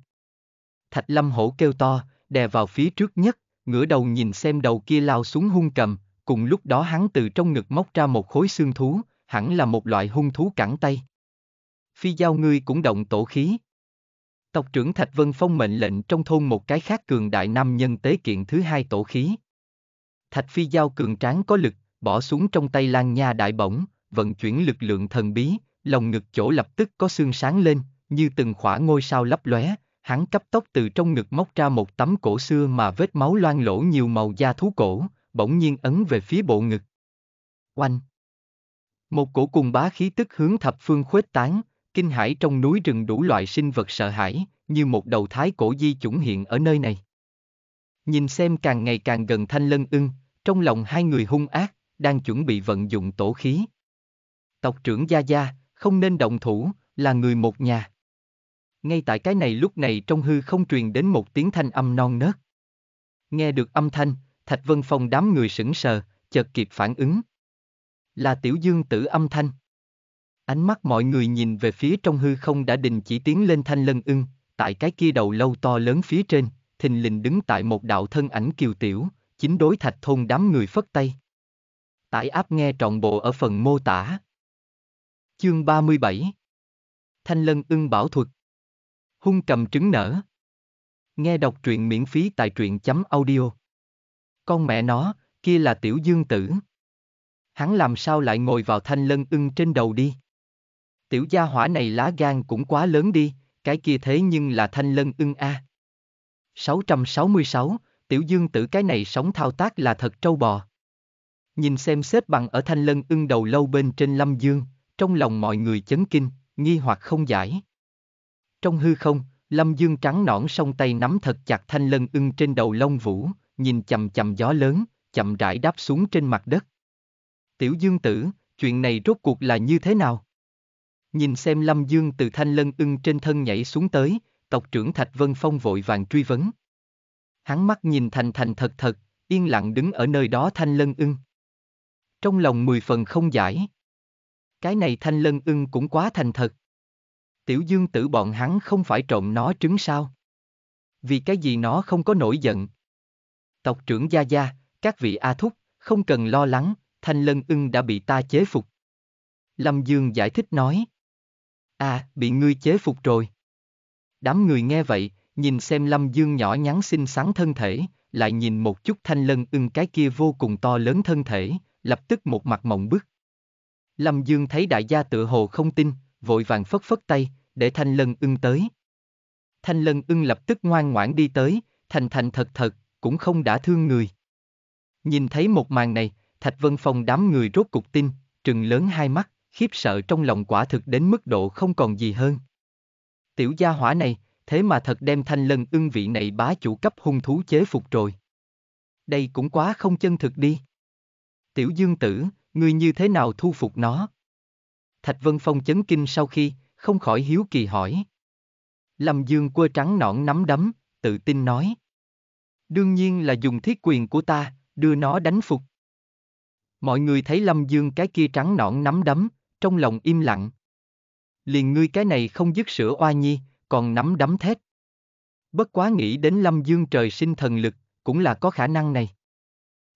Thạch Lâm Hổ kêu to, đè vào phía trước nhất, ngửa đầu nhìn xem đầu kia lao xuống hung cầm, cùng lúc đó hắn từ trong ngực móc ra một khối xương thú, hẳn là một loại hung thú cẳng tay. Phi giao ngươi cũng động tổ khí. Tộc trưởng Thạch Vân Phong mệnh lệnh trong thôn một cái khác cường đại nam nhân tế kiện thứ hai tổ khí. Thạch Phi giao cường tráng có lực, bỏ xuống trong tay Lan Nha đại bổng, vận chuyển lực lượng thần bí, lòng ngực chỗ lập tức có xương sáng lên, như từng khỏa ngôi sao lấp lóe, hắn cấp tốc từ trong ngực móc ra một tấm cổ xưa mà vết máu loang lỗ nhiều màu da thú cổ, bỗng nhiên ấn về phía bộ ngực. Oanh! Một cổ cùng bá khí tức hướng thập phương khuếch tán, kinh hải trong núi rừng đủ loại sinh vật sợ hãi, như một đầu thái cổ di chủng hiện ở nơi này. Nhìn xem càng ngày càng gần thanh lân ưng, trong lòng hai người hung ác, đang chuẩn bị vận dụng tổ khí. Tộc trưởng Gia Gia, không nên động thủ, là người một nhà. Ngay tại cái này lúc này trong hư không truyền đến một tiếng thanh âm non nớt. Nghe được âm thanh, Thạch Vân Phong đám người sững sờ, chợt kịp phản ứng. Là tiểu dương tử âm thanh. Ánh mắt mọi người nhìn về phía trong hư không đã đình chỉ tiến lên thanh lân ưng, tại cái kia đầu lâu to lớn phía trên, thình lình đứng tại một đạo thân ảnh kiều tiểu, chính đối thạch thôn đám người phất tay. Tải áp nghe trọn bộ ở phần mô tả. Chương 37 Thanh lân ưng bảo thuật Hung cầm trứng nở Nghe đọc truyện miễn phí tại truyện chấm audio con mẹ nó, kia là tiểu dương tử. Hắn làm sao lại ngồi vào thanh lân ưng trên đầu đi? Tiểu gia hỏa này lá gan cũng quá lớn đi, cái kia thế nhưng là thanh lân ưng A. 666, tiểu dương tử cái này sống thao tác là thật trâu bò. Nhìn xem xếp bằng ở thanh lân ưng đầu lâu bên trên lâm dương, trong lòng mọi người chấn kinh, nghi hoặc không giải. Trong hư không, lâm dương trắng nõn song tay nắm thật chặt thanh lân ưng trên đầu lông vũ, nhìn chầm chầm gió lớn, chậm rãi đáp xuống trên mặt đất. Tiểu Dương Tử, chuyện này rốt cuộc là như thế nào? Nhìn xem Lâm Dương từ thanh lân ưng trên thân nhảy xuống tới, tộc trưởng Thạch Vân Phong vội vàng truy vấn. Hắn mắt nhìn thành thành thật thật, yên lặng đứng ở nơi đó thanh lân ưng. Trong lòng mười phần không giải. Cái này thanh lân ưng cũng quá thành thật. Tiểu Dương Tử bọn hắn không phải trộm nó trứng sao? Vì cái gì nó không có nổi giận, Tộc trưởng Gia Gia, các vị A Thúc, không cần lo lắng, Thanh Lân ưng đã bị ta chế phục. Lâm Dương giải thích nói. À, bị ngươi chế phục rồi. Đám người nghe vậy, nhìn xem Lâm Dương nhỏ nhắn xinh xắn thân thể, lại nhìn một chút Thanh Lân ưng cái kia vô cùng to lớn thân thể, lập tức một mặt mộng bức. Lâm Dương thấy đại gia tựa hồ không tin, vội vàng phất phất tay, để Thanh Lân ưng tới. Thanh Lân ưng lập tức ngoan ngoãn đi tới, thành thành thật thật, cũng không đã thương người. Nhìn thấy một màn này, Thạch Vân Phong đám người rốt cục tin, trừng lớn hai mắt, khiếp sợ trong lòng quả thực đến mức độ không còn gì hơn. Tiểu gia hỏa này, thế mà thật đem thanh lân ưng vị này bá chủ cấp hung thú chế phục rồi. Đây cũng quá không chân thực đi. Tiểu dương tử, người như thế nào thu phục nó? Thạch Vân Phong chấn kinh sau khi, không khỏi hiếu kỳ hỏi. Lâm Dương quơ trắng nõn nắm đấm, tự tin nói. Đương nhiên là dùng thiết quyền của ta, đưa nó đánh phục. Mọi người thấy Lâm Dương cái kia trắng nõn nắm đấm, trong lòng im lặng. Liền ngươi cái này không dứt sữa oa nhi, còn nắm đấm thét. Bất quá nghĩ đến Lâm Dương trời sinh thần lực, cũng là có khả năng này.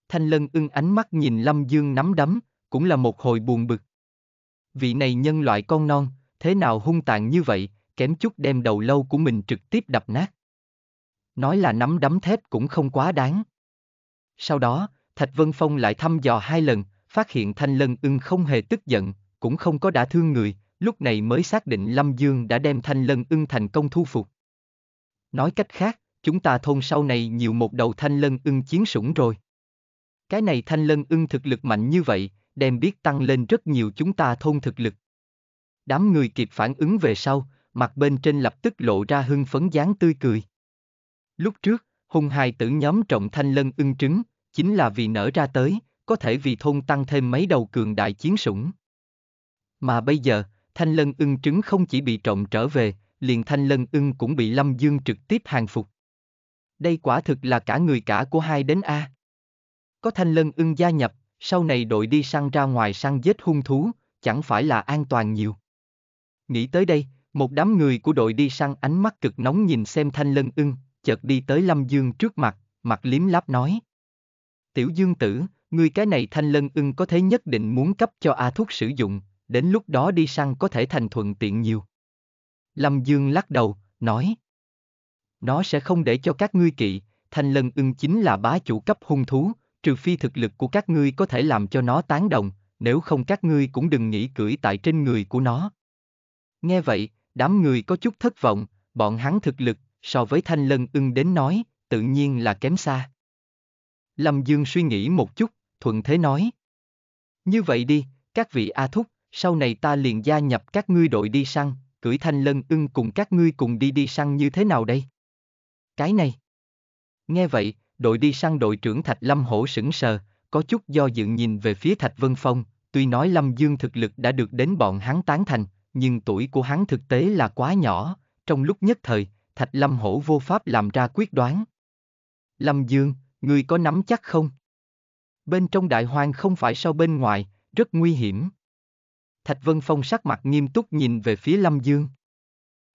Thanh lân ưng ánh mắt nhìn Lâm Dương nắm đấm, cũng là một hồi buồn bực. Vị này nhân loại con non, thế nào hung tàn như vậy, kém chút đem đầu lâu của mình trực tiếp đập nát nói là nắm đấm thép cũng không quá đáng. Sau đó, Thạch Vân Phong lại thăm dò hai lần, phát hiện Thanh Lân ưng không hề tức giận, cũng không có đã thương người, lúc này mới xác định Lâm Dương đã đem Thanh Lân ưng thành công thu phục. Nói cách khác, chúng ta thôn sau này nhiều một đầu Thanh Lân ưng chiến sủng rồi. Cái này Thanh Lân ưng thực lực mạnh như vậy, đem biết tăng lên rất nhiều chúng ta thôn thực lực. Đám người kịp phản ứng về sau, mặt bên trên lập tức lộ ra hưng phấn dáng tươi cười. Lúc trước, hung hài tử nhóm trọng thanh lân ưng trứng, chính là vì nở ra tới, có thể vì thôn tăng thêm mấy đầu cường đại chiến sủng. Mà bây giờ, thanh lân ưng trứng không chỉ bị trọng trở về, liền thanh lân ưng cũng bị Lâm Dương trực tiếp hàng phục. Đây quả thực là cả người cả của hai đến A. Có thanh lân ưng gia nhập, sau này đội đi săn ra ngoài săn giết hung thú, chẳng phải là an toàn nhiều. Nghĩ tới đây, một đám người của đội đi săn ánh mắt cực nóng nhìn xem thanh lân ưng, chợt đi tới Lâm Dương trước mặt, mặt liếm láp nói. Tiểu Dương tử, ngươi cái này thanh lân ưng có thể nhất định muốn cấp cho A Thuốc sử dụng, đến lúc đó đi săn có thể thành thuận tiện nhiều. Lâm Dương lắc đầu, nói. Nó sẽ không để cho các ngươi kỵ, thanh lân ưng chính là bá chủ cấp hung thú, trừ phi thực lực của các ngươi có thể làm cho nó tán đồng, nếu không các ngươi cũng đừng nghĩ cưỡi tại trên người của nó. Nghe vậy, đám người có chút thất vọng, bọn hắn thực lực, so với thanh lân ưng đến nói, tự nhiên là kém xa. Lâm Dương suy nghĩ một chút, thuận thế nói. Như vậy đi, các vị A Thúc, sau này ta liền gia nhập các ngươi đội đi săn, cưỡi thanh lân ưng cùng các ngươi cùng đi đi săn như thế nào đây? Cái này. Nghe vậy, đội đi săn đội trưởng Thạch Lâm Hổ sững sờ, có chút do dự nhìn về phía Thạch Vân Phong, tuy nói Lâm Dương thực lực đã được đến bọn hắn tán thành, nhưng tuổi của hắn thực tế là quá nhỏ, trong lúc nhất thời, Thạch Lâm Hổ vô pháp làm ra quyết đoán. Lâm Dương, người có nắm chắc không? Bên trong đại hoang không phải sau bên ngoài, rất nguy hiểm. Thạch Vân Phong sắc mặt nghiêm túc nhìn về phía Lâm Dương.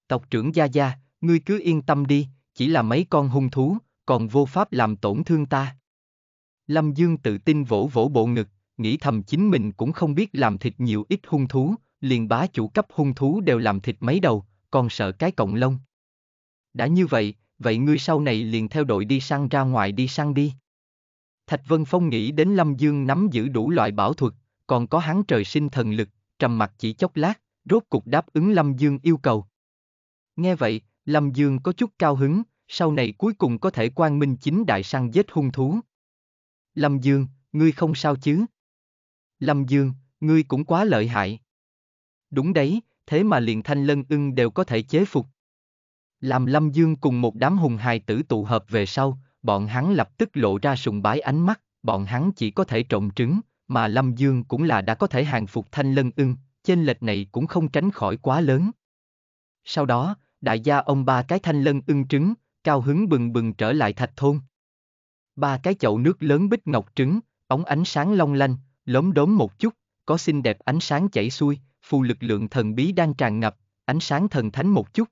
Tộc trưởng Gia Gia, ngươi cứ yên tâm đi, chỉ là mấy con hung thú, còn vô pháp làm tổn thương ta. Lâm Dương tự tin vỗ vỗ bộ ngực, nghĩ thầm chính mình cũng không biết làm thịt nhiều ít hung thú, liền bá chủ cấp hung thú đều làm thịt mấy đầu, còn sợ cái cộng lông đã như vậy, vậy ngươi sau này liền theo đội đi săn ra ngoài đi săn đi. Thạch Vân Phong nghĩ đến Lâm Dương nắm giữ đủ loại bảo thuật, còn có hắn trời sinh thần lực, trầm mặt chỉ chốc lát, rốt cục đáp ứng Lâm Dương yêu cầu. Nghe vậy, Lâm Dương có chút cao hứng, sau này cuối cùng có thể quan minh chính đại săn giết hung thú. Lâm Dương, ngươi không sao chứ? Lâm Dương, ngươi cũng quá lợi hại. Đúng đấy, thế mà liền thanh lân ưng đều có thể chế phục. Làm Lâm Dương cùng một đám hùng hài tử tụ hợp về sau, bọn hắn lập tức lộ ra sùng bái ánh mắt, bọn hắn chỉ có thể trộm trứng, mà Lâm Dương cũng là đã có thể hàng phục thanh lân ưng, trên lệch này cũng không tránh khỏi quá lớn. Sau đó, đại gia ông ba cái thanh lân ưng trứng, cao hứng bừng bừng trở lại thạch thôn. Ba cái chậu nước lớn bích ngọc trứng, ống ánh sáng long lanh, lốm đốm một chút, có xinh đẹp ánh sáng chảy xuôi, phù lực lượng thần bí đang tràn ngập, ánh sáng thần thánh một chút,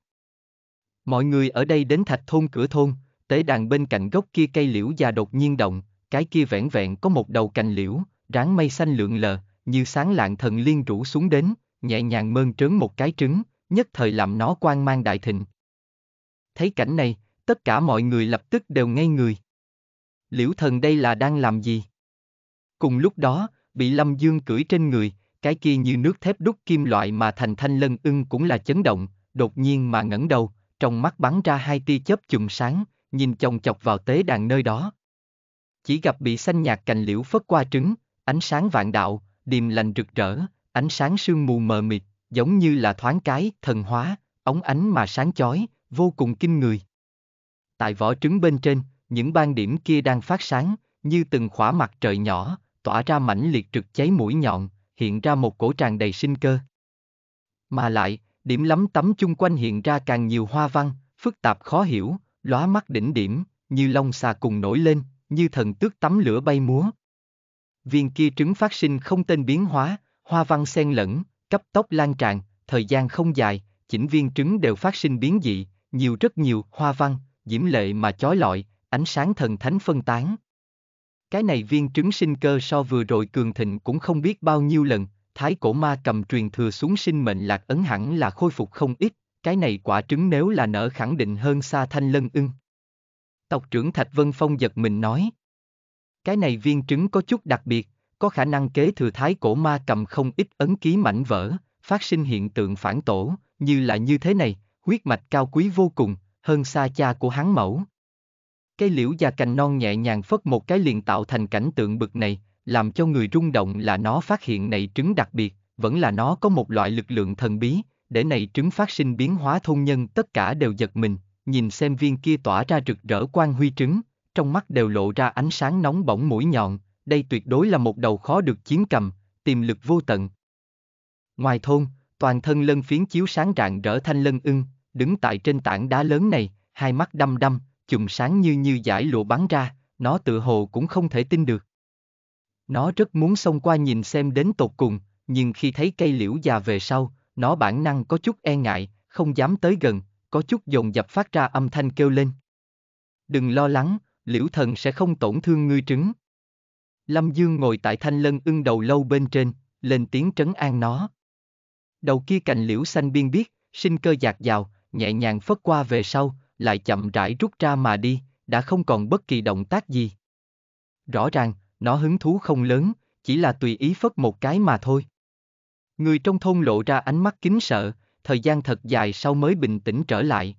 Mọi người ở đây đến thạch thôn cửa thôn, tế đàn bên cạnh gốc kia cây liễu già đột nhiên động, cái kia vẻn vẹn có một đầu cành liễu, ráng mây xanh lượn lờ, như sáng lạng thần liên rủ xuống đến, nhẹ nhàng mơn trớn một cái trứng, nhất thời làm nó quang mang đại thịnh. Thấy cảnh này, tất cả mọi người lập tức đều ngây người. Liễu thần đây là đang làm gì? Cùng lúc đó, bị Lâm Dương cưỡi trên người, cái kia như nước thép đúc kim loại mà thành thanh lân ưng cũng là chấn động, đột nhiên mà ngẩng đầu, trong mắt bắn ra hai tia chớp chùm sáng, nhìn chồng chọc vào tế đàn nơi đó. Chỉ gặp bị xanh nhạt cành liễu phất qua trứng, ánh sáng vạn đạo, điềm lành rực rỡ, ánh sáng sương mù mờ mịt, giống như là thoáng cái, thần hóa, ống ánh mà sáng chói, vô cùng kinh người. Tại vỏ trứng bên trên, những ban điểm kia đang phát sáng, như từng khỏa mặt trời nhỏ, tỏa ra mãnh liệt trực cháy mũi nhọn, hiện ra một cổ tràng đầy sinh cơ. Mà lại, điểm lắm tấm chung quanh hiện ra càng nhiều hoa văn, phức tạp khó hiểu, lóa mắt đỉnh điểm, như lông xà cùng nổi lên, như thần tước tắm lửa bay múa. Viên kia trứng phát sinh không tên biến hóa, hoa văn xen lẫn, cấp tốc lan tràn, thời gian không dài, chỉnh viên trứng đều phát sinh biến dị, nhiều rất nhiều hoa văn, diễm lệ mà chói lọi, ánh sáng thần thánh phân tán. Cái này viên trứng sinh cơ so vừa rồi cường thịnh cũng không biết bao nhiêu lần, thái cổ ma cầm truyền thừa xuống sinh mệnh lạc ấn hẳn là khôi phục không ít, cái này quả trứng nếu là nở khẳng định hơn xa thanh lân ưng. Tộc trưởng Thạch Vân Phong giật mình nói. Cái này viên trứng có chút đặc biệt, có khả năng kế thừa thái cổ ma cầm không ít ấn ký mảnh vỡ, phát sinh hiện tượng phản tổ, như là như thế này, huyết mạch cao quý vô cùng, hơn xa cha của hắn mẫu. Cây liễu già cành non nhẹ nhàng phất một cái liền tạo thành cảnh tượng bực này, làm cho người rung động là nó phát hiện này trứng đặc biệt, vẫn là nó có một loại lực lượng thần bí, để này trứng phát sinh biến hóa thôn nhân tất cả đều giật mình, nhìn xem viên kia tỏa ra rực rỡ quang huy trứng, trong mắt đều lộ ra ánh sáng nóng bỏng mũi nhọn, đây tuyệt đối là một đầu khó được chiến cầm, tiềm lực vô tận. Ngoài thôn, toàn thân lân phiến chiếu sáng rạng rỡ thanh lân ưng, đứng tại trên tảng đá lớn này, hai mắt đăm đăm, chùm sáng như như giải lụa bắn ra, nó tự hồ cũng không thể tin được. Nó rất muốn xông qua nhìn xem đến tột cùng, nhưng khi thấy cây liễu già về sau, nó bản năng có chút e ngại, không dám tới gần, có chút dồn dập phát ra âm thanh kêu lên. Đừng lo lắng, liễu thần sẽ không tổn thương ngươi trứng. Lâm Dương ngồi tại thanh lân ưng đầu lâu bên trên, lên tiếng trấn an nó. Đầu kia cành liễu xanh biên biết, sinh cơ dạt dào, nhẹ nhàng phất qua về sau, lại chậm rãi rút ra mà đi, đã không còn bất kỳ động tác gì. Rõ ràng, nó hứng thú không lớn, chỉ là tùy ý phất một cái mà thôi. Người trong thôn lộ ra ánh mắt kính sợ, thời gian thật dài sau mới bình tĩnh trở lại.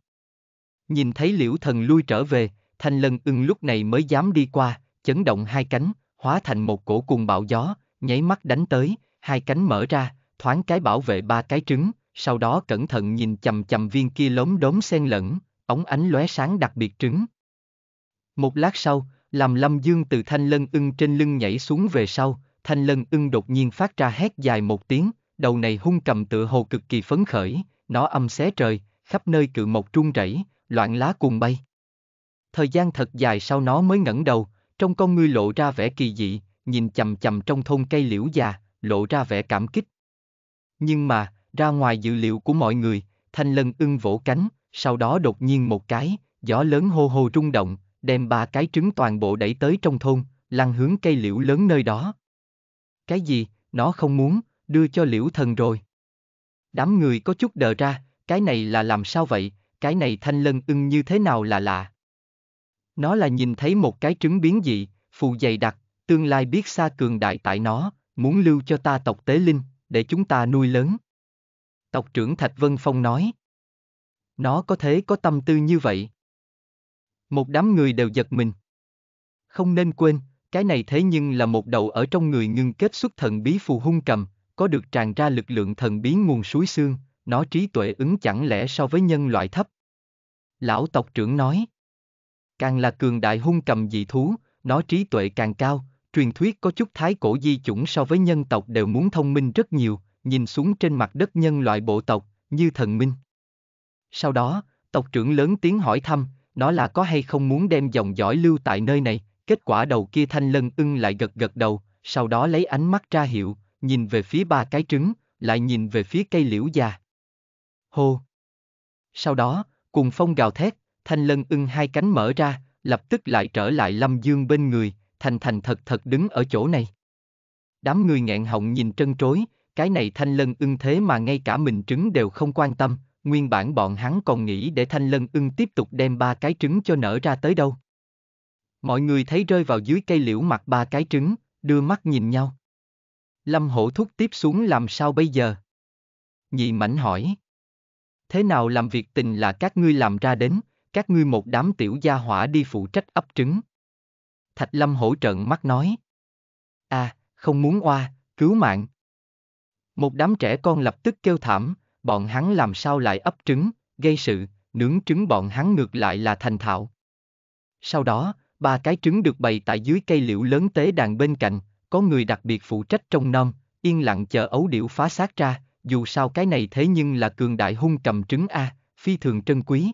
Nhìn thấy liễu thần lui trở về, thanh lân ưng lúc này mới dám đi qua, chấn động hai cánh, hóa thành một cổ cùng bão gió, nháy mắt đánh tới, hai cánh mở ra, thoáng cái bảo vệ ba cái trứng, sau đó cẩn thận nhìn chầm chầm viên kia lốm đốm xen lẫn, ống ánh lóe sáng đặc biệt trứng. Một lát sau, làm Lâm Dương từ thanh lân ưng trên lưng nhảy xuống về sau, thanh lân ưng đột nhiên phát ra hét dài một tiếng, đầu này hung cầm tựa hồ cực kỳ phấn khởi, nó âm xé trời, khắp nơi cự mộc trung rẩy, loạn lá cùng bay. Thời gian thật dài sau nó mới ngẩng đầu, trong con ngươi lộ ra vẻ kỳ dị, nhìn chầm chầm trong thôn cây liễu già, lộ ra vẻ cảm kích. Nhưng mà, ra ngoài dự liệu của mọi người, thanh lân ưng vỗ cánh, sau đó đột nhiên một cái, gió lớn hô hô rung động, đem ba cái trứng toàn bộ đẩy tới trong thôn, lăn hướng cây liễu lớn nơi đó. Cái gì, nó không muốn, đưa cho liễu thần rồi. Đám người có chút đờ ra, cái này là làm sao vậy, cái này thanh lân ưng như thế nào là lạ. Nó là nhìn thấy một cái trứng biến dị, phù dày đặc, tương lai biết xa cường đại tại nó, muốn lưu cho ta tộc tế linh, để chúng ta nuôi lớn. Tộc trưởng Thạch Vân Phong nói. Nó có thế có tâm tư như vậy. Một đám người đều giật mình. Không nên quên, cái này thế nhưng là một đầu ở trong người ngưng kết xuất thần bí phù hung cầm, có được tràn ra lực lượng thần bí nguồn suối xương, nó trí tuệ ứng chẳng lẽ so với nhân loại thấp. Lão tộc trưởng nói, càng là cường đại hung cầm dị thú, nó trí tuệ càng cao, truyền thuyết có chút thái cổ di chủng so với nhân tộc đều muốn thông minh rất nhiều, nhìn xuống trên mặt đất nhân loại bộ tộc, như thần minh. Sau đó, tộc trưởng lớn tiếng hỏi thăm, nó là có hay không muốn đem dòng dõi lưu tại nơi này, kết quả đầu kia thanh lân ưng lại gật gật đầu, sau đó lấy ánh mắt ra hiệu, nhìn về phía ba cái trứng, lại nhìn về phía cây liễu già. Hô! Sau đó, cùng phong gào thét, thanh lân ưng hai cánh mở ra, lập tức lại trở lại lâm dương bên người, thành thành thật thật đứng ở chỗ này. Đám người nghẹn họng nhìn trân trối, cái này thanh lân ưng thế mà ngay cả mình trứng đều không quan tâm, nguyên bản bọn hắn còn nghĩ để Thanh Lân ưng tiếp tục đem ba cái trứng cho nở ra tới đâu. Mọi người thấy rơi vào dưới cây liễu mặt ba cái trứng, đưa mắt nhìn nhau. Lâm hổ thúc tiếp xuống làm sao bây giờ? Nhị mảnh hỏi. Thế nào làm việc tình là các ngươi làm ra đến, các ngươi một đám tiểu gia hỏa đi phụ trách ấp trứng. Thạch Lâm Hổ trợn mắt nói. À, không muốn oa, cứu mạng. Một đám trẻ con lập tức kêu thảm, bọn hắn làm sao lại ấp trứng, gây sự, nướng trứng bọn hắn ngược lại là thành thạo. Sau đó, ba cái trứng được bày tại dưới cây liễu lớn tế đàn bên cạnh, có người đặc biệt phụ trách trông nom, yên lặng chờ ấu điểu phá xác ra, dù sao cái này thế nhưng là cường đại hung cầm trứng A, phi thường trân quý.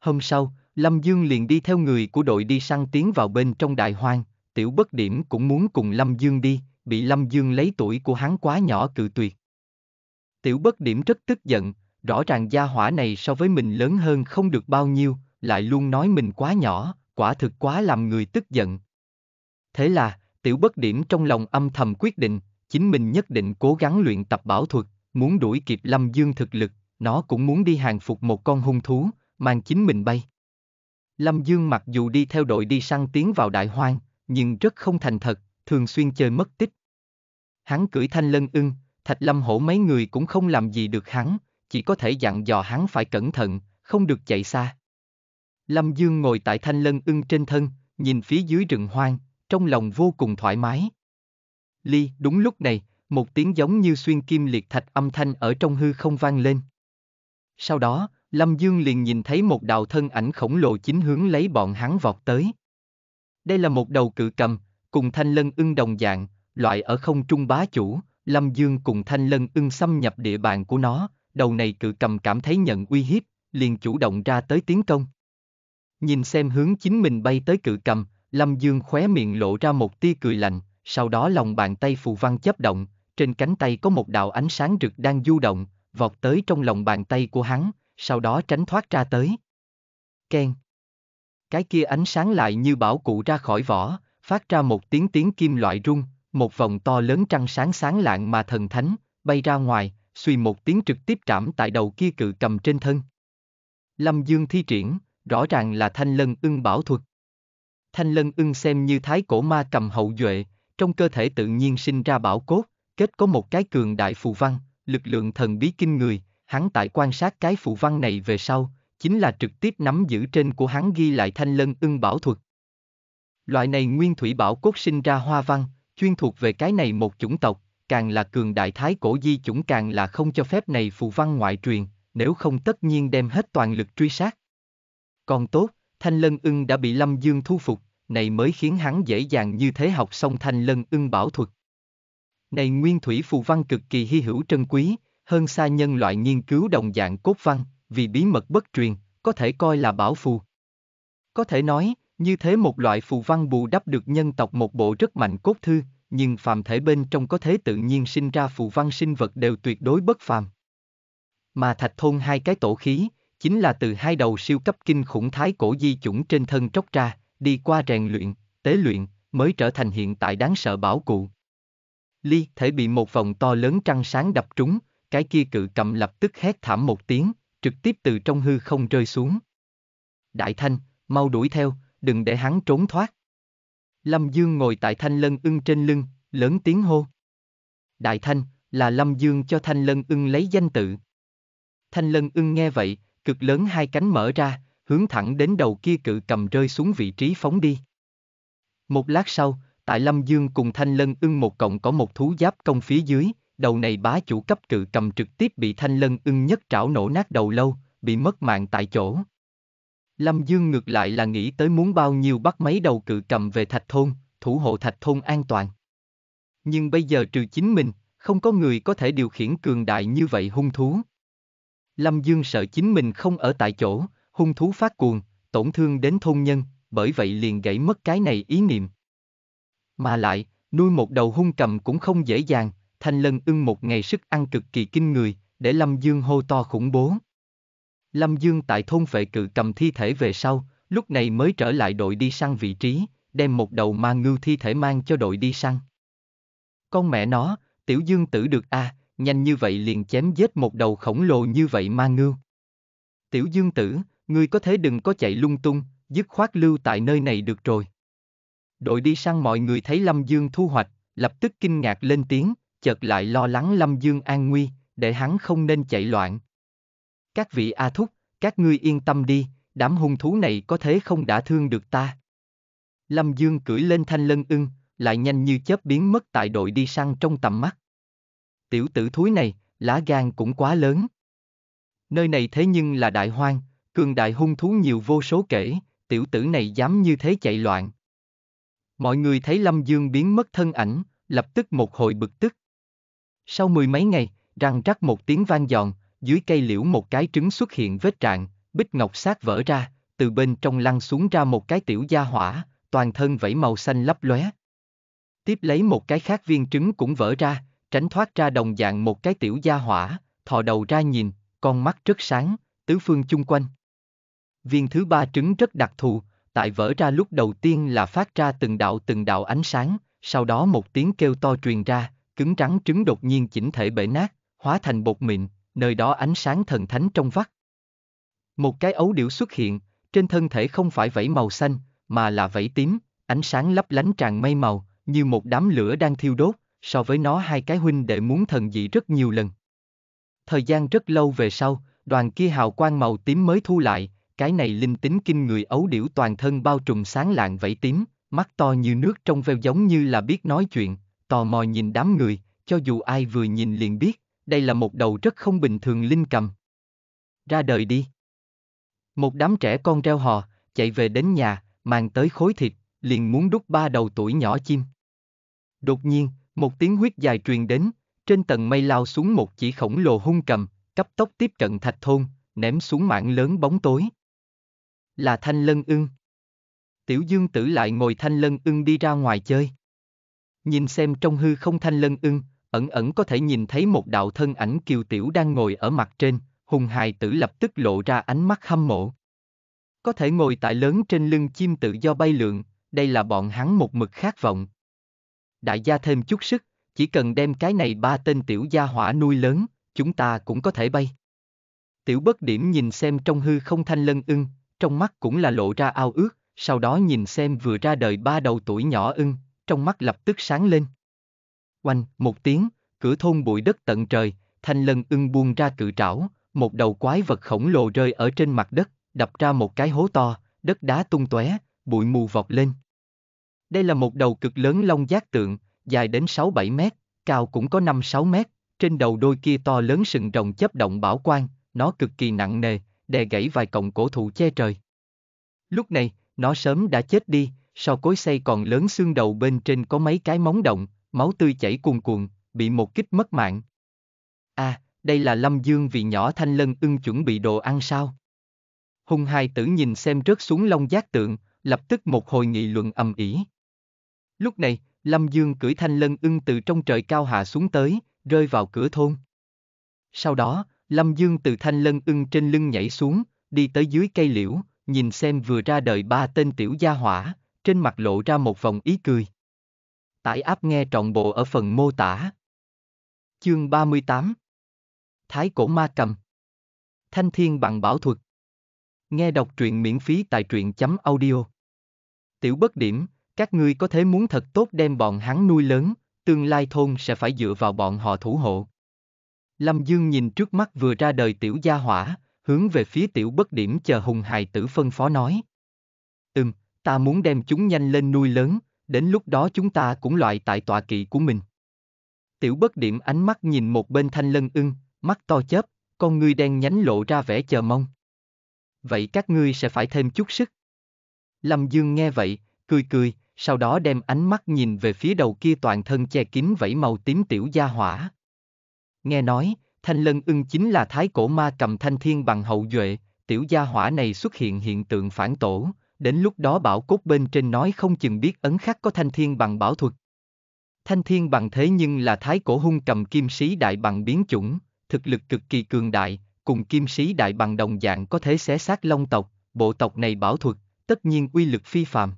Hôm sau, Lâm Dương liền đi theo người của đội đi săn tiến vào bên trong đại hoang, tiểu bất điểm cũng muốn cùng Lâm Dương đi, bị Lâm Dương lấy tuổi của hắn quá nhỏ cự tuyệt. Tiểu bất điểm rất tức giận, rõ ràng gia hỏa này so với mình lớn hơn không được bao nhiêu, lại luôn nói mình quá nhỏ, quả thực quá làm người tức giận. Thế là, tiểu bất điểm trong lòng âm thầm quyết định, chính mình nhất định cố gắng luyện tập bảo thuật, muốn đuổi kịp Lâm Dương thực lực, nó cũng muốn đi hàng phục một con hung thú, mang chính mình bay. Lâm Dương mặc dù đi theo đội đi săn tiến vào đại hoang, nhưng rất không thành thật, thường xuyên chơi mất tích. Hắn cưỡi thanh lân ưng, Thạch Lâm Hổ mấy người cũng không làm gì được hắn, chỉ có thể dặn dò hắn phải cẩn thận, không được chạy xa. Lâm Dương ngồi tại thanh lân ưng trên thân, nhìn phía dưới rừng hoang, trong lòng vô cùng thoải mái. Ly, đúng lúc này, một tiếng giống như xuyên kim liệt thạch âm thanh ở trong hư không vang lên. Sau đó, Lâm Dương liền nhìn thấy một đạo thân ảnh khổng lồ chính hướng lấy bọn hắn vọt tới. Đây là một đầu cự cầm, cùng thanh lân ưng đồng dạng, loại ở không trung bá chủ, Lâm Dương cùng Thanh Lân ưng xâm nhập địa bàn của nó, đầu này cự cầm cảm thấy nhận uy hiếp, liền chủ động ra tới tiến công. Nhìn xem hướng chính mình bay tới cự cầm, Lâm Dương khóe miệng lộ ra một tia cười lạnh, sau đó lòng bàn tay phù văn chấp động, trên cánh tay có một đạo ánh sáng rực đang du động, vọt tới trong lòng bàn tay của hắn, sau đó tránh thoát ra tới. Ken. Cái kia ánh sáng lại như bảo cụ ra khỏi vỏ, phát ra một tiếng tiếng kim loại rung, một vòng to lớn trăng sáng sáng lạng mà thần thánh, bay ra ngoài, suy một tiếng trực tiếp trảm tại đầu kia cự cầm trên thân. Lâm Dương thi triển, rõ ràng là thanh lân ưng bảo thuật. Thanh lân ưng xem như thái cổ ma cầm hậu duệ, trong cơ thể tự nhiên sinh ra bảo cốt, kết có một cái cường đại phù văn, lực lượng thần bí kinh người, hắn tại quan sát cái phù văn này về sau, chính là trực tiếp nắm giữ trên của hắn ghi lại thanh lân ưng bảo thuật. Loại này nguyên thủy bảo cốt sinh ra hoa văn, chuyên thuộc về cái này một chủng tộc, càng là cường đại thái cổ di chủng càng là không cho phép này phù văn ngoại truyền, nếu không tất nhiên đem hết toàn lực truy sát. Còn tốt, Thanh Lân ưng đã bị Lâm Dương thu phục, này mới khiến hắn dễ dàng như thế học xong Thanh Lân ưng bảo thuật. Này nguyên thủy phù văn cực kỳ hy hữu trân quý, hơn xa nhân loại nghiên cứu đồng dạng cốt văn, vì bí mật bất truyền, có thể coi là bảo phù. Có thể nói, như thế một loại phù văn bù đắp được nhân tộc một bộ rất mạnh cốt thư, nhưng phàm thể bên trong có thế tự nhiên sinh ra phù văn sinh vật đều tuyệt đối bất phàm. Mà thạch thôn hai cái tổ khí, chính là từ hai đầu siêu cấp kinh khủng thái cổ di chủng trên thân tróc ra, đi qua rèn luyện, tế luyện, mới trở thành hiện tại đáng sợ bảo cụ. Ly thể bị một vòng to lớn trăng sáng đập trúng, cái kia cự cầm lập tức hét thảm một tiếng, trực tiếp từ trong hư không rơi xuống. Đại thanh, mau đuổi theo, đừng để hắn trốn thoát. Lâm Dương ngồi tại thanh lân ưng trên lưng, lớn tiếng hô. Đại thanh, là Lâm Dương cho thanh lân ưng lấy danh tự. Thanh lân ưng nghe vậy, cực lớn hai cánh mở ra, hướng thẳng đến đầu kia cự cầm rơi xuống vị trí phóng đi. Một lát sau, tại Lâm Dương cùng Thanh Lân ưng một cộng có một thú giáp công phía dưới, đầu này bá chủ cấp cự cầm trực tiếp bị Thanh Lân ưng nhất trảo nổ nát đầu lâu, bị mất mạng tại chỗ. Lâm Dương ngược lại là nghĩ tới muốn bao nhiêu bắt mấy đầu cự cầm về thạch thôn, thủ hộ thạch thôn an toàn. Nhưng bây giờ trừ chính mình, không có người có thể điều khiển cường đại như vậy hung thú. Lâm Dương sợ chính mình không ở tại chỗ, hung thú phát cuồng, tổn thương đến thôn nhân, bởi vậy liền gãy mất cái này ý niệm. Mà lại, nuôi một đầu hung cầm cũng không dễ dàng, thanh lân ưng một ngày sức ăn cực kỳ kinh người, để Lâm Dương hô to khủng bố. Lâm Dương tại thôn vệ cự cầm thi thể về sau, lúc này mới trở lại đội đi săn vị trí, đem một đầu ma ngưu thi thể mang cho đội đi săn. Con mẹ nó, tiểu dương tử được a, à, nhanh như vậy liền chém giết một đầu khổng lồ như vậy ma ngưu. Tiểu dương tử, ngươi có thể đừng có chạy lung tung, dứt khoát lưu tại nơi này được rồi. Đội đi săn mọi người thấy Lâm Dương thu hoạch, lập tức kinh ngạc lên tiếng, chợt lại lo lắng Lâm Dương an nguy, để hắn không nên chạy loạn, các vị A Thúc, các ngươi yên tâm đi, đám hung thú này có thế không đã thương được ta. Lâm Dương cưỡi lên thanh lân ưng, lại nhanh như chớp biến mất tại đội đi săn trong tầm mắt. Tiểu tử thúi này, lá gan cũng quá lớn. Nơi này thế nhưng là đại hoang, cường đại hung thú nhiều vô số kể, tiểu tử này dám như thế chạy loạn. Mọi người thấy Lâm Dương biến mất thân ảnh, lập tức một hồi bực tức. Sau mười mấy ngày, răng rắc một tiếng vang dọn, dưới cây liễu một cái trứng xuất hiện vết trạng, bích ngọc sát vỡ ra, từ bên trong lăn xuống ra một cái tiểu gia hỏa, toàn thân vẫy màu xanh lấp lóe. Tiếp lấy một cái khác viên trứng cũng vỡ ra, tránh thoát ra đồng dạng một cái tiểu gia hỏa, thò đầu ra nhìn, con mắt rất sáng, tứ phương chung quanh. Viên thứ ba trứng rất đặc thù, tại vỡ ra lúc đầu tiên là phát ra từng đạo từng đạo ánh sáng, sau đó một tiếng kêu to truyền ra, cứng trắng trứng đột nhiên chỉnh thể bể nát, hóa thành bột mịn, nơi đó ánh sáng thần thánh trong vắt. Một cái ấu điểu xuất hiện, trên thân thể không phải vẫy màu xanh, mà là vẫy tím, ánh sáng lấp lánh tràn mây màu, như một đám lửa đang thiêu đốt, so với nó hai cái huynh đệ muốn thần dị rất nhiều lần. Thời gian rất lâu về sau, đoàn kia hào quang màu tím mới thu lại, cái này linh tính kinh người ấu điểu toàn thân bao trùm sáng lạng vẫy tím, mắt to như nước trong veo giống như là biết nói chuyện, tò mò nhìn đám người, cho dù ai vừa nhìn liền biết, đây là một đầu rất không bình thường linh cầm. Ra đời đi. Một đám trẻ con reo hò, chạy về đến nhà, mang tới khối thịt, liền muốn đút ba đầu tuổi nhỏ chim. Đột nhiên, một tiếng huyết dài truyền đến, trên tầng mây lao xuống một chỉ khổng lồ hung cầm, cấp tốc tiếp cận thạch thôn, ném xuống mảng lớn bóng tối. Là thanh lân ưng. Tiểu dương tử lại ngồi thanh lân ưng đi ra ngoài chơi. Nhìn xem trong hư không thanh lân ưng, ẩn ẩn có thể nhìn thấy một đạo thân ảnh kiều tiểu đang ngồi ở mặt trên, hùng hài tử lập tức lộ ra ánh mắt hâm mộ. Có thể ngồi tại lớn trên lưng chim tự do bay lượn, đây là bọn hắn một mực khát vọng. Đại gia thêm chút sức, chỉ cần đem cái này ba tên tiểu gia hỏa nuôi lớn, chúng ta cũng có thể bay. Tiểu bất điểm nhìn xem trong hư không thanh lân ưng, trong mắt cũng là lộ ra ao ước, sau đó nhìn xem vừa ra đời ba đầu tuổi nhỏ ưng, trong mắt lập tức sáng lên. Oanh, một tiếng, cửa thôn bụi đất tận trời, thanh lân ưng buông ra cự trảo, một đầu quái vật khổng lồ rơi ở trên mặt đất, đập ra một cái hố to, đất đá tung tóe, bụi mù vọt lên. Đây là một đầu cực lớn long giác tượng, dài đến sáu bảy mét, cao cũng có năm sáu mét, trên đầu đôi kia to lớn sừng rồng chấp động bảo quan, nó cực kỳ nặng nề, đè gãy vài cọng cổ thụ che trời. Lúc này, nó sớm đã chết đi, sau cối xây còn lớn xương đầu bên trên có mấy cái móng động, máu tươi chảy cuồn cuộn, bị một kích mất mạng. A, à, đây là Lâm Dương vì nhỏ thanh lân ưng chuẩn bị đồ ăn sao? Hung hai tử nhìn xem rớt xuống long giác tượng, lập tức một hồi nghị luận ầm ĩ. Lúc này, Lâm Dương cưỡi thanh lân ưng từ trong trời cao hạ xuống tới, rơi vào cửa thôn. Sau đó, Lâm Dương từ thanh lân ưng trên lưng nhảy xuống, đi tới dưới cây liễu, nhìn xem vừa ra đời ba tên tiểu gia hỏa, trên mặt lộ ra một vòng ý cười. Tải app nghe trọn bộ ở phần mô tả. Chương 38 Thái cổ ma cầm Thanh thiên bằng bảo thuật Nghe đọc truyện miễn phí tại truyện chấm audio Tiểu bất điểm, các ngươi có thể muốn thật tốt đem bọn hắn nuôi lớn, tương lai thôn sẽ phải dựa vào bọn họ thủ hộ. Lâm Dương nhìn trước mắt vừa ra đời tiểu gia hỏa, hướng về phía tiểu bất điểm chờ hùng hài tử phân phó nói. Ừm, ta muốn đem chúng nhanh lên nuôi lớn, đến lúc đó chúng ta cũng loại tại tòa kỵ của mình. Tiểu bất điểm ánh mắt nhìn một bên thanh lân ưng, mắt to chớp, con ngươi đen nhánh lộ ra vẻ chờ mong. Vậy các ngươi sẽ phải thêm chút sức. Lâm Dương nghe vậy, cười cười, sau đó đem ánh mắt nhìn về phía đầu kia toàn thân che kín vẫy màu tím tiểu gia hỏa. Nghe nói, thanh lân ưng chính là thái cổ ma cầm thanh thiên bằng hậu duệ, tiểu gia hỏa này xuất hiện hiện tượng phản tổ, đến lúc đó bảo cốt bên trên nói không chừng biết ấn khắc có thanh thiên bằng bảo thuật. Thanh thiên bằng thế nhưng là thái cổ hung cầm kim sĩ đại bằng biến chủng, thực lực cực kỳ cường đại, cùng kim sĩ đại bằng đồng dạng có thể xé xác long tộc, bộ tộc này bảo thuật, tất nhiên uy lực phi phạm.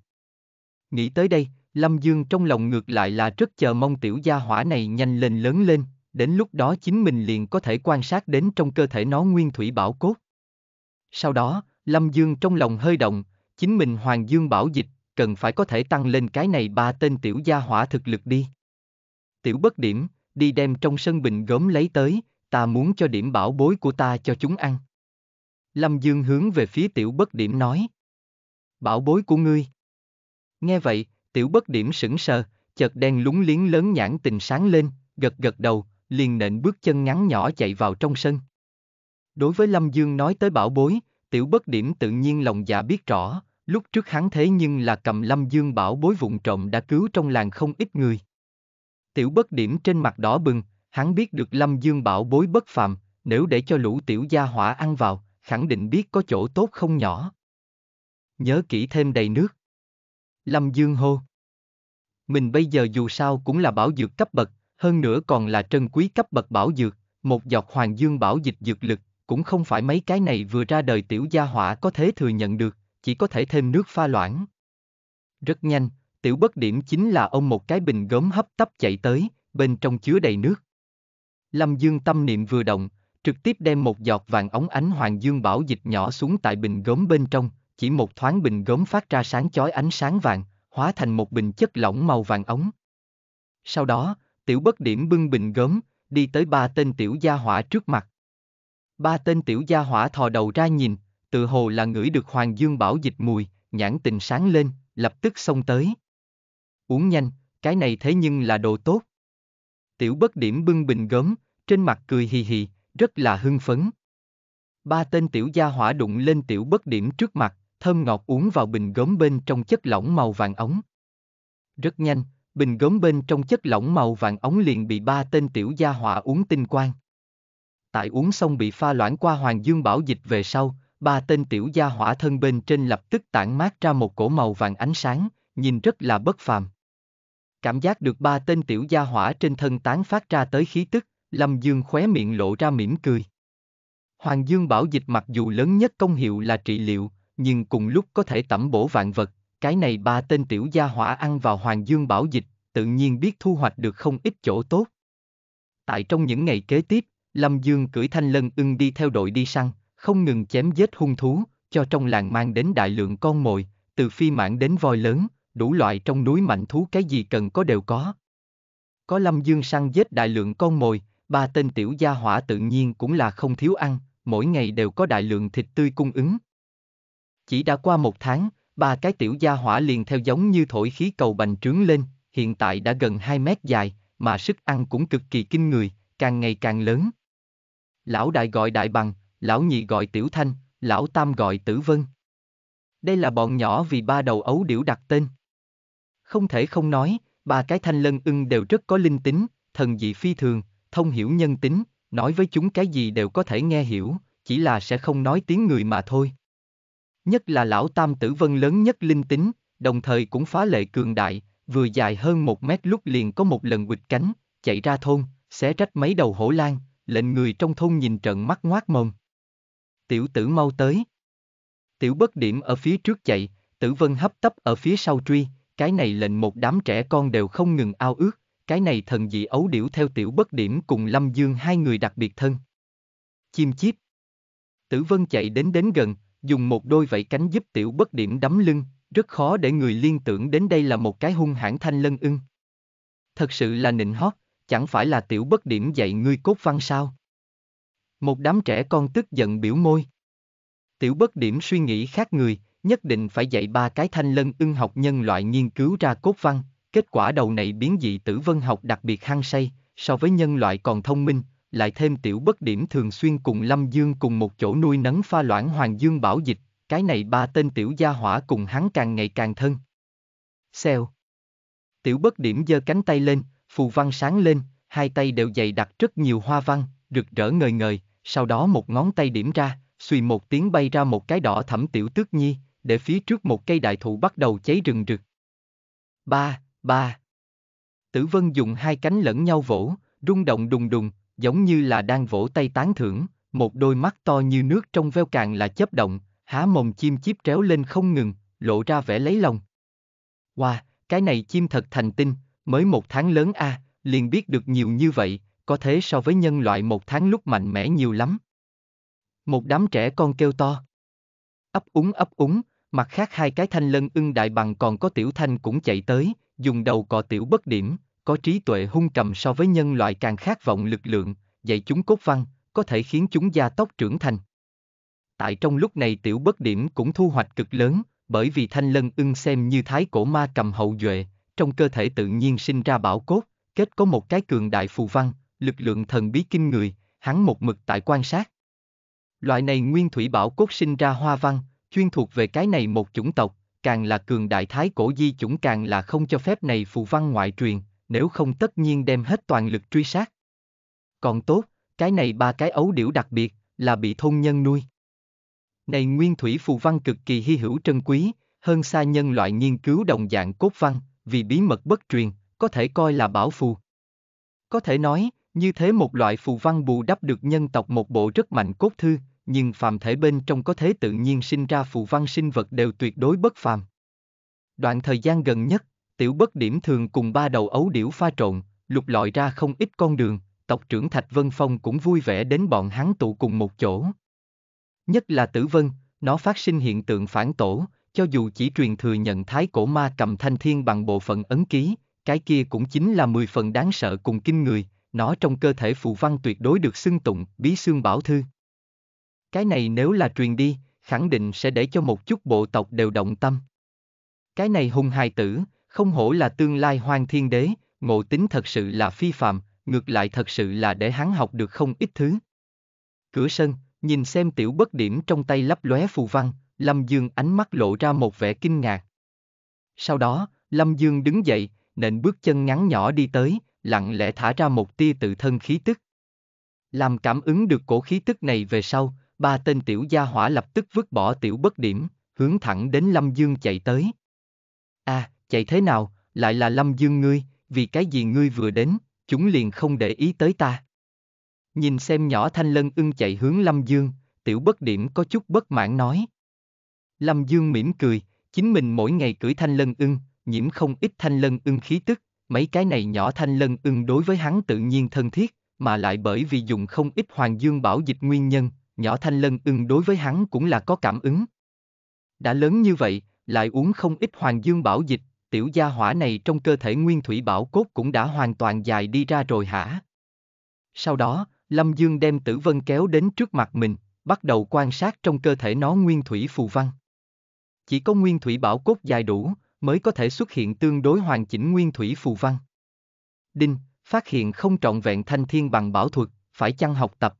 Nghĩ tới đây, Lâm Dương trong lòng ngược lại là rất chờ mong tiểu gia hỏa này nhanh lên lớn lên, đến lúc đó chính mình liền có thể quan sát đến trong cơ thể nó nguyên thủy bảo cốt. Sau đó, Lâm Dương trong lòng hơi động, chính mình Hoàng Dương Bảo Dịch, cần phải có thể tăng lên cái này ba tên tiểu gia hỏa thực lực đi. Tiểu bất điểm, đi đem trong sân bình gốm lấy tới, ta muốn cho điểm bảo bối của ta cho chúng ăn. Lâm Dương hướng về phía tiểu bất điểm nói. Bảo bối của ngươi. Nghe vậy, tiểu bất điểm sững sờ, chợt đen lúng liếng lớn nhãn tình sáng lên, gật gật đầu, liền nện bước chân ngắn nhỏ chạy vào trong sân. Đối với Lâm Dương nói tới bảo bối, tiểu bất điểm tự nhiên lòng dạ biết rõ, Lúc trước hắn thế nhưng là cầm lâm dương bảo bối vụn trộm đã cứu trong làng không ít người. Tiểu bất điểm trên mặt đỏ bừng, hắn biết được lâm dương bảo bối bất phàm, nếu để cho lũ tiểu gia hỏa ăn vào, khẳng định biết có chỗ tốt không nhỏ. Nhớ kỹ thêm đầy nước. Lâm Dương hô. Mình bây giờ dù sao cũng là bảo dược cấp bậc, hơn nữa còn là trân quý cấp bậc bảo dược, một giọt hoàng dương bảo dịch dược lực, cũng không phải mấy cái này vừa ra đời tiểu gia hỏa có thế thừa nhận được, chỉ có thể thêm nước pha loãng. Rất nhanh, tiểu bất điểm chính là ông một cái bình gốm hấp tấp chạy tới, bên trong chứa đầy nước. Lâm Dương tâm niệm vừa động, trực tiếp đem một giọt vàng ống ánh hoàng dương bảo dịch nhỏ xuống tại bình gốm bên trong, chỉ một thoáng bình gốm phát ra sáng chói ánh sáng vàng, hóa thành một bình chất lỏng màu vàng ống. Sau đó, tiểu bất điểm bưng bình gốm, đi tới ba tên tiểu gia hỏa trước mặt. Ba tên tiểu gia hỏa thò đầu ra nhìn, tự hồ là ngửi được hoàng dương bảo dịch mùi, nhãn tình sáng lên, lập tức xông tới. Uống nhanh, cái này thế nhưng là đồ tốt. Tiểu bất điểm bưng bình gớm, trên mặt cười hì hì, rất là hưng phấn. Ba tên tiểu gia hỏa đụng lên tiểu bất điểm trước mặt, thơm ngọt uống vào bình gốm bên trong chất lỏng màu vàng ống. Rất nhanh, bình gốm bên trong chất lỏng màu vàng ống liền bị ba tên tiểu gia hỏa uống tinh quang. Tại uống xong bị pha loãng qua hoàng dương bảo dịch về sau, ba tên tiểu gia hỏa thân bên trên lập tức tản mát ra một cổ màu vàng ánh sáng, nhìn rất là bất phàm. Cảm giác được ba tên tiểu gia hỏa trên thân tán phát ra tới khí tức, Lâm Dương khóe miệng lộ ra mỉm cười. Hoàng Dương Bảo Dịch mặc dù lớn nhất công hiệu là trị liệu, nhưng cùng lúc có thể tẩm bổ vạn vật, cái này ba tên tiểu gia hỏa ăn vào Hoàng Dương Bảo Dịch, tự nhiên biết thu hoạch được không ít chỗ tốt. Tại trong những ngày kế tiếp, Lâm Dương cưỡi thanh lân ưng đi theo đội đi săn, không ngừng chém giết hung thú, cho trong làng mang đến đại lượng con mồi, từ phi mãn đến voi lớn, đủ loại trong núi mạnh thú cái gì cần có đều có. Có Lâm Dương săn giết đại lượng con mồi, ba tên tiểu gia hỏa tự nhiên cũng là không thiếu ăn, mỗi ngày đều có đại lượng thịt tươi cung ứng. Chỉ đã qua một tháng, ba cái tiểu gia hỏa liền theo giống như thổi khí cầu bành trướng lên, hiện tại đã gần 2 mét dài, mà sức ăn cũng cực kỳ kinh người, càng ngày càng lớn. Lão đại gọi đại bằng, lão nhị gọi Tiểu Thanh, lão tam gọi Tử Vân. Đây là bọn nhỏ vì ba đầu ấu điểu đặt tên. Không thể không nói, ba cái thanh lân ưng đều rất có linh tính, thần dị phi thường, thông hiểu nhân tính, nói với chúng cái gì đều có thể nghe hiểu, chỉ là sẽ không nói tiếng người mà thôi. Nhất là lão tam tử vân lớn nhất linh tính, đồng thời cũng phá lệ cường đại, vừa dài hơn một mét lúc liền có một lần quịch cánh, chạy ra thôn, xé rách mấy đầu hổ lan, lệnh người trong thôn nhìn trận mắt ngoác mồm tiểu tử mau tới. Tiểu bất điểm ở phía trước chạy, tử vân hấp tấp ở phía sau truy, cái này lệnh một đám trẻ con đều không ngừng ao ước, cái này thần dị ấu điểu theo tiểu bất điểm cùng Lâm Dương hai người đặc biệt thân. Chim chiếp. Tử vân chạy đến đến gần, dùng một đôi vẫy cánh giúp tiểu bất điểm đấm lưng, rất khó để người liên tưởng đến đây là một cái hung hãn thanh lân ưng. Thật sự là nịnh hót, chẳng phải là tiểu bất điểm dạy ngươi cốt văn sao? Một đám trẻ con tức giận biểu môi. Tiểu bất điểm suy nghĩ khác người, nhất định phải dạy ba cái thanh lân ưng học nhân loại nghiên cứu ra cốt văn, kết quả đầu này biến dị tử vân học đặc biệt hăng say, so với nhân loại còn thông minh, lại thêm tiểu bất điểm thường xuyên cùng Lâm Dương cùng một chỗ nuôi nấng pha loãng Hoàng Dương bảo dịch, cái này ba tên tiểu gia hỏa cùng hắn càng ngày càng thân. xeo Tiểu bất điểm giơ cánh tay lên, phù văn sáng lên, hai tay đều dày đặt rất nhiều hoa văn, rực rỡ ngời ngời, sau đó một ngón tay điểm ra, xùy một tiếng bay ra một cái đỏ thẩm tiểu tước nhi, để phía trước một cây đại thụ bắt đầu cháy rừng rực. Ba, ba. Tử Vân dùng hai cánh lẫn nhau vỗ, rung động đùng đùng, giống như là đang vỗ tay tán thưởng, một đôi mắt to như nước trong veo càng là chớp động, há mồm chim chiếp tréo lên không ngừng, lộ ra vẻ lấy lòng. Wow, cái này chim thật thành tinh, mới một tháng lớn a, à, liền biết được nhiều như vậy, có thế so với nhân loại một tháng lúc mạnh mẽ nhiều lắm. Một đám trẻ con kêu to. Ấp úng ấp úng, mặt khác hai cái thanh lân ưng đại bằng còn có tiểu thanh cũng chạy tới, dùng đầu cò tiểu bất điểm, có trí tuệ hung trầm so với nhân loại càng khát vọng lực lượng, dạy chúng cốt văn, có thể khiến chúng gia tốc trưởng thành. Tại trong lúc này tiểu bất điểm cũng thu hoạch cực lớn, bởi vì thanh lân ưng xem như thái cổ ma cầm hậu duệ, trong cơ thể tự nhiên sinh ra bảo cốt, kết có một cái cường đại phù văn, lực lượng thần bí kinh người, hắn một mực tại quan sát. Loại này nguyên thủy bảo cốt sinh ra hoa văn, chuyên thuộc về cái này một chủng tộc, càng là cường đại thái cổ di chủng càng là không cho phép này phù văn ngoại truyền, nếu không tất nhiên đem hết toàn lực truy sát. Còn tốt, cái này ba cái ấu điểu đặc biệt, là bị thôn nhân nuôi. Này nguyên thủy phù văn cực kỳ hy hữu trân quý, hơn xa nhân loại nghiên cứu đồng dạng cốt văn, vì bí mật bất truyền, có thể coi là bảo phù. Có thể nói, như thế một loại phù văn bù đắp được nhân tộc một bộ rất mạnh cốt thư, nhưng phàm thể bên trong có thế tự nhiên sinh ra phù văn sinh vật đều tuyệt đối bất phàm. Đoạn thời gian gần nhất, tiểu bất điểm thường cùng ba đầu ấu điểu pha trộn, lục lọi ra không ít con đường, tộc trưởng Thạch Vân Phong cũng vui vẻ đến bọn hắn tụ cùng một chỗ. Nhất là tử vân, nó phát sinh hiện tượng phản tổ, cho dù chỉ truyền thừa nhận thái cổ ma cầm thanh thiên bằng bộ phận ấn ký, cái kia cũng chính là 10 phần đáng sợ cùng kinh người, nó trong cơ thể phù văn tuyệt đối được xưng tụng bí xương bảo thư. Cái này nếu là truyền đi, khẳng định sẽ để cho một chút bộ tộc đều động tâm. Cái này hung hài tử, không hổ là tương lai hoang thiên đế, ngộ tính thật sự là phi phạm, ngược lại thật sự là để hắn học được không ít thứ. Cửa sân, nhìn xem tiểu bất điểm trong tay lấp lóe phù văn, Lâm Dương ánh mắt lộ ra một vẻ kinh ngạc. Sau đó, Lâm Dương đứng dậy, nện bước chân ngắn nhỏ đi tới, lặng lẽ thả ra một tia tự thân khí tức. Làm cảm ứng được cổ khí tức này về sau, ba tên tiểu gia hỏa lập tức vứt bỏ tiểu bất điểm, hướng thẳng đến Lâm Dương chạy tới. a à, chạy thế nào, lại là Lâm Dương ngươi, vì cái gì ngươi vừa đến, chúng liền không để ý tới ta. Nhìn xem nhỏ thanh lân ưng chạy hướng Lâm Dương, tiểu bất điểm có chút bất mãn nói. Lâm Dương mỉm cười, chính mình mỗi ngày cưỡi thanh lân ưng, nhiễm không ít thanh lân ưng khí tức, Mấy cái này nhỏ thanh lân ưng đối với hắn tự nhiên thân thiết, mà lại bởi vì dùng không ít hoàng dương bảo dịch nguyên nhân, nhỏ thanh lân ưng đối với hắn cũng là có cảm ứng. Đã lớn như vậy, lại uống không ít hoàng dương bảo dịch, tiểu gia hỏa này trong cơ thể nguyên thủy bảo cốt cũng đã hoàn toàn dài đi ra rồi hả? Sau đó, Lâm Dương đem tử vân kéo đến trước mặt mình, bắt đầu quan sát trong cơ thể nó nguyên thủy phù văn. Chỉ có nguyên thủy bảo cốt dài đủ, mới có thể xuất hiện tương đối hoàn chỉnh nguyên thủy phù văn. Đinh, phát hiện không trọn vẹn thanh thiên bằng bảo thuật, phải chăng học tập.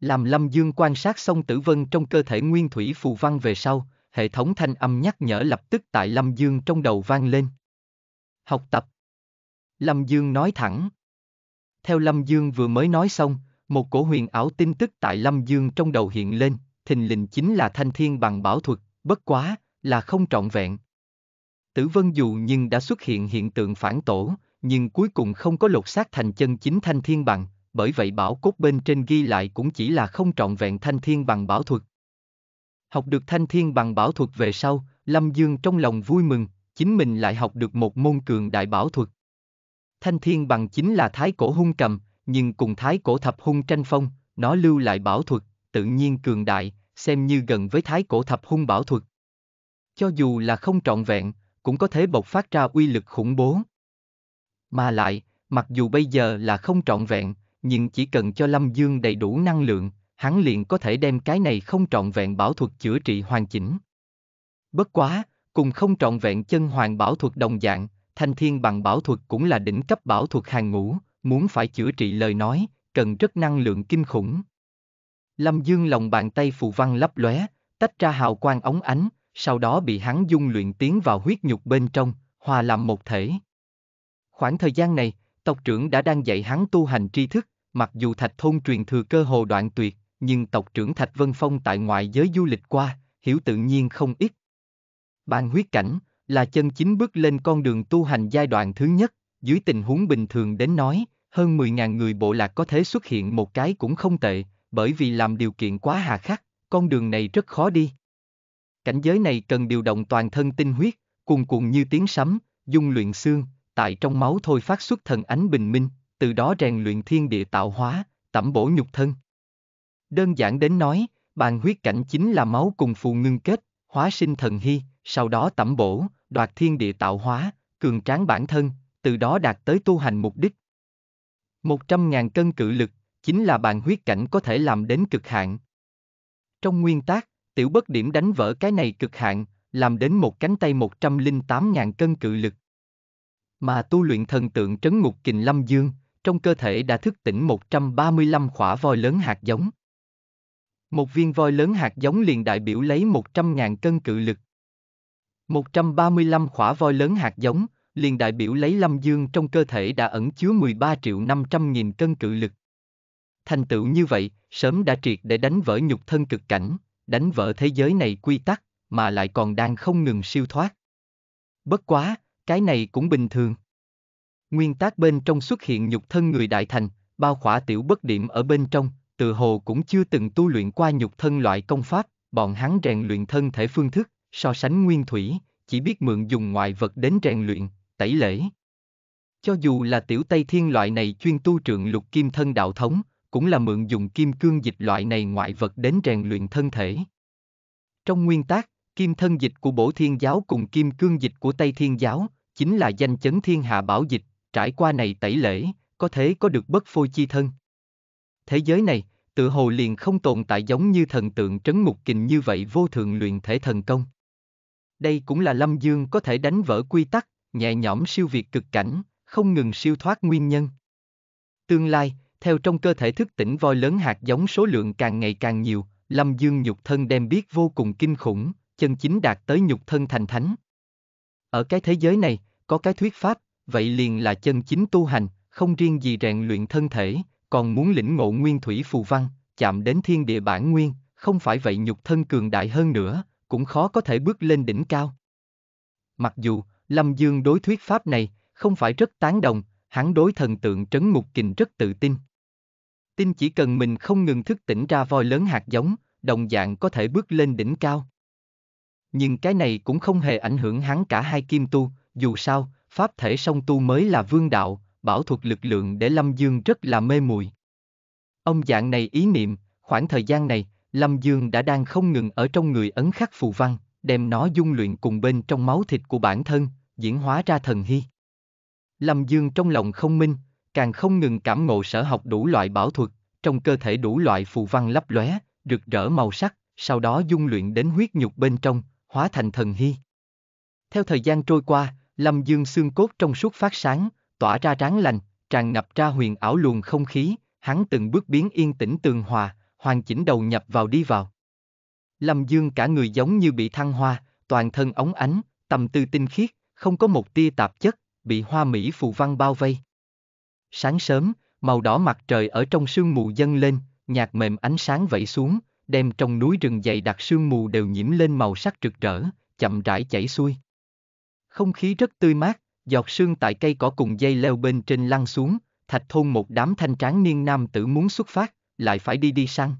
Làm Lâm Dương quan sát xong tử vân trong cơ thể nguyên thủy phù văn về sau, hệ thống thanh âm nhắc nhở lập tức tại Lâm Dương trong đầu vang lên. Học tập. Lâm Dương nói thẳng. Theo Lâm Dương vừa mới nói xong, một cổ huyền ảo tin tức tại Lâm Dương trong đầu hiện lên, thình lình chính là thanh thiên bằng bảo thuật, bất quá, là không trọn vẹn, Tử Vân dù nhưng đã xuất hiện hiện tượng phản tổ, nhưng cuối cùng không có lột xác thành chân chính thanh thiên bằng, bởi vậy bảo cốt bên trên ghi lại cũng chỉ là không trọn vẹn thanh thiên bằng bảo thuật. Học được thanh thiên bằng bảo thuật về sau, Lâm Dương trong lòng vui mừng, chính mình lại học được một môn cường đại bảo thuật. Thanh thiên bằng chính là thái cổ hung cầm, nhưng cùng thái cổ thập hung tranh phong, nó lưu lại bảo thuật, tự nhiên cường đại, xem như gần với thái cổ thập hung bảo thuật. Cho dù là không trọn vẹn, cũng có thể bộc phát ra uy lực khủng bố. Mà lại, mặc dù bây giờ là không trọn vẹn, nhưng chỉ cần cho Lâm Dương đầy đủ năng lượng, hắn liền có thể đem cái này không trọn vẹn bảo thuật chữa trị hoàn chỉnh. Bất quá, cùng không trọn vẹn chân hoàng bảo thuật đồng dạng, thanh thiên bằng bảo thuật cũng là đỉnh cấp bảo thuật hàng ngũ, muốn phải chữa trị lời nói, cần rất năng lượng kinh khủng. Lâm Dương lòng bàn tay phù văn lấp lóe, tách ra hào quang ống ánh, sau đó bị hắn dung luyện tiến vào huyết nhục bên trong, hòa làm một thể. Khoảng thời gian này, tộc trưởng đã đang dạy hắn tu hành tri thức, mặc dù thạch thôn truyền thừa cơ hồ đoạn tuyệt, nhưng tộc trưởng Thạch Vân Phong tại ngoại giới du lịch qua, hiểu tự nhiên không ít. Bàn huyết cảnh là chân chính bước lên con đường tu hành giai đoạn thứ nhất, dưới tình huống bình thường đến nói, hơn 10.000 người bộ lạc có thể xuất hiện một cái cũng không tệ, bởi vì làm điều kiện quá hà khắc, con đường này rất khó đi. Cảnh giới này cần điều động toàn thân tinh huyết, cuồn cuộn như tiếng sấm, dung luyện xương, tại trong máu thôi phát xuất thần ánh bình minh, từ đó rèn luyện thiên địa tạo hóa, tẩm bổ nhục thân. Đơn giản đến nói, bàn huyết cảnh chính là máu cùng phù ngưng kết, hóa sinh thần hy, sau đó tẩm bổ, đoạt thiên địa tạo hóa, cường tráng bản thân, từ đó đạt tới tu hành mục đích. Một trăm ngàn cân cự lực, chính là bàn huyết cảnh có thể làm đến cực hạn. Trong nguyên tác, Tiểu bất điểm đánh vỡ cái này cực hạn, làm đến một cánh tay 108.000 cân cự lực. Mà tu luyện thần tượng trấn ngục kình lâm dương, trong cơ thể đã thức tỉnh 135 khỏa voi lớn hạt giống. Một viên voi lớn hạt giống liền đại biểu lấy 100.000 cân cự lực. 135 khỏa voi lớn hạt giống, liền đại biểu lấy lâm dương trong cơ thể đã ẩn chứa 13 triệu 500 nghìn cân cự lực. Thành tựu như vậy, sớm đã triệt để đánh vỡ nhục thân cực cảnh, đánh vỡ thế giới này quy tắc, mà lại còn đang không ngừng siêu thoát. Bất quá, cái này cũng bình thường. Nguyên tác bên trong xuất hiện nhục thân người đại thành, bao khỏa tiểu bất điểm ở bên trong, từ hồ cũng chưa từng tu luyện qua nhục thân loại công pháp, bọn hắn rèn luyện thân thể phương thức, so sánh nguyên thủy, chỉ biết mượn dùng ngoại vật đến rèn luyện, tẩy lễ. Cho dù là tiểu Tây Thiên loại này chuyên tu trượng lục kim thân đạo thống, cũng là mượn dùng kim cương dịch loại này ngoại vật đến rèn luyện thân thể. Trong nguyên tác, kim thân dịch của bổ thiên giáo cùng kim cương dịch của Tây Thiên giáo, chính là danh chấn thiên hạ bảo dịch, trải qua này tẩy lễ, có thể có được bất phôi chi thân. Thế giới này, tự hồ liền không tồn tại giống như thần tượng trấn mục kình như vậy vô thường luyện thể thần công. Đây cũng là Lâm Dương có thể đánh vỡ quy tắc, nhẹ nhõm siêu việt cực cảnh, không ngừng siêu thoát nguyên nhân. Tương lai, theo trong cơ thể thức tỉnh voi lớn hạt giống số lượng càng ngày càng nhiều, Lâm Dương nhục thân đem biết vô cùng kinh khủng, chân chính đạt tới nhục thân thành thánh. Ở cái thế giới này, có cái thuyết pháp, vậy liền là chân chính tu hành, không riêng gì rèn luyện thân thể, còn muốn lĩnh ngộ nguyên thủy phù văn, chạm đến thiên địa bản nguyên, không phải vậy nhục thân cường đại hơn nữa, cũng khó có thể bước lên đỉnh cao. Mặc dù, Lâm Dương đối thuyết pháp này, không phải rất tán đồng, hắn đối thần tượng trấn mục kình rất tự tin. Tin chỉ cần mình không ngừng thức tỉnh ra voi lớn hạt giống, đồng dạng có thể bước lên đỉnh cao. Nhưng cái này cũng không hề ảnh hưởng hắn cả hai kim tu, dù sao, pháp thể song tu mới là vương đạo, bảo thuật lực lượng để Lâm Dương rất là mê muội. Ông dạng này ý niệm, khoảng thời gian này, Lâm Dương đã đang không ngừng ở trong người ấn khắc phù văn, đem nó dung luyện cùng bên trong máu thịt của bản thân, diễn hóa ra thần hy. Lâm Dương trong lòng không minh, càng không ngừng cảm ngộ sở học đủ loại bảo thuật, trong cơ thể đủ loại phù văn lấp lóe, rực rỡ màu sắc, sau đó dung luyện đến huyết nhục bên trong, hóa thành thần hy. Theo thời gian trôi qua, Lâm Dương xương cốt trong suốt phát sáng, tỏa ra ráng lành, tràn ngập ra huyền ảo luồng không khí, hắn từng bước biến yên tĩnh tường hòa, hoàn chỉnh đầu nhập vào đi vào. Lâm Dương cả người giống như bị thăng hoa, toàn thân ống ánh, tầm tư tinh khiết, không có một tia tạp chất, bị hoa mỹ phù văn bao vây. Sáng sớm, màu đỏ mặt trời ở trong sương mù dâng lên, nhạt mềm ánh sáng vẫy xuống, đem trong núi rừng dày đặc sương mù đều nhiễm lên màu sắc rực rỡ, chậm rãi chảy xuôi. Không khí rất tươi mát, giọt sương tại cây cỏ cùng dây leo bên trên lăn xuống, thạch thôn một đám thanh tráng niên nam tử muốn xuất phát, lại phải đi đi săn.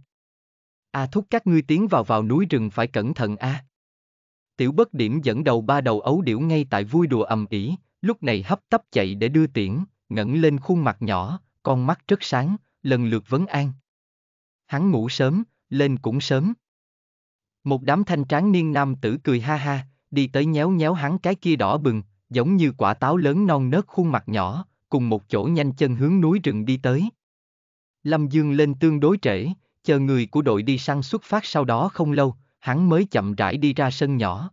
A à thúc các ngươi tiến vào vào núi rừng phải cẩn thận a. À. Tiểu bất điểm dẫn đầu ba đầu ấu điểu ngay tại vui đùa ầm ĩ, lúc này hấp tấp chạy để đưa tiễn, ngẩng lên khuôn mặt nhỏ, con mắt rất sáng, lần lượt vấn an. Hắn ngủ sớm, lên cũng sớm. Một đám thanh tráng niên nam tử cười ha ha, đi tới nhéo nhéo hắn cái kia đỏ bừng, giống như quả táo lớn non nớt khuôn mặt nhỏ, cùng một chỗ nhanh chân hướng núi rừng đi tới. Lâm Dương lên tương đối trễ, chờ người của đội đi săn xuất phát sau đó không lâu, hắn mới chậm rãi đi ra sân nhỏ.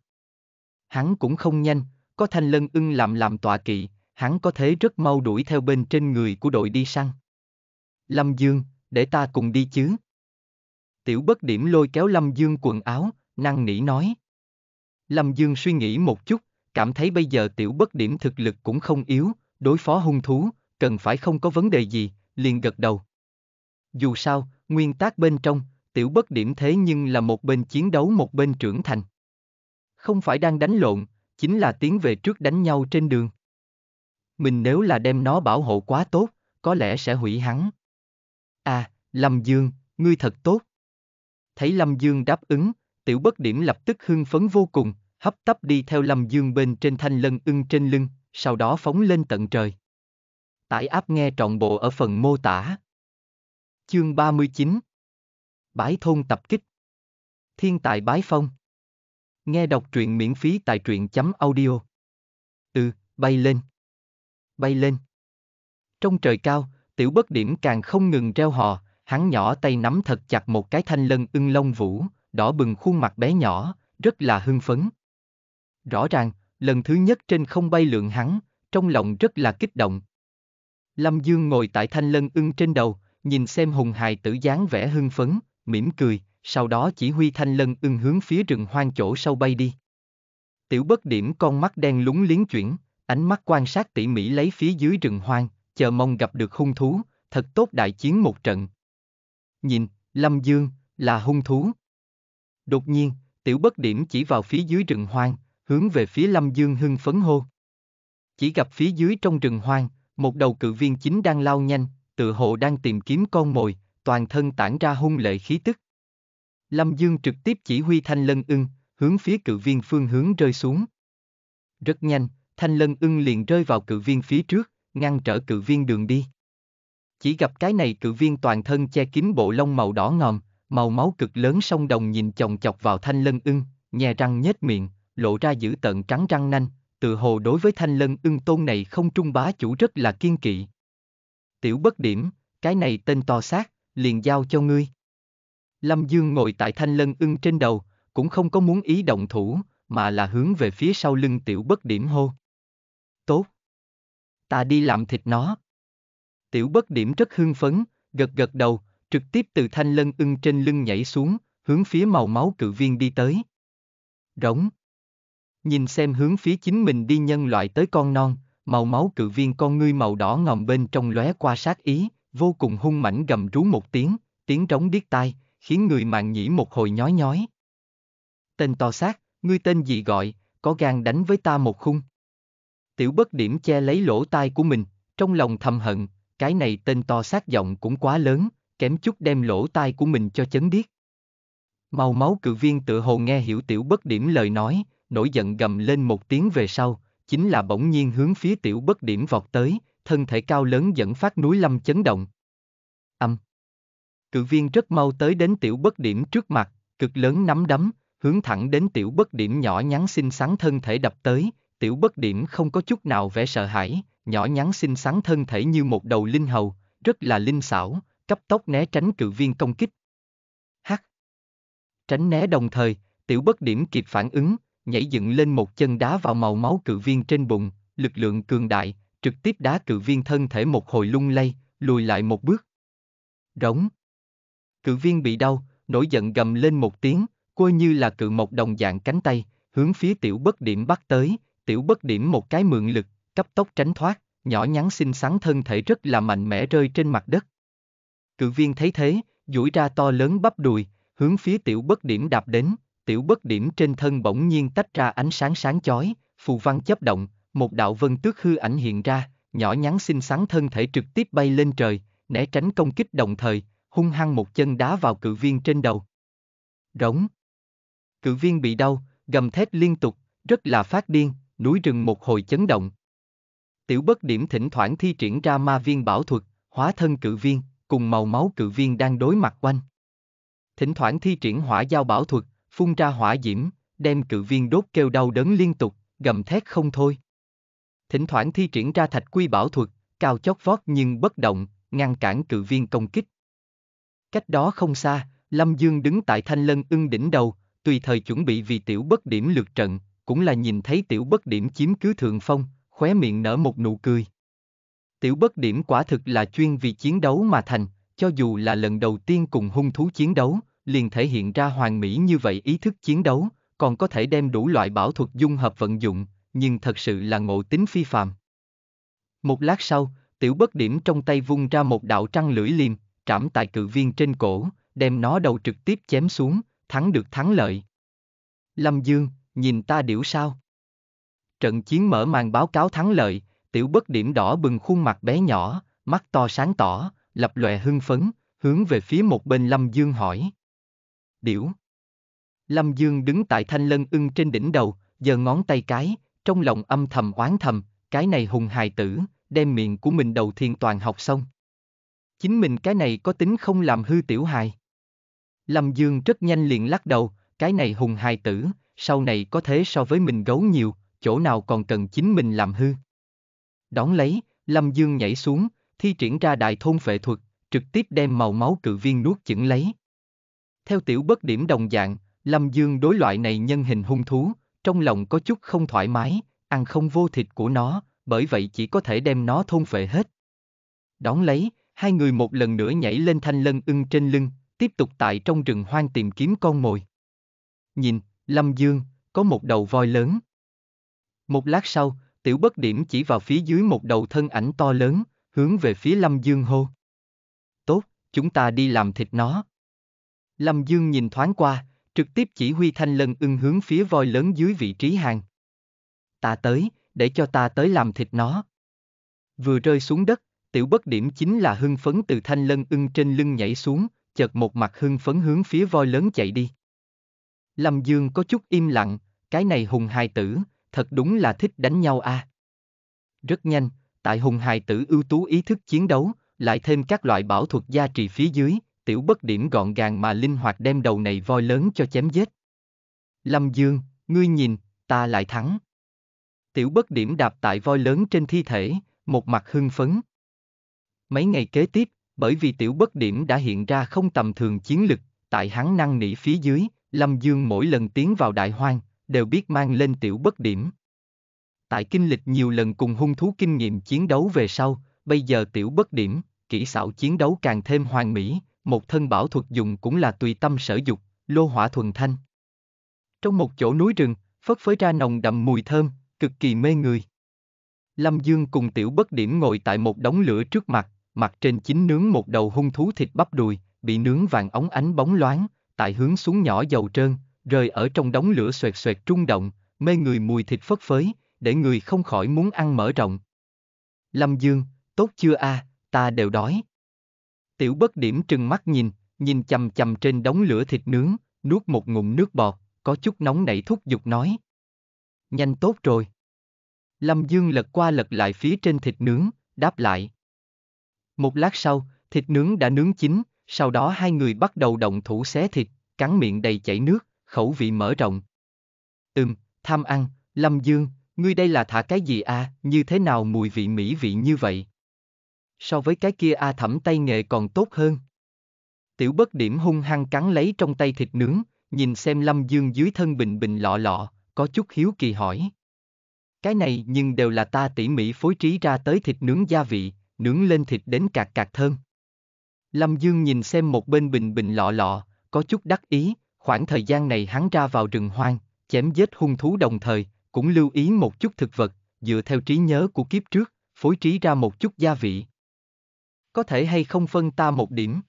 Hắn cũng không nhanh, có thanh lân ưng làm làm tọa kỵ, hắn có thế rất mau đuổi theo bên trên người của đội đi săn. Lâm Dương, để ta cùng đi chứ. Tiểu bất điểm lôi kéo Lâm Dương quần áo, năng nỉ nói. Lâm Dương suy nghĩ một chút, cảm thấy bây giờ tiểu bất điểm thực lực cũng không yếu, đối phó hung thú, cần phải không có vấn đề gì, liền gật đầu. Dù sao, nguyên tắc bên trong, tiểu bất điểm thế nhưng là một bên chiến đấu một bên trưởng thành. Không phải đang đánh lộn, chính là tiến về trước đánh nhau trên đường mình nếu là đem nó bảo hộ quá tốt, có lẽ sẽ hủy hắn. À, Lâm Dương, ngươi thật tốt. Thấy Lâm Dương đáp ứng, tiểu bất điểm lập tức hưng phấn vô cùng, hấp tấp đi theo Lâm Dương bên trên thanh lân ưng trên lưng, sau đó phóng lên tận trời. Tải áp nghe trọn bộ ở phần mô tả. Chương 39 Bái thôn tập kích Thiên tài bái phong Nghe đọc truyện miễn phí tại truyện chấm audio. Ừ, bay lên bay lên. Trong trời cao, tiểu bất điểm càng không ngừng reo hò, hắn nhỏ tay nắm thật chặt một cái thanh lân ưng Long vũ, đỏ bừng khuôn mặt bé nhỏ, rất là hưng phấn. Rõ ràng, lần thứ nhất trên không bay lượng hắn, trong lòng rất là kích động. Lâm Dương ngồi tại thanh lân ưng trên đầu, nhìn xem hùng hài tử dáng vẻ hưng phấn, mỉm cười, sau đó chỉ huy thanh lân ưng hướng phía rừng hoang chỗ sâu bay đi. Tiểu bất điểm con mắt đen lúng liếng chuyển, ánh mắt quan sát tỉ mỉ lấy phía dưới rừng hoang, chờ mong gặp được hung thú, thật tốt đại chiến một trận. Nhìn, Lâm Dương, là hung thú. Đột nhiên, tiểu bất điểm chỉ vào phía dưới rừng hoang, hướng về phía Lâm Dương hưng phấn hô. Chỉ gặp phía dưới trong rừng hoang, một đầu cự viên chính đang lao nhanh, tự hộ đang tìm kiếm con mồi, toàn thân tản ra hung lệ khí tức. Lâm Dương trực tiếp chỉ huy thanh lân ưng, hướng phía cự viên phương hướng rơi xuống. Rất nhanh, thanh lân ưng liền rơi vào cự viên phía trước, ngăn trở cự viên đường đi. Chỉ gặp cái này cự viên toàn thân che kín bộ lông màu đỏ ngòm, màu máu cực lớn sông đồng nhìn chồng chọc vào thanh lân ưng, nhè răng nhếch miệng, lộ ra giữ tận trắng răng nanh, tự hồ đối với thanh lân ưng tôn này không trung bá chủ rất là kiên kỵ. Tiểu bất điểm, cái này tên to xác, liền giao cho ngươi. Lâm Dương ngồi tại thanh lân ưng trên đầu, cũng không có muốn ý động thủ, mà là hướng về phía sau lưng tiểu bất điểm hô ta đi làm thịt nó. Tiểu bất điểm rất hưng phấn, gật gật đầu, trực tiếp từ thanh lân ưng trên lưng nhảy xuống, hướng phía màu máu cự viên đi tới. Rống. Nhìn xem hướng phía chính mình đi nhân loại tới con non, màu máu cự viên con ngươi màu đỏ ngòm bên trong lóe qua sát ý, vô cùng hung mảnh gầm rú một tiếng, tiếng trống điếc tai, khiến người mạng nhĩ một hồi nhói nhói. Tên to xác, ngươi tên gì gọi, có gan đánh với ta một khung. Tiểu bất điểm che lấy lỗ tai của mình, trong lòng thầm hận, cái này tên to sát giọng cũng quá lớn, kém chút đem lỗ tai của mình cho chấn điếc. Màu máu cự viên tự hồ nghe hiểu tiểu bất điểm lời nói, nổi giận gầm lên một tiếng về sau, chính là bỗng nhiên hướng phía tiểu bất điểm vọt tới, thân thể cao lớn dẫn phát núi lâm chấn động. Âm. Cự viên rất mau tới đến tiểu bất điểm trước mặt, cực lớn nắm đấm, hướng thẳng đến tiểu bất điểm nhỏ nhắn xinh xắn thân thể đập tới, tiểu bất điểm không có chút nào vẻ sợ hãi, nhỏ nhắn xinh xắn thân thể như một đầu linh hầu, rất là linh xảo, cấp tốc né tránh cự viên công kích. Hắc. Tránh né đồng thời, tiểu bất điểm kịp phản ứng, nhảy dựng lên một chân đá vào màu máu cự viên trên bụng, lực lượng cường đại, trực tiếp đá cự viên thân thể một hồi lung lay, lùi lại một bước. Rống. Cự viên bị đau, nổi giận gầm lên một tiếng, coi như là cự một đồng dạng cánh tay, hướng phía tiểu bất điểm bắt tới, Tiểu bất điểm một cái mượn lực, cấp tốc tránh thoát, nhỏ nhắn xinh xắn thân thể rất là mạnh mẽ rơi trên mặt đất. Cự viên thấy thế, duỗi ra to lớn bắp đùi, hướng phía tiểu bất điểm đạp đến, tiểu bất điểm trên thân bỗng nhiên tách ra ánh sáng sáng chói, phù văn chấp động, một đạo vân tước hư ảnh hiện ra, nhỏ nhắn xinh xắn thân thể trực tiếp bay lên trời, né tránh công kích đồng thời, hung hăng một chân đá vào cự viên trên đầu. Rống. Cự viên bị đau, gầm thét liên tục, rất là phát điên, núi rừng một hồi chấn động. Tiểu bất điểm thỉnh thoảng thi triển ra ma viên bảo thuật, hóa thân cự viên, cùng màu máu cự viên đang đối mặt quanh. Thỉnh thoảng thi triển hỏa giao bảo thuật, phun ra hỏa diễm, đem cự viên đốt kêu đau đớn liên tục, gầm thét không thôi. Thỉnh thoảng thi triển ra thạch quy bảo thuật, cao chót vót nhưng bất động, ngăn cản cự viên công kích. Cách đó không xa, Lâm Dương đứng tại thanh lân ưng đỉnh đầu, tùy thời chuẩn bị vì tiểu bất điểm lượt trận, cũng là nhìn thấy tiểu bất điểm chiếm cứ thượng phong, khóe miệng nở một nụ cười. Tiểu bất điểm quả thực là chuyên vì chiến đấu mà thành, cho dù là lần đầu tiên cùng hung thú chiến đấu, liền thể hiện ra hoàn mỹ như vậy ý thức chiến đấu, còn có thể đem đủ loại bảo thuật dung hợp vận dụng, nhưng thật sự là ngộ tính phi phàm. Một lát sau, tiểu bất điểm trong tay vung ra một đạo trăng lưỡi liềm, trảm tại cự viên trên cổ, đem nó đầu trực tiếp chém xuống, thắng được thắng lợi. Lâm Dương, nhìn ta điểu sao? Trận chiến mở màn báo cáo thắng lợi, tiểu bất điểm đỏ bừng khuôn mặt bé nhỏ, mắt to sáng tỏ, lập lòe hưng phấn, hướng về phía một bên Lâm Dương hỏi. Điểu. Lâm Dương đứng tại thanh lân ưng trên đỉnh đầu, giơ ngón tay cái, trong lòng âm thầm oán thầm, cái này hùng hài tử, đem miệng của mình đầu thiên toàn học xong. Chính mình cái này có tính không làm hư tiểu hài. Lâm Dương rất nhanh liền lắc đầu, cái này hùng hài tử, sau này có thế so với mình gấu nhiều, chỗ nào còn cần chính mình làm hư. Đón lấy, Lâm Dương nhảy xuống, thi triển ra đại thôn phệ thuật, trực tiếp đem màu máu cự viên nuốt chửng lấy. Theo tiểu bất điểm đồng dạng, Lâm Dương đối loại này nhân hình hung thú, trong lòng có chút không thoải mái, ăn không vô thịt của nó, bởi vậy chỉ có thể đem nó thôn phệ hết. Đón lấy, hai người một lần nữa nhảy lên thanh lân ưng trên lưng, tiếp tục tại trong rừng hoang tìm kiếm con mồi. Nhìn, Lâm Dương, có một đầu voi lớn. Một lát sau, tiểu bất điểm chỉ vào phía dưới một đầu thân ảnh to lớn, hướng về phía Lâm Dương hô. Tốt, chúng ta đi làm thịt nó. Lâm Dương nhìn thoáng qua, trực tiếp chỉ huy thanh lân ưng hướng phía voi lớn dưới vị trí hàng. Ta tới, để cho ta tới làm thịt nó. Vừa rơi xuống đất, tiểu bất điểm chính là hưng phấn từ thanh lân ưng trên lưng nhảy xuống, chợt một mặt hưng phấn hướng phía voi lớn chạy đi. Lâm Dương có chút im lặng, cái này hùng hài tử, thật đúng là thích đánh nhau a. À. Rất nhanh, tại hùng hài tử ưu tú ý thức chiến đấu, lại thêm các loại bảo thuật gia trì phía dưới, tiểu bất điểm gọn gàng mà linh hoạt đem đầu này voi lớn cho chém giết. Lâm Dương, ngươi nhìn, ta lại thắng. Tiểu bất điểm đạp tại voi lớn trên thi thể, một mặt hưng phấn. Mấy ngày kế tiếp, bởi vì tiểu bất điểm đã hiện ra không tầm thường chiến lực, tại hắn năng nỉ phía dưới, Lâm Dương mỗi lần tiến vào đại hoang, đều biết mang lên tiểu bất điểm. Tại kinh lịch nhiều lần cùng hung thú kinh nghiệm chiến đấu về sau, bây giờ tiểu bất điểm, kỹ xảo chiến đấu càng thêm hoàn mỹ, một thân bảo thuật dùng cũng là tùy tâm sở dục, lô hỏa thuần thanh. Trong một chỗ núi rừng, phất phới ra nồng đậm mùi thơm, cực kỳ mê người. Lâm Dương cùng tiểu bất điểm ngồi tại một đống lửa trước mặt, mặt trên chính nướng một đầu hung thú thịt bắp đùi, bị nướng vàng óng ánh bóng loáng, tại hướng xuống nhỏ dầu trơn, rơi ở trong đống lửa xoẹt xoẹt trung động, mê người mùi thịt phất phới, để người không khỏi muốn ăn mở rộng. Lâm Dương, tốt chưa a, à, ta đều đói. Tiểu bất điểm trừng mắt nhìn, nhìn chầm chầm trên đống lửa thịt nướng, nuốt một ngụm nước bọt, có chút nóng nảy thúc giục nói. Nhanh tốt rồi. Lâm Dương lật qua lật lại phía trên thịt nướng, đáp lại. Một lát sau, thịt nướng đã nướng chín, sau đó hai người bắt đầu động thủ xé thịt, cắn miệng đầy chảy nước, khẩu vị mở rộng. Ừm, tham ăn, Lâm Dương, ngươi đây là thả cái gì a? À? như thế nào mùi vị mỹ vị như vậy? So với cái kia a à thẩm tay nghề còn tốt hơn. Tiểu bất điểm hung hăng cắn lấy trong tay thịt nướng, nhìn xem Lâm Dương dưới thân bình bình lọ lọ, có chút hiếu kỳ hỏi. Cái này nhưng đều là ta tỉ mỉ phối trí ra tới thịt nướng gia vị, nướng lên thịt đến cạc cạc thơm. Lâm Dương nhìn xem một bên bình bình lọ lọ, có chút đắc ý, khoảng thời gian này hắn ra vào rừng hoang, chém giết hung thú đồng thời, cũng lưu ý một chút thực vật, dựa theo trí nhớ của kiếp trước, phối trí ra một chút gia vị. Có thể hay không phân ta một điểm?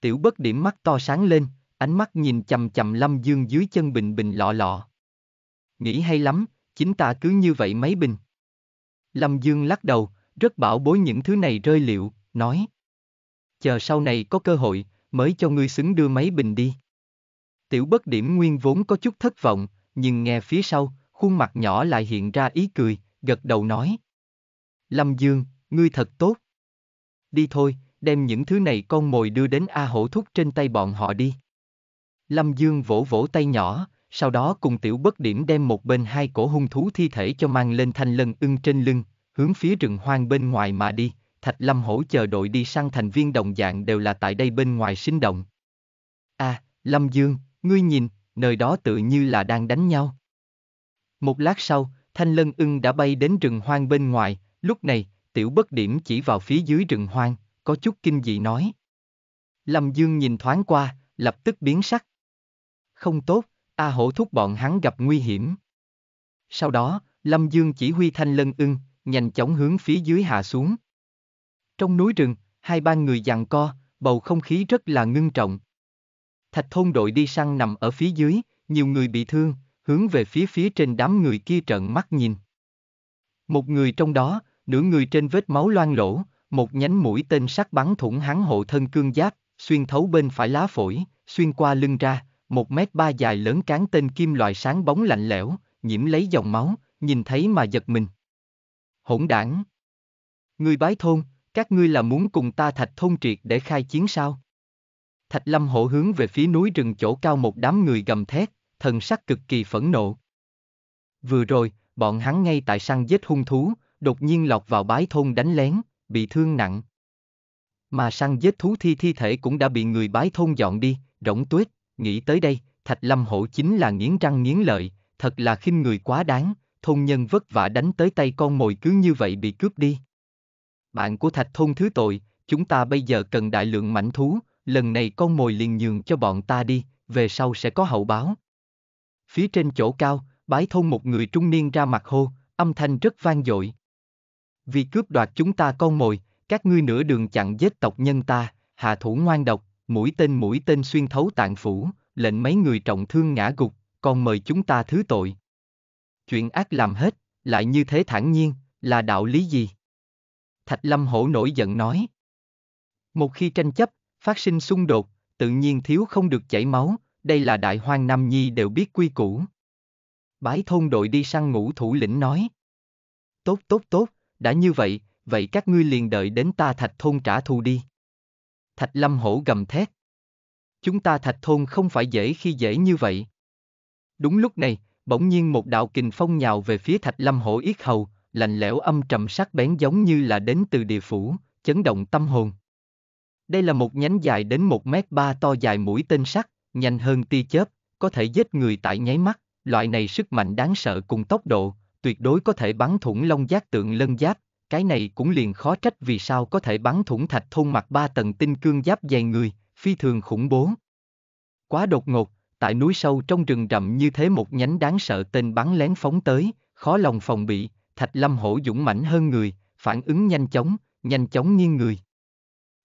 Tiểu bất điểm mắt to sáng lên, ánh mắt nhìn chầm chầm Lâm Dương dưới chân bình bình lọ lọ. Nghĩ hay lắm, chính ta cứ như vậy mấy bình. Lâm Dương lắc đầu, rất bảo bối những thứ này rơi liệu, nói, chờ sau này có cơ hội, mới cho ngươi xứng đưa máy bình đi. Tiểu bất điểm nguyên vốn có chút thất vọng, nhưng nghe phía sau, khuôn mặt nhỏ lại hiện ra ý cười, gật đầu nói. Lâm Dương, ngươi thật tốt. Đi thôi, đem những thứ này con mồi đưa đến A hổ thúc trên tay bọn họ đi. Lâm Dương vỗ vỗ tay nhỏ, sau đó cùng tiểu bất điểm đem một bên hai cổ hung thú thi thể cho mang lên thanh lân ưng trên lưng, hướng phía rừng hoang bên ngoài mà đi, Thạch Lâm hỗ chờ đội đi săn thành viên đồng dạng đều là tại đây bên ngoài sinh động. a à, Lâm Dương, ngươi nhìn, nơi đó tự như là đang đánh nhau. Một lát sau, thanh lân ưng đã bay đến rừng hoang bên ngoài, lúc này, tiểu bất điểm chỉ vào phía dưới rừng hoang, có chút kinh dị nói. Lâm Dương nhìn thoáng qua, lập tức biến sắc. Không tốt, A hổ thúc bọn hắn gặp nguy hiểm. Sau đó, Lâm Dương chỉ huy thanh lân ưng, nhanh chóng hướng phía dưới hạ xuống. Trong núi rừng, hai ba người giằng co, bầu không khí rất là ngưng trọng. Thạch thôn đội đi săn nằm ở phía dưới, nhiều người bị thương, hướng về phía phía trên đám người kia trợn mắt nhìn. Một người trong đó, nửa người trên vết máu loang lỗ, một nhánh mũi tên sắc bắn thủng hắn hộ thân cương giáp, xuyên thấu bên phải lá phổi, xuyên qua lưng ra, một mét ba dài lớn cán tên kim loại sáng bóng lạnh lẽo, nhiễm lấy dòng máu, nhìn thấy mà giật mình. Hỗn đảng. Người bái thôn, các ngươi là muốn cùng ta thạch thôn triệt để khai chiến sao? Thạch lâm hổ hướng về phía núi rừng chỗ cao một đám người gầm thét, thần sắc cực kỳ phẫn nộ. Vừa rồi, bọn hắn ngay tại săn giết hung thú, đột nhiên lọt vào bái thôn đánh lén, bị thương nặng. Mà săn giết thú thi thi thể cũng đã bị người bái thôn dọn đi, rỗng tuyết, nghĩ tới đây, thạch lâm hổ chính là nghiến răng nghiến lợi, thật là khinh người quá đáng, thôn nhân vất vả đánh tới tay con mồi cứ như vậy bị cướp đi bạn của thạch thôn thứ tội, chúng ta bây giờ cần đại lượng mảnh thú, lần này con mồi liền nhường cho bọn ta đi, về sau sẽ có hậu báo. Phía trên chỗ cao, bái thôn một người trung niên ra mặt hô, âm thanh rất vang dội. Vì cướp đoạt chúng ta con mồi, các ngươi nửa đường chặn giết tộc nhân ta, hạ thủ ngoan độc, mũi tên mũi tên xuyên thấu tạng phủ, lệnh mấy người trọng thương ngã gục, còn mời chúng ta thứ tội. Chuyện ác làm hết, lại như thế thản nhiên, là đạo lý gì? Thạch Lâm Hổ nổi giận nói. Một khi tranh chấp, phát sinh xung đột, tự nhiên thiếu không được chảy máu, đây là đại hoang Nam Nhi đều biết quy củ. Bái thôn đội đi sang ngũ thủ lĩnh nói. Tốt tốt tốt, đã như vậy, vậy các ngươi liền đợi đến ta thạch thôn trả thù đi. Thạch Lâm Hổ gầm thét. Chúng ta thạch thôn không phải dễ khi dễ như vậy. Đúng lúc này, bỗng nhiên một đạo kình phong nhào về phía thạch lâm hổ yết hầu, lạnh lẽo âm trầm sắc bén giống như là đến từ địa phủ, chấn động tâm hồn. Đây là một nhánh dài đến 1 mét 3 to dài mũi tên sắt, nhanh hơn tia chớp, có thể giết người tại nháy mắt, loại này sức mạnh đáng sợ cùng tốc độ, tuyệt đối có thể bắn thủng long giác tượng lân giáp, cái này cũng liền khó trách vì sao có thể bắn thủng thạch thôn mặt ba tầng tinh cương giáp dày người, phi thường khủng bố. Quá đột ngột, tại núi sâu trong rừng rậm như thế một nhánh đáng sợ tên bắn lén phóng tới, khó lòng phòng bị, Thạch Lâm Hổ dũng mãnh hơn người, phản ứng nhanh chóng, nhanh chóng nghiêng người.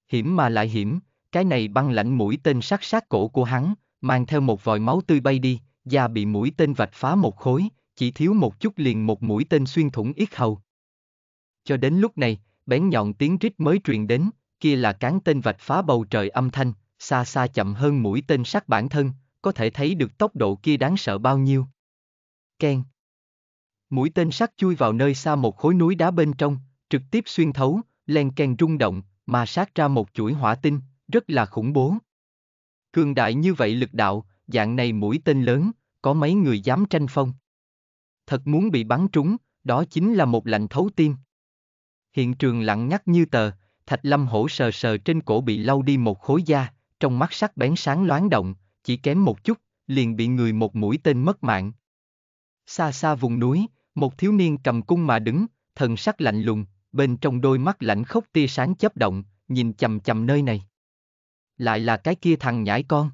Hiểm mà lại hiểm, cái này băng lạnh mũi tên sát sát cổ của hắn, mang theo một vòi máu tươi bay đi, da bị mũi tên vạch phá một khối, chỉ thiếu một chút liền một mũi tên xuyên thủng yết hầu. Cho đến lúc này, bén nhọn tiếng rít mới truyền đến, kia là cán tên vạch phá bầu trời âm thanh, xa xa chậm hơn mũi tên sắc bản thân, có thể thấy được tốc độ kia đáng sợ bao nhiêu. Ken Mũi tên sắt chui vào nơi xa một khối núi đá bên trong, trực tiếp xuyên thấu, len kèn rung động, mà sát ra một chuỗi hỏa tinh, rất là khủng bố. Cường đại như vậy lực đạo, dạng này mũi tên lớn, có mấy người dám tranh phong. Thật muốn bị bắn trúng, đó chính là một lạnh thấu tim. Hiện trường lặng ngắt như tờ, thạch lâm hổ sờ sờ trên cổ bị lau đi một khối da, trong mắt sắc bén sáng loáng động, chỉ kém một chút, liền bị người một mũi tên mất mạng. Xa xa vùng núi, một thiếu niên cầm cung mà đứng, thần sắc lạnh lùng, bên trong đôi mắt lạnh khốc tia sáng chớp động, nhìn chầm chầm nơi này. Lại là cái kia thằng nhãi con.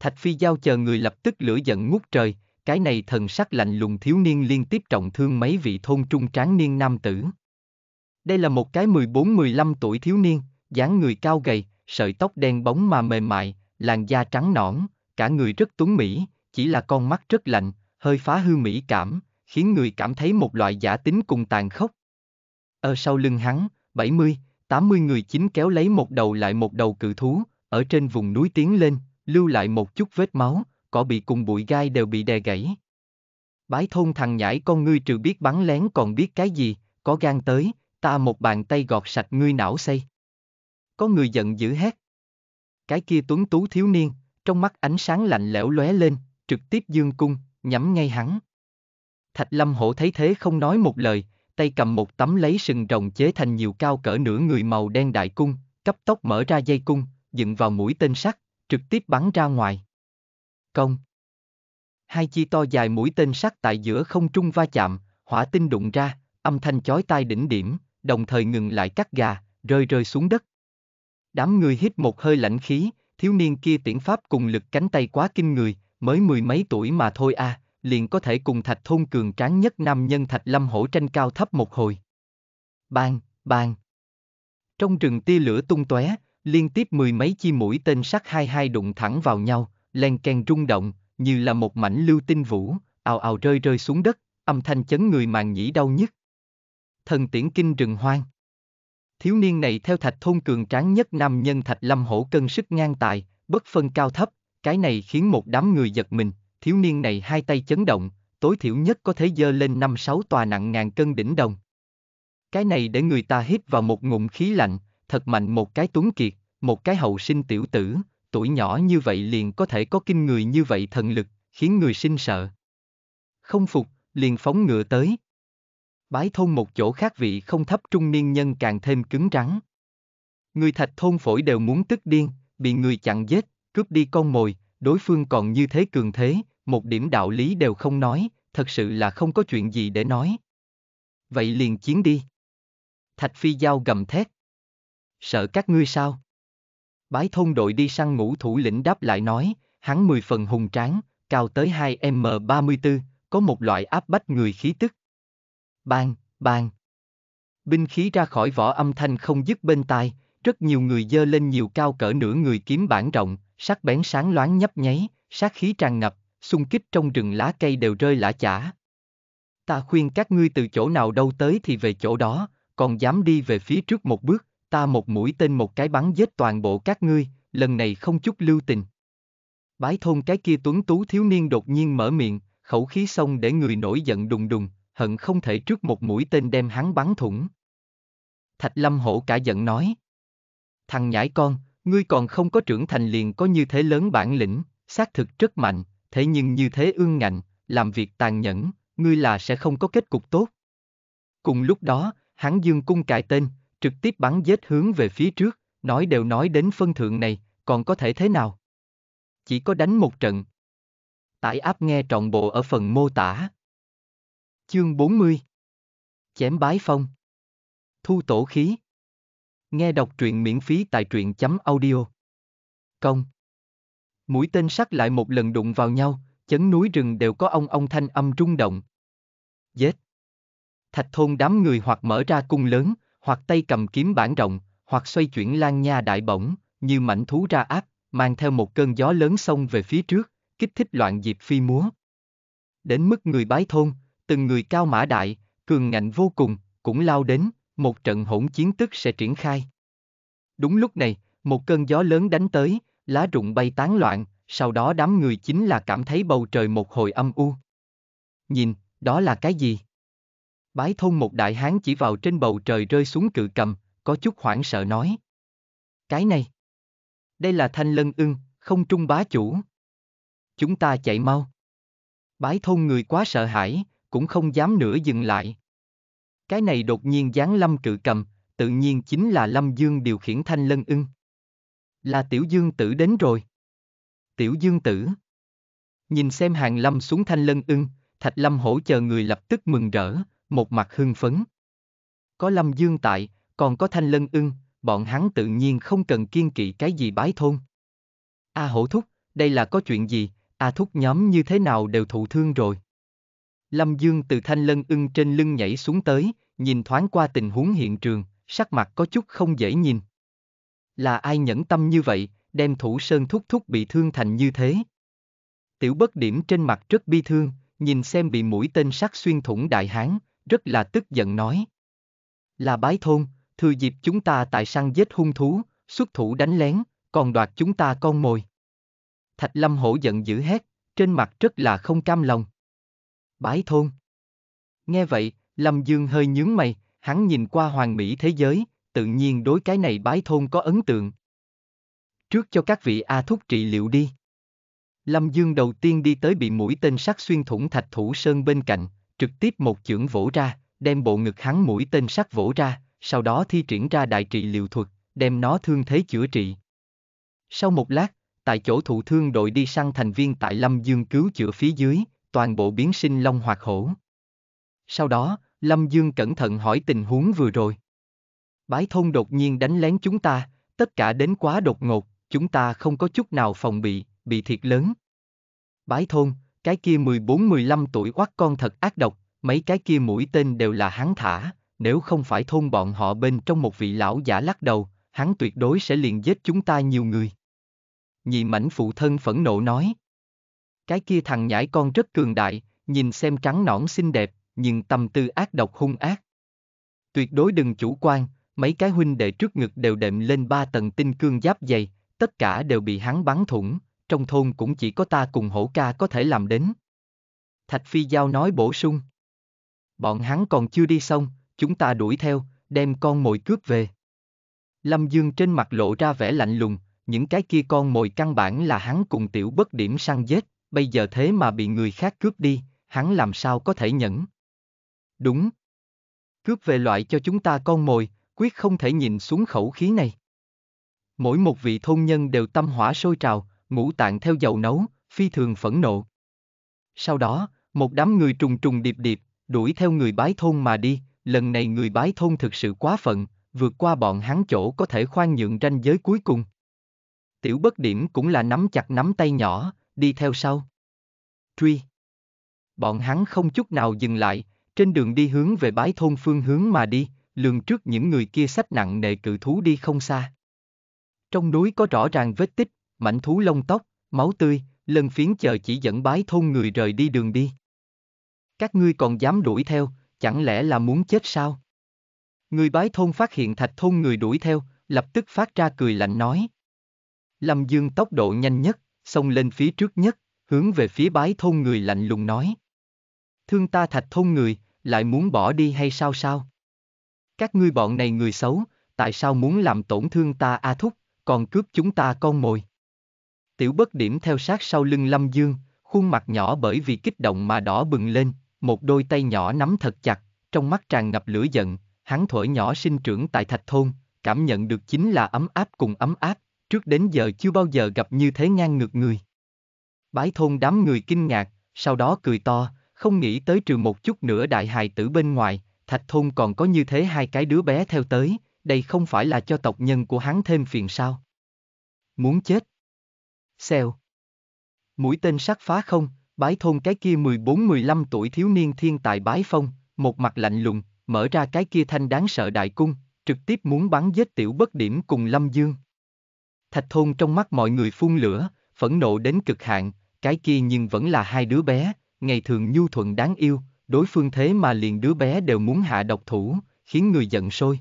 Thạch Phi Giao chờ người lập tức lửa giận ngút trời, cái này thần sắc lạnh lùng thiếu niên liên tiếp trọng thương mấy vị thôn trung tráng niên nam tử. Đây là một cái 14-15 tuổi thiếu niên, dáng người cao gầy, sợi tóc đen bóng mà mềm mại, làn da trắng nõn, cả người rất tuấn mỹ, chỉ là con mắt rất lạnh, hơi phá hư mỹ cảm, khiến người cảm thấy một loại giả tính cùng tàn khốc. Ở sau lưng hắn, 70, 80 người chính kéo lấy một đầu lại một đầu cự thú, ở trên vùng núi tiến lên, lưu lại một chút vết máu, cỏ bị cùng bụi gai đều bị đè gãy. Bái thôn thằng nhãi con ngươi trừ biết bắn lén còn biết cái gì, có gan tới, ta một bàn tay gọt sạch ngươi não xây. Có người giận dữ hét. Cái kia tuấn tú thiếu niên, trong mắt ánh sáng lạnh lẽo lóe lên, trực tiếp dương cung, nhắm ngay hắn. Thạch Lâm Hổ thấy thế không nói một lời, tay cầm một tấm lấy sừng rồng chế thành nhiều cao cỡ nửa người màu đen đại cung, cấp tốc mở ra dây cung, dựng vào mũi tên sắt, trực tiếp bắn ra ngoài. Công Hai chi to dài mũi tên sắt tại giữa không trung va chạm, hỏa tinh đụng ra, âm thanh chói tai đỉnh điểm, đồng thời ngừng lại cắt gà, rơi rơi xuống đất. Đám người hít một hơi lạnh khí, thiếu niên kia tiễn pháp cùng lực cánh tay quá kinh người, mới mười mấy tuổi mà thôi à, liền có thể cùng thạch thôn cường tráng nhất nam nhân thạch lâm hổ tranh cao thấp một hồi. Bang, bang. Trong rừng tia lửa tung tóe, liên tiếp mười mấy chi mũi tên sắt hai hai đụng thẳng vào nhau, len ken rung động, như là một mảnh lưu tinh vũ, ào ào rơi rơi xuống đất, âm thanh chấn người màng nhĩ đau nhức. Thần tiễn kinh rừng hoang. Thiếu niên này theo thạch thôn cường tráng nhất nam nhân thạch lâm hổ cân sức ngang tài, bất phân cao thấp, cái này khiến một đám người giật mình thiếu niên này hai tay chấn động, tối thiểu nhất có thể dơ lên năm sáu tòa nặng ngàn cân đỉnh đồng. Cái này để người ta hít vào một ngụm khí lạnh, thật mạnh một cái tuấn kiệt, một cái hậu sinh tiểu tử, tuổi nhỏ như vậy liền có thể có kinh người như vậy thần lực, khiến người sinh sợ. Không phục, liền phóng ngựa tới. Bái thôn một chỗ khác vị không thấp trung niên nhân càng thêm cứng rắn. Người thạch thôn phổi đều muốn tức điên, bị người chặn giết, cướp đi con mồi, đối phương còn như thế cường thế, một điểm đạo lý đều không nói, thật sự là không có chuyện gì để nói. Vậy liền chiến đi. Thạch phi giao gầm thét. Sợ các ngươi sao? Bái thôn đội đi săn ngũ thủ lĩnh đáp lại nói, hắn mười phần hùng tráng, cao tới 2M34, có một loại áp bách người khí tức. Bang, bang. Binh khí ra khỏi vỏ âm thanh không dứt bên tai, rất nhiều người dơ lên nhiều cao cỡ nửa người kiếm bản rộng, sắc bén sáng loáng nhấp nháy, sát khí tràn ngập, xung kích trong rừng lá cây đều rơi lã chả. Ta khuyên các ngươi từ chỗ nào đâu tới thì về chỗ đó, còn dám đi về phía trước một bước, ta một mũi tên một cái bắn giết toàn bộ các ngươi, lần này không chút lưu tình. Bái thôn cái kia tuấn tú thiếu niên đột nhiên mở miệng, khẩu khí xông để người nổi giận đùng đùng, hận không thể trước một mũi tên đem hắn bắn thủng. Thạch Lâm Hổ cả giận nói. Thằng nhãi con, ngươi còn không có trưởng thành liền có như thế lớn bản lĩnh, xác thực rất mạnh, thế nhưng như thế ương ngạnh, làm việc tàn nhẫn, ngươi là sẽ không có kết cục tốt. Cùng lúc đó, hắn dương cung cài tên, trực tiếp bắn giết hướng về phía trước, nói đều nói đến phân thượng này, còn có thể thế nào? Chỉ có đánh một trận. Tải áp nghe trọn bộ ở phần mô tả. Chương 40 Chém bái phong Thu tổ khí Nghe đọc truyện miễn phí tại truyện chấm audio Công mũi tên sắt lại một lần đụng vào nhau, chấn núi rừng đều có ông ông thanh âm rung động. Dết! Thạch thôn đám người hoặc mở ra cung lớn, hoặc tay cầm kiếm bản rộng, hoặc xoay chuyển lan nha đại bổng, như mảnh thú ra áp, mang theo một cơn gió lớn sông về phía trước, kích thích loạn dịp phi múa. Đến mức người bái thôn, từng người cao mã đại, cường ngạnh vô cùng, cũng lao đến, một trận hỗn chiến tức sẽ triển khai. Đúng lúc này, một cơn gió lớn đánh tới, lá rụng bay tán loạn, sau đó đám người chính là cảm thấy bầu trời một hồi âm u. Nhìn, đó là cái gì? Bái thôn một đại hán chỉ vào trên bầu trời rơi xuống cự cầm, có chút hoảng sợ nói. Cái này. Đây là thanh lân ưng, không trung bá chủ. Chúng ta chạy mau. Bái thôn người quá sợ hãi, cũng không dám nữa dừng lại. Cái này đột nhiên giáng lâm cự cầm, tự nhiên chính là lâm dương điều khiển thanh lân ưng. Là tiểu dương tử đến rồi. Tiểu dương tử. Nhìn xem hàng lâm xuống thanh lân ưng, thạch lâm hỗ chờ người lập tức mừng rỡ, một mặt hưng phấn. Có lâm dương tại, còn có thanh lân ưng, bọn hắn tự nhiên không cần kiên kỵ cái gì bái thôn. A hổ thúc, đây là có chuyện gì, A thúc nhóm như thế nào đều thụ thương rồi. Lâm Dương từ thanh lân ưng trên lưng nhảy xuống tới, nhìn thoáng qua tình huống hiện trường, sắc mặt có chút không dễ nhìn là ai nhẫn tâm như vậy, đem thủ sơn thúc thúc bị thương thành như thế. Tiểu bất điểm trên mặt rất bi thương, nhìn xem bị mũi tên sắt xuyên thủng đại hán, rất là tức giận nói. Là bái thôn, thừa dịp chúng ta tại săn giết hung thú, xuất thủ đánh lén, còn đoạt chúng ta con mồi. Thạch Lâm hổ giận dữ hét, trên mặt rất là không cam lòng. Bái thôn. Nghe vậy, Lâm Dương hơi nhướng mày, hắn nhìn qua hoàng mỹ thế giới, tự nhiên đối cái này bái thôn có ấn tượng. Trước cho các vị A thúc trị liệu đi. Lâm Dương đầu tiên đi tới bị mũi tên sắt xuyên thủng thạch thủ sơn bên cạnh, trực tiếp một chưởng vỗ ra, đem bộ ngực hắn mũi tên sắt vỗ ra, sau đó thi triển ra đại trị liệu thuật, đem nó thương thế chữa trị. Sau một lát, tại chỗ thụ thương đội đi săn thành viên tại Lâm Dương cứu chữa phía dưới, toàn bộ biến sinh long hoạt hổ. Sau đó, Lâm Dương cẩn thận hỏi tình huống vừa rồi bái thôn đột nhiên đánh lén chúng ta, tất cả đến quá đột ngột, chúng ta không có chút nào phòng bị, bị thiệt lớn. Bái thôn, cái kia 14-15 tuổi oắt con thật ác độc, mấy cái kia mũi tên đều là hắn thả, nếu không phải thôn bọn họ bên trong một vị lão giả lắc đầu, hắn tuyệt đối sẽ liền giết chúng ta nhiều người. Nhị mảnh phụ thân phẫn nộ nói. Cái kia thằng nhãi con rất cường đại, nhìn xem trắng nõn xinh đẹp, nhưng tâm tư ác độc hung ác. Tuyệt đối đừng chủ quan, mấy cái huynh đệ trước ngực đều đệm lên ba tầng tinh cương giáp dày, tất cả đều bị hắn bắn thủng, trong thôn cũng chỉ có ta cùng hổ ca có thể làm đến. Thạch Phi Giao nói bổ sung. Bọn hắn còn chưa đi xong, chúng ta đuổi theo, đem con mồi cướp về. Lâm Dương trên mặt lộ ra vẻ lạnh lùng, những cái kia con mồi căn bản là hắn cùng tiểu bất điểm săn giết, bây giờ thế mà bị người khác cướp đi, hắn làm sao có thể nhẫn. Đúng. Cướp về loại cho chúng ta con mồi, quyết không thể nhìn xuống khẩu khí này. Mỗi một vị thôn nhân đều tâm hỏa sôi trào, ngũ tạng theo dầu nấu, phi thường phẫn nộ. Sau đó, một đám người trùng trùng điệp điệp, đuổi theo người bái thôn mà đi, lần này người bái thôn thực sự quá phận, vượt qua bọn hắn chỗ có thể khoan nhượng ranh giới cuối cùng. Tiểu bất điểm cũng là nắm chặt nắm tay nhỏ, đi theo sau. Truy. Bọn hắn không chút nào dừng lại, trên đường đi hướng về bái thôn phương hướng mà đi, lường trước những người kia sách nặng nề cự thú đi không xa. Trong núi có rõ ràng vết tích, mảnh thú lông tóc, máu tươi, lần phiến chờ chỉ dẫn bái thôn người rời đi đường đi. Các ngươi còn dám đuổi theo, chẳng lẽ là muốn chết sao? Người bái thôn phát hiện thạch thôn người đuổi theo, lập tức phát ra cười lạnh nói. Lâm Dương tốc độ nhanh nhất, xông lên phía trước nhất, hướng về phía bái thôn người lạnh lùng nói. Thương ta thạch thôn người, lại muốn bỏ đi hay sao sao? Các ngươi bọn này người xấu, tại sao muốn làm tổn thương ta A Thúc, còn cướp chúng ta con mồi? Tiểu bất điểm theo sát sau lưng Lâm Dương, khuôn mặt nhỏ bởi vì kích động mà đỏ bừng lên, một đôi tay nhỏ nắm thật chặt, trong mắt tràn ngập lửa giận, hắn thổi nhỏ sinh trưởng tại thạch thôn, cảm nhận được chính là ấm áp cùng ấm áp, trước đến giờ chưa bao giờ gặp như thế ngang ngược người. Bái thôn đám người kinh ngạc, sau đó cười to, không nghĩ tới trừ một chút nữa đại hài tử bên ngoài, Thạch Thôn còn có như thế hai cái đứa bé theo tới, đây không phải là cho tộc nhân của hắn thêm phiền sao. Muốn chết. Xèo. Mũi tên sắc phá không, bái thôn cái kia 14-15 tuổi thiếu niên thiên tài bái phong, một mặt lạnh lùng, mở ra cái kia thanh đáng sợ đại cung, trực tiếp muốn bắn giết tiểu bất điểm cùng Lâm Dương. Thạch thôn trong mắt mọi người phun lửa, phẫn nộ đến cực hạn, cái kia nhưng vẫn là hai đứa bé, ngày thường nhu thuận đáng yêu, đối phương thế mà liền đứa bé đều muốn hạ độc thủ, khiến người giận sôi.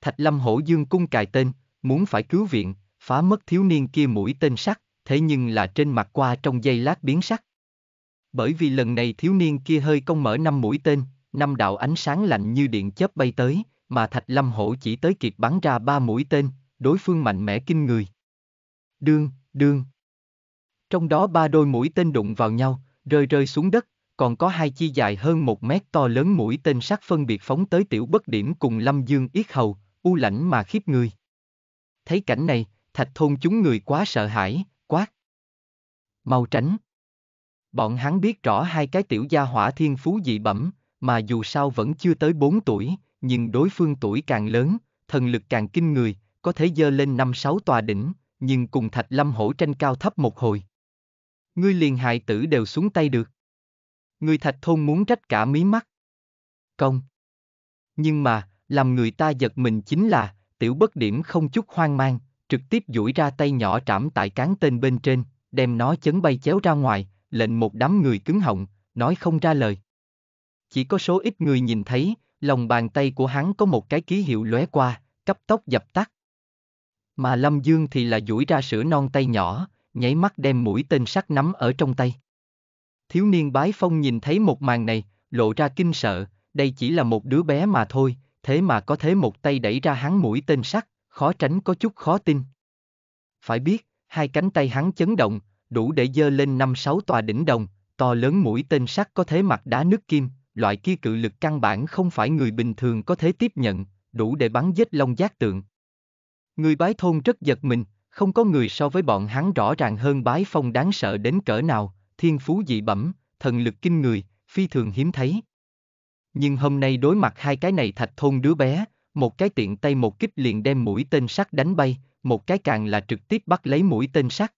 Thạch Lâm Hổ Dương cung cài tên, muốn phải cứu viện, phá mất thiếu niên kia mũi tên sắt, thế nhưng là trên mặt qua trong giây lát biến sắc. Bởi vì lần này thiếu niên kia hơi công mở năm mũi tên, năm đạo ánh sáng lạnh như điện chớp bay tới, mà Thạch Lâm Hổ chỉ tới kịp bắn ra ba mũi tên, đối phương mạnh mẽ kinh người. Đương, đương. Trong đó ba đôi mũi tên đụng vào nhau, rơi rơi xuống đất, còn có hai chi dài hơn một mét to lớn mũi tên sắt phân biệt phóng tới tiểu bất điểm cùng lâm dương yết hầu, u lãnh mà khiếp người. Thấy cảnh này, thạch thôn chúng người quá sợ hãi, quát. Mau tránh. Bọn hắn biết rõ hai cái tiểu gia hỏa thiên phú dị bẩm, mà dù sao vẫn chưa tới bốn tuổi, nhưng đối phương tuổi càng lớn, thần lực càng kinh người, có thể dơ lên năm sáu tòa đỉnh, nhưng cùng thạch lâm hổ tranh cao thấp một hồi. Ngươi liền hại tử đều xuống tay được. Người thạch thôn muốn trách cả mí mắt. Công. Nhưng mà, làm người ta giật mình chính là, tiểu bất điểm không chút hoang mang, trực tiếp duỗi ra tay nhỏ trảm tại cán tên bên trên, đem nó chấn bay chéo ra ngoài, lệnh một đám người cứng họng, nói không ra lời. Chỉ có số ít người nhìn thấy, lòng bàn tay của hắn có một cái ký hiệu lóe qua, cấp tốc dập tắt. Mà Lâm Dương thì là duỗi ra sữa non tay nhỏ, nháy mắt đem mũi tên sắt nắm ở trong tay. Thiếu niên bái phong nhìn thấy một màn này, lộ ra kinh sợ, đây chỉ là một đứa bé mà thôi, thế mà có thế một tay đẩy ra hắn mũi tên sắt, khó tránh có chút khó tin. Phải biết, hai cánh tay hắn chấn động, đủ để dơ lên năm sáu tòa đỉnh đồng, to lớn mũi tên sắt có thế mặt đá nước kim, loại kia cự lực căn bản không phải người bình thường có thế tiếp nhận, đủ để bắn giết long giác tượng. Người bái thôn rất giật mình, không có người so với bọn hắn rõ ràng hơn bái phong đáng sợ đến cỡ nào, thiên phú dị bẩm, thần lực kinh người, phi thường hiếm thấy. Nhưng hôm nay đối mặt hai cái này thạch thôn đứa bé, một cái tiện tay một kích liền đem mũi tên sắt đánh bay, một cái càng là trực tiếp bắt lấy mũi tên sắt.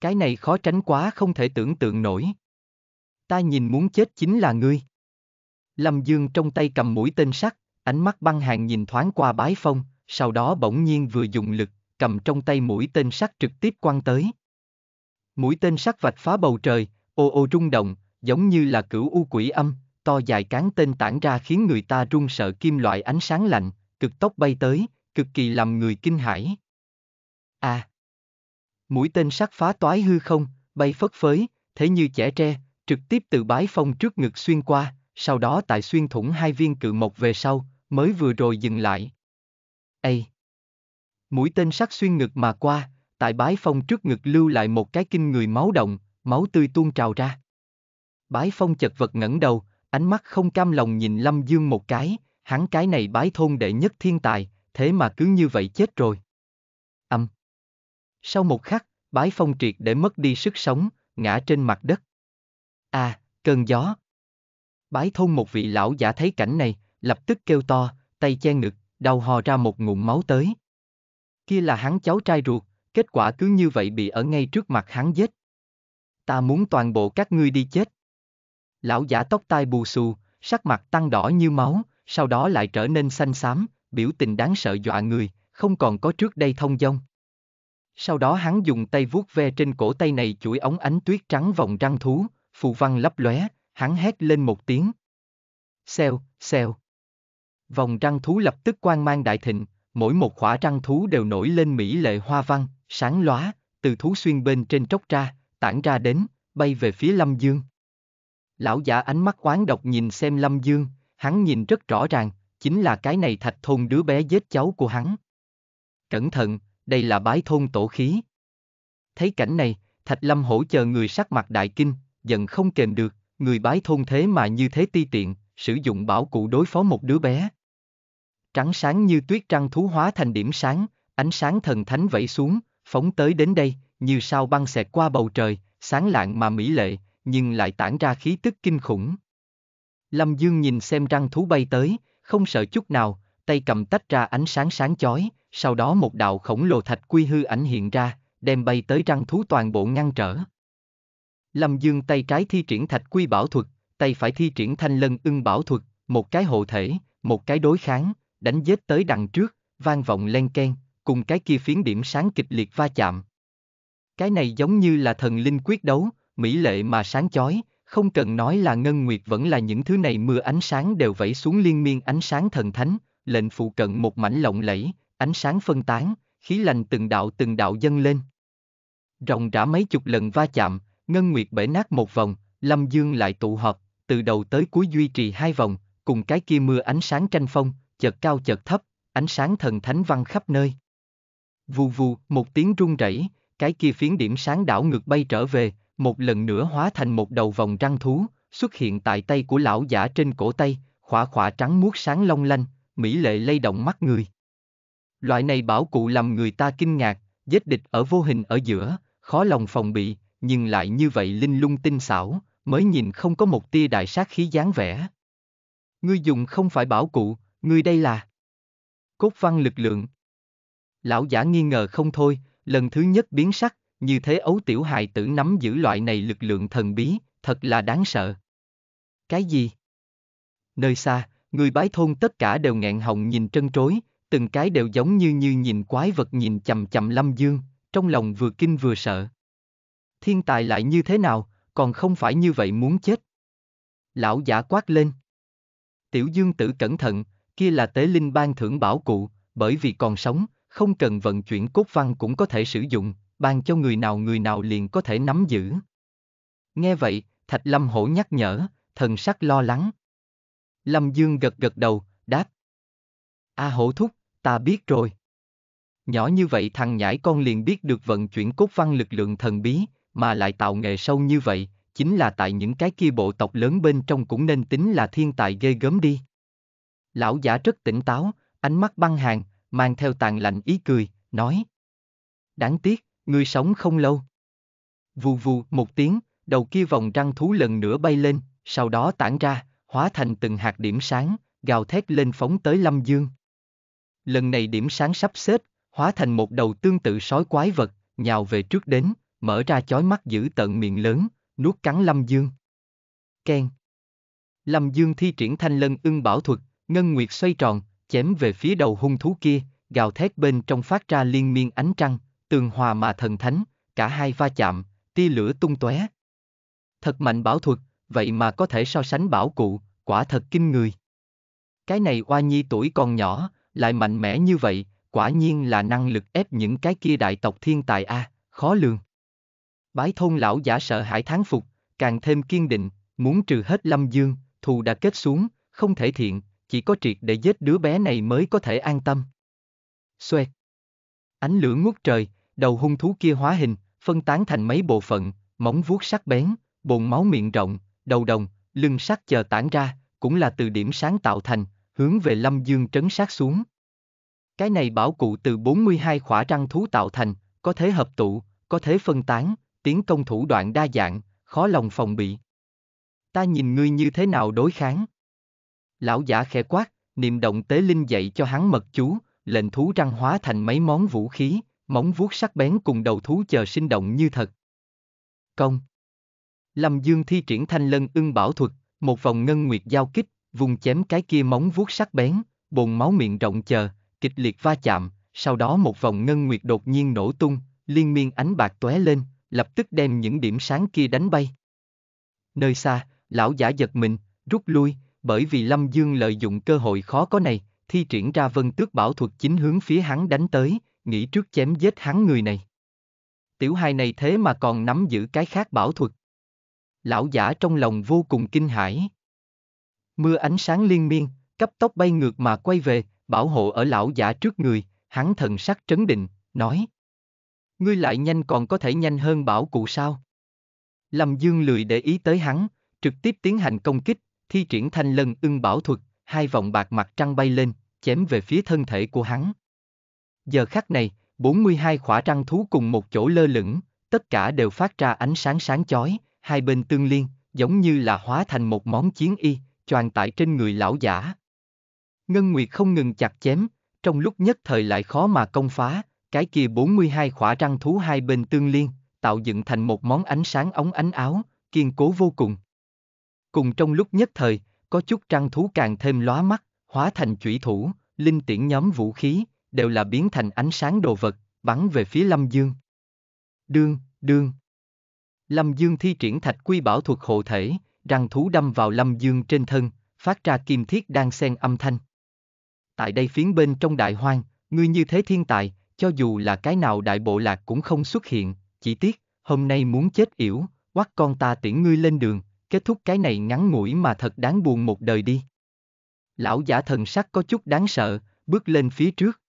Cái này khó tránh quá không thể tưởng tượng nổi. Ta nhìn muốn chết chính là ngươi. Lâm Dương trong tay cầm mũi tên sắt, ánh mắt băng hàng nhìn thoáng qua bái phong, sau đó bỗng nhiên vừa dùng lực, cầm trong tay mũi tên sắt trực tiếp quăng tới. Mũi tên sắc vạch phá bầu trời, ô ô rung động, giống như là cửu u quỷ âm, to dài cán tên tản ra khiến người ta run sợ kim loại ánh sáng lạnh, cực tốc bay tới, cực kỳ làm người kinh hãi. A. À, mũi tên sắc phá toái hư không, bay phất phới, thế như trẻ tre, trực tiếp từ bái phong trước ngực xuyên qua, sau đó tại xuyên thủng hai viên cự mộc về sau, mới vừa rồi dừng lại. A, Mũi tên sắc xuyên ngực mà qua, tại bái phong trước ngực lưu lại một cái kinh người máu động, máu tươi tuôn trào ra. Bái phong chật vật ngẩng đầu, ánh mắt không cam lòng nhìn Lâm Dương một cái, hắn cái này bái thôn đệ nhất thiên tài, thế mà cứ như vậy chết rồi. Âm. Sau một khắc, bái phong triệt để mất đi sức sống, ngã trên mặt đất. À, cơn gió. Bái thôn một vị lão giả thấy cảnh này, lập tức kêu to, tay che ngực, đau hò ra một ngụm máu tới. Kia là hắn cháu trai ruột, kết quả cứ như vậy bị ở ngay trước mặt hắn giết. Ta muốn toàn bộ các ngươi đi chết. Lão giả tóc tai bù xù, sắc mặt tăng đỏ như máu, sau đó lại trở nên xanh xám, biểu tình đáng sợ dọa người, không còn có trước đây thông dong. Sau đó hắn dùng tay vuốt ve trên cổ tay này chuỗi ống ánh tuyết trắng vòng răng thú, phù văn lấp lóe, hắn hét lên một tiếng. Xèo, xèo. Vòng răng thú lập tức quang mang đại thịnh, mỗi một khỏa răng thú đều nổi lên mỹ lệ hoa văn, sáng lóa, từ thú xuyên bên trên tróc ra, tản ra đến, bay về phía Lâm Dương. Lão giả ánh mắt oán độc nhìn xem Lâm Dương, hắn nhìn rất rõ ràng, chính là cái này thạch thôn đứa bé giết cháu của hắn. Cẩn thận, đây là bái thôn tổ khí. Thấy cảnh này, thạch lâm hỗ chờ người sắc mặt đại kinh, giận không kềm được, người bái thôn thế mà như thế ti tiện, sử dụng bảo cụ đối phó một đứa bé. Trắng sáng như tuyết trăng thú hóa thành điểm sáng, ánh sáng thần thánh vẫy xuống, phóng tới đến đây, như sao băng xẹt qua bầu trời, sáng lạng mà mỹ lệ, nhưng lại tản ra khí tức kinh khủng. Lâm Dương nhìn xem răng thú bay tới, không sợ chút nào, tay cầm tách ra ánh sáng sáng chói, sau đó một đạo khổng lồ thạch quy hư ảnh hiện ra, đem bay tới răng thú toàn bộ ngăn trở. Lâm Dương tay trái thi triển thạch quy bảo thuật, tay phải thi triển thanh lân ưng bảo thuật, một cái hộ thể, một cái đối kháng, đánh giết tới đằng trước, vang vọng len ken, cùng cái kia phiến điểm sáng kịch liệt va chạm. Cái này giống như là thần linh quyết đấu, mỹ lệ mà sáng chói, không cần nói là ngân nguyệt vẫn là những thứ này mưa ánh sáng đều vẫy xuống liên miên ánh sáng thần thánh, lệnh phụ cận một mảnh lộng lẫy, ánh sáng phân tán, khí lành từng đạo từng đạo dâng lên. Rồng rã mấy chục lần va chạm, ngân nguyệt bể nát một vòng, lâm dương lại tụ họp, từ đầu tới cuối duy trì hai vòng, cùng cái kia mưa ánh sáng tranh phong, chợt cao chợt thấp, ánh sáng thần thánh văng khắp nơi. Vù vù, một tiếng rung rẩy, cái kia phiến điểm sáng đảo ngược bay trở về, một lần nữa hóa thành một đầu vòng răng thú, xuất hiện tại tay của lão giả trên cổ tay, khỏa khỏa trắng muốt sáng long lanh, mỹ lệ lay động mắt người. Loại này bảo cụ làm người ta kinh ngạc, giết địch ở vô hình ở giữa, khó lòng phòng bị, nhưng lại như vậy linh lung tinh xảo, mới nhìn không có một tia đại sát khí dáng vẻ. Ngươi dùng không phải bảo cụ, ngươi đây là cốt văn lực lượng, Lão giả nghi ngờ không thôi, lần thứ nhất biến sắc, như thế ấu tiểu hài tử nắm giữ loại này lực lượng thần bí, thật là đáng sợ. Cái gì? Nơi xa, người bái thôn tất cả đều nghẹn họng nhìn trân trối, từng cái đều giống như như nhìn quái vật nhìn chầm chầm lâm dương, trong lòng vừa kinh vừa sợ. Thiên tài lại như thế nào, còn không phải như vậy muốn chết. Lão giả quát lên. Tiểu dương tử cẩn thận, kia là tế linh ban thưởng bảo cụ, bởi vì còn sống, không cần vận chuyển cốt văn cũng có thể sử dụng, ban cho người nào người nào liền có thể nắm giữ. Nghe vậy, Thạch Lâm Hổ nhắc nhở, thần sắc lo lắng. Lâm Dương gật gật đầu, đáp. A à, Hổ thúc, ta biết rồi. Nhỏ như vậy thằng nhãi con liền biết được vận chuyển cốt văn lực lượng thần bí, mà lại tạo nghề sâu như vậy, chính là tại những cái kia bộ tộc lớn bên trong cũng nên tính là thiên tài ghê gớm đi. Lão giả rất tỉnh táo, ánh mắt băng hàng, mang theo tàn lạnh ý cười, nói. Đáng tiếc, ngươi sống không lâu. Vù vù một tiếng, đầu kia vòng răng thú lần nữa bay lên, sau đó tản ra, hóa thành từng hạt điểm sáng, gào thét lên phóng tới Lâm Dương. Lần này điểm sáng sắp xếp, hóa thành một đầu tương tự sói quái vật, nhào về trước đến, mở ra chói mắt giữ tận miệng lớn, nuốt cắn Lâm Dương. Ken. Lâm Dương thi triển thanh lân ưng bảo thuật, ngân nguyệt xoay tròn, chém về phía đầu hung thú kia, gào thét bên trong phát ra liên miên ánh trăng, tường hòa mà thần thánh, cả hai va chạm, tia lửa tung tóe. Thật mạnh bảo thuật, vậy mà có thể so sánh bảo cụ, quả thật kinh người. Cái này oa nhi tuổi còn nhỏ, lại mạnh mẽ như vậy, quả nhiên là năng lực ép những cái kia đại tộc thiên tài a, à, khó lường. Bái thôn lão giả sợ hãi thán phục, càng thêm kiên định, muốn trừ hết lâm dương, thù đã kết xuống, không thể thiện, chỉ có triệt để giết đứa bé này mới có thể an tâm. Xoẹt. Ánh lửa ngút trời, đầu hung thú kia hóa hình, phân tán thành mấy bộ phận, móng vuốt sắc bén, bồn máu miệng rộng, đầu đồng, lưng sắc chờ tản ra, cũng là từ điểm sáng tạo thành, hướng về Lâm Dương trấn sát xuống. Cái này bảo cụ từ 42 khỏa răng thú tạo thành, có thể hợp tụ, có thể phân tán, tiến công thủ đoạn đa dạng, khó lòng phòng bị. Ta nhìn ngươi như thế nào đối kháng. Lão giả khẽ quát, niệm động tế linh dạy cho hắn mật chú, lệnh thú răng hóa thành mấy món vũ khí, móng vuốt sắc bén cùng đầu thú chờ sinh động như thật. Công Lâm Dương thi triển thanh lân ưng bảo thuật, một vòng ngân nguyệt giao kích, vùng chém cái kia móng vuốt sắc bén, bồn máu miệng rộng chờ, kịch liệt va chạm, sau đó một vòng ngân nguyệt đột nhiên nổ tung, liên miên ánh bạc tóe lên, lập tức đem những điểm sáng kia đánh bay. Nơi xa, lão giả giật mình, rút lui, bởi vì Lâm Dương lợi dụng cơ hội khó có này, thi triển ra vân tước bảo thuật chính hướng phía hắn đánh tới, nghĩ trước chém giết hắn người này. Tiểu hai này thế mà còn nắm giữ cái khác bảo thuật. Lão giả trong lòng vô cùng kinh hãi. Mưa ánh sáng liên miên, cấp tốc bay ngược mà quay về, bảo hộ ở lão giả trước người, hắn thần sắc trấn định, nói. Ngươi lại nhanh còn có thể nhanh hơn bảo cụ sao? Lâm Dương lười để ý tới hắn, trực tiếp tiến hành công kích, thi triển thanh lân ưng bảo thuật, hai vòng bạc mặt trăng bay lên, chém về phía thân thể của hắn. Giờ khắc này, 42 khỏa trăng thú cùng một chỗ lơ lửng, tất cả đều phát ra ánh sáng sáng chói, hai bên tương liên, giống như là hóa thành một món chiến y, tròn tại trên người lão giả. Ngân Nguyệt không ngừng chặt chém, trong lúc nhất thời lại khó mà công phá, cái kia 42 khỏa răng thú hai bên tương liên, tạo dựng thành một món ánh sáng ống ánh áo, kiên cố vô cùng. Cùng trong lúc nhất thời, có chút trăng thú càng thêm lóa mắt, hóa thành chủy thủ, linh tiễn nhóm vũ khí, đều là biến thành ánh sáng đồ vật, bắn về phía Lâm Dương. Đương, đương. Lâm Dương thi triển thạch quy bảo thuật hộ thể, răng thú đâm vào Lâm Dương trên thân, phát ra kim thiết đang xen âm thanh. Tại đây phiến bên trong đại hoang, ngươi như thế thiên tài, cho dù là cái nào đại bộ lạc cũng không xuất hiện, chỉ tiếc, hôm nay muốn chết yểu, quắc con ta tiễn ngươi lên đường, kết thúc cái này ngắn ngủi mà thật đáng buồn một đời đi. Lão giả thần sắc có chút đáng sợ, bước lên phía trước.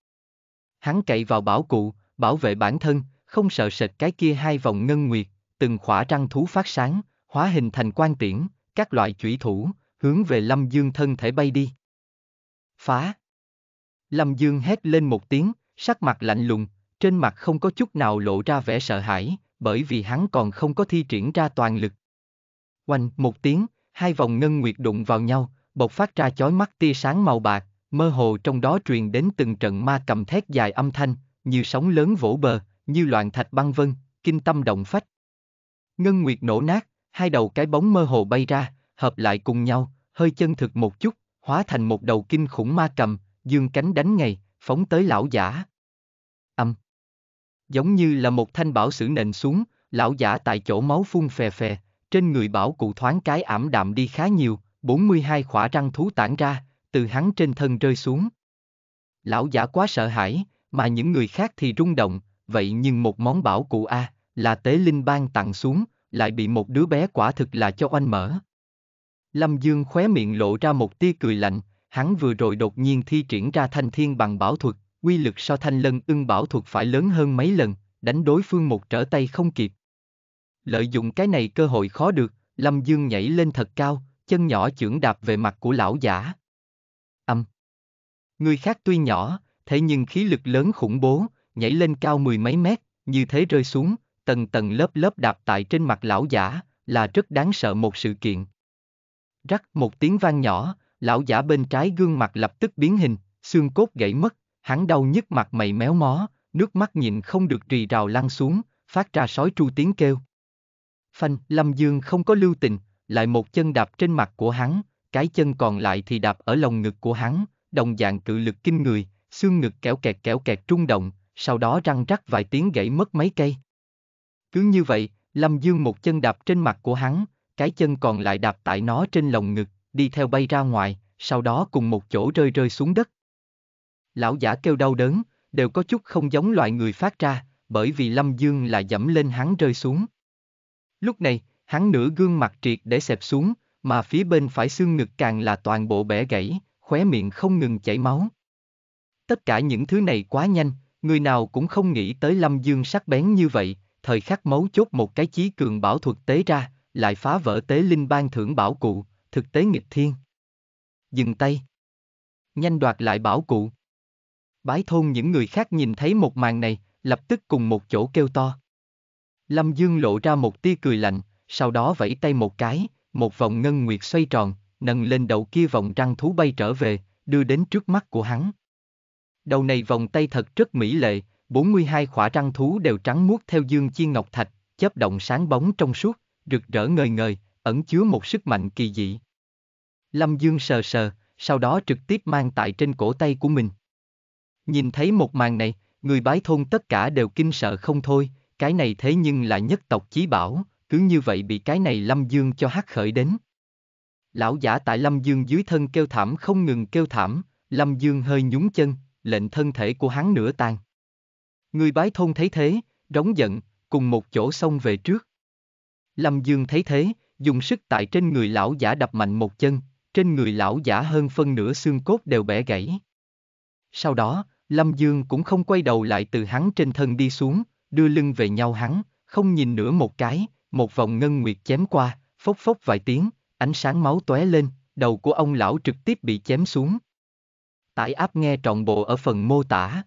Hắn cậy vào bảo cụ, bảo vệ bản thân, không sợ sệt cái kia hai vòng ngân nguyệt, từng khỏa răng thú phát sáng, hóa hình thành quan tiễn, các loại chủy thủ, hướng về Lâm Dương thân thể bay đi. Phá! Lâm Dương hét lên một tiếng, sắc mặt lạnh lùng, trên mặt không có chút nào lộ ra vẻ sợ hãi, bởi vì hắn còn không có thi triển ra toàn lực, Oanh, một tiếng, hai vòng ngân nguyệt đụng vào nhau, bộc phát ra chói mắt tia sáng màu bạc, mơ hồ trong đó truyền đến từng trận ma cầm thét dài âm thanh, như sóng lớn vỗ bờ, như loạn thạch băng vân, kinh tâm động phách. Ngân nguyệt nổ nát, hai đầu cái bóng mơ hồ bay ra, hợp lại cùng nhau, hơi chân thực một chút, hóa thành một đầu kinh khủng ma cầm, dương cánh đánh ngày, phóng tới lão giả. Âm. Giống như là một thanh bảo sử nện xuống, lão giả tại chỗ máu phun phè phè, trên người bảo cụ thoáng cái ảm đạm đi khá nhiều, 42 khỏa răng thú tản ra, từ hắn trên thân rơi xuống. Lão giả quá sợ hãi, mà những người khác thì rung động, vậy nhưng một món bảo cụ A, là tế linh ban tặng xuống, lại bị một đứa bé quả thực là cho oanh mở. Lâm Dương khóe miệng lộ ra một tia cười lạnh, hắn vừa rồi đột nhiên thi triển ra thanh thiên bằng bảo thuật, quy lực so thanh lân ưng bảo thuật phải lớn hơn mấy lần, đánh đối phương một trở tay không kịp, lợi dụng cái này cơ hội khó được, Lâm Dương nhảy lên thật cao, chân nhỏ chưởng đạp về mặt của lão giả. Âm. Người khác tuy nhỏ, thế nhưng khí lực lớn khủng bố, nhảy lên cao mười mấy mét, như thế rơi xuống, tầng tầng lớp lớp đạp tại trên mặt lão giả, là rất đáng sợ một sự kiện. Rắc một tiếng vang nhỏ, lão giả bên trái gương mặt lập tức biến hình, xương cốt gãy mất, hắn đau nhức mặt mày méo mó, nước mắt nhìn không được trì rào lăn xuống, phát ra sói tru tiếng kêu. Phanh, Lâm Dương không có lưu tình, lại một chân đạp trên mặt của hắn, cái chân còn lại thì đạp ở lồng ngực của hắn, đồng dạng cự lực kinh người, xương ngực kéo kẹt kéo kẹt trung động, sau đó răng rắc vài tiếng gãy mất mấy cây. Cứ như vậy, Lâm Dương một chân đạp trên mặt của hắn, cái chân còn lại đạp tại nó trên lồng ngực, đi theo bay ra ngoài, sau đó cùng một chỗ rơi rơi xuống đất. Lão giả kêu đau đớn, đều có chút không giống loại người phát ra, bởi vì Lâm Dương là dẫm lên hắn rơi xuống. Lúc này, hắn nửa gương mặt triệt để xẹp xuống, mà phía bên phải xương ngực càng là toàn bộ bẻ gãy, khóe miệng không ngừng chảy máu. Tất cả những thứ này quá nhanh, người nào cũng không nghĩ tới Lâm Dương sắc bén như vậy, thời khắc máu chốt một cái chí cường bảo thuật tế ra, lại phá vỡ tế linh ban thưởng bảo cụ, thực tế nghịch thiên. Dừng tay. Nhanh đoạt lại bảo cụ. Bái thôn những người khác nhìn thấy một màn này, lập tức cùng một chỗ kêu to. Lâm Dương lộ ra một tia cười lạnh, sau đó vẫy tay một cái, một vòng ngân nguyệt xoay tròn, nâng lên đầu kia vòng trăng thú bay trở về, đưa đến trước mắt của hắn. Đầu này vòng tay thật rất mỹ lệ, 42 khỏa trăng thú đều trắng muốt theo dương chi ngọc thạch, chấp động sáng bóng trong suốt, rực rỡ ngời ngời, ẩn chứa một sức mạnh kỳ dị. Lâm Dương sờ sờ, sau đó trực tiếp mang tại trên cổ tay của mình. Nhìn thấy một màn này, người bái thôn tất cả đều kinh sợ không thôi, cái này thế nhưng là nhất tộc chí bảo, cứ như vậy bị cái này Lâm Dương cho hắc khởi đến. Lão giả tại Lâm Dương dưới thân kêu thảm không ngừng kêu thảm, Lâm Dương hơi nhúng chân, lệnh thân thể của hắn nửa tan. Người bái thôn thấy thế, rống giận, cùng một chỗ xông về trước. Lâm Dương thấy thế, dùng sức tại trên người lão giả đập mạnh một chân, trên người lão giả hơn phân nửa xương cốt đều bẻ gãy. Sau đó, Lâm Dương cũng không quay đầu lại từ hắn trên thân đi xuống, đưa lưng về nhau hắn, không nhìn nữa một cái, một vòng ngân nguyệt chém qua, phốc phốc vài tiếng, ánh sáng máu tóe lên, đầu của ông lão trực tiếp bị chém xuống. Tải áp nghe trọn bộ ở phần mô tả.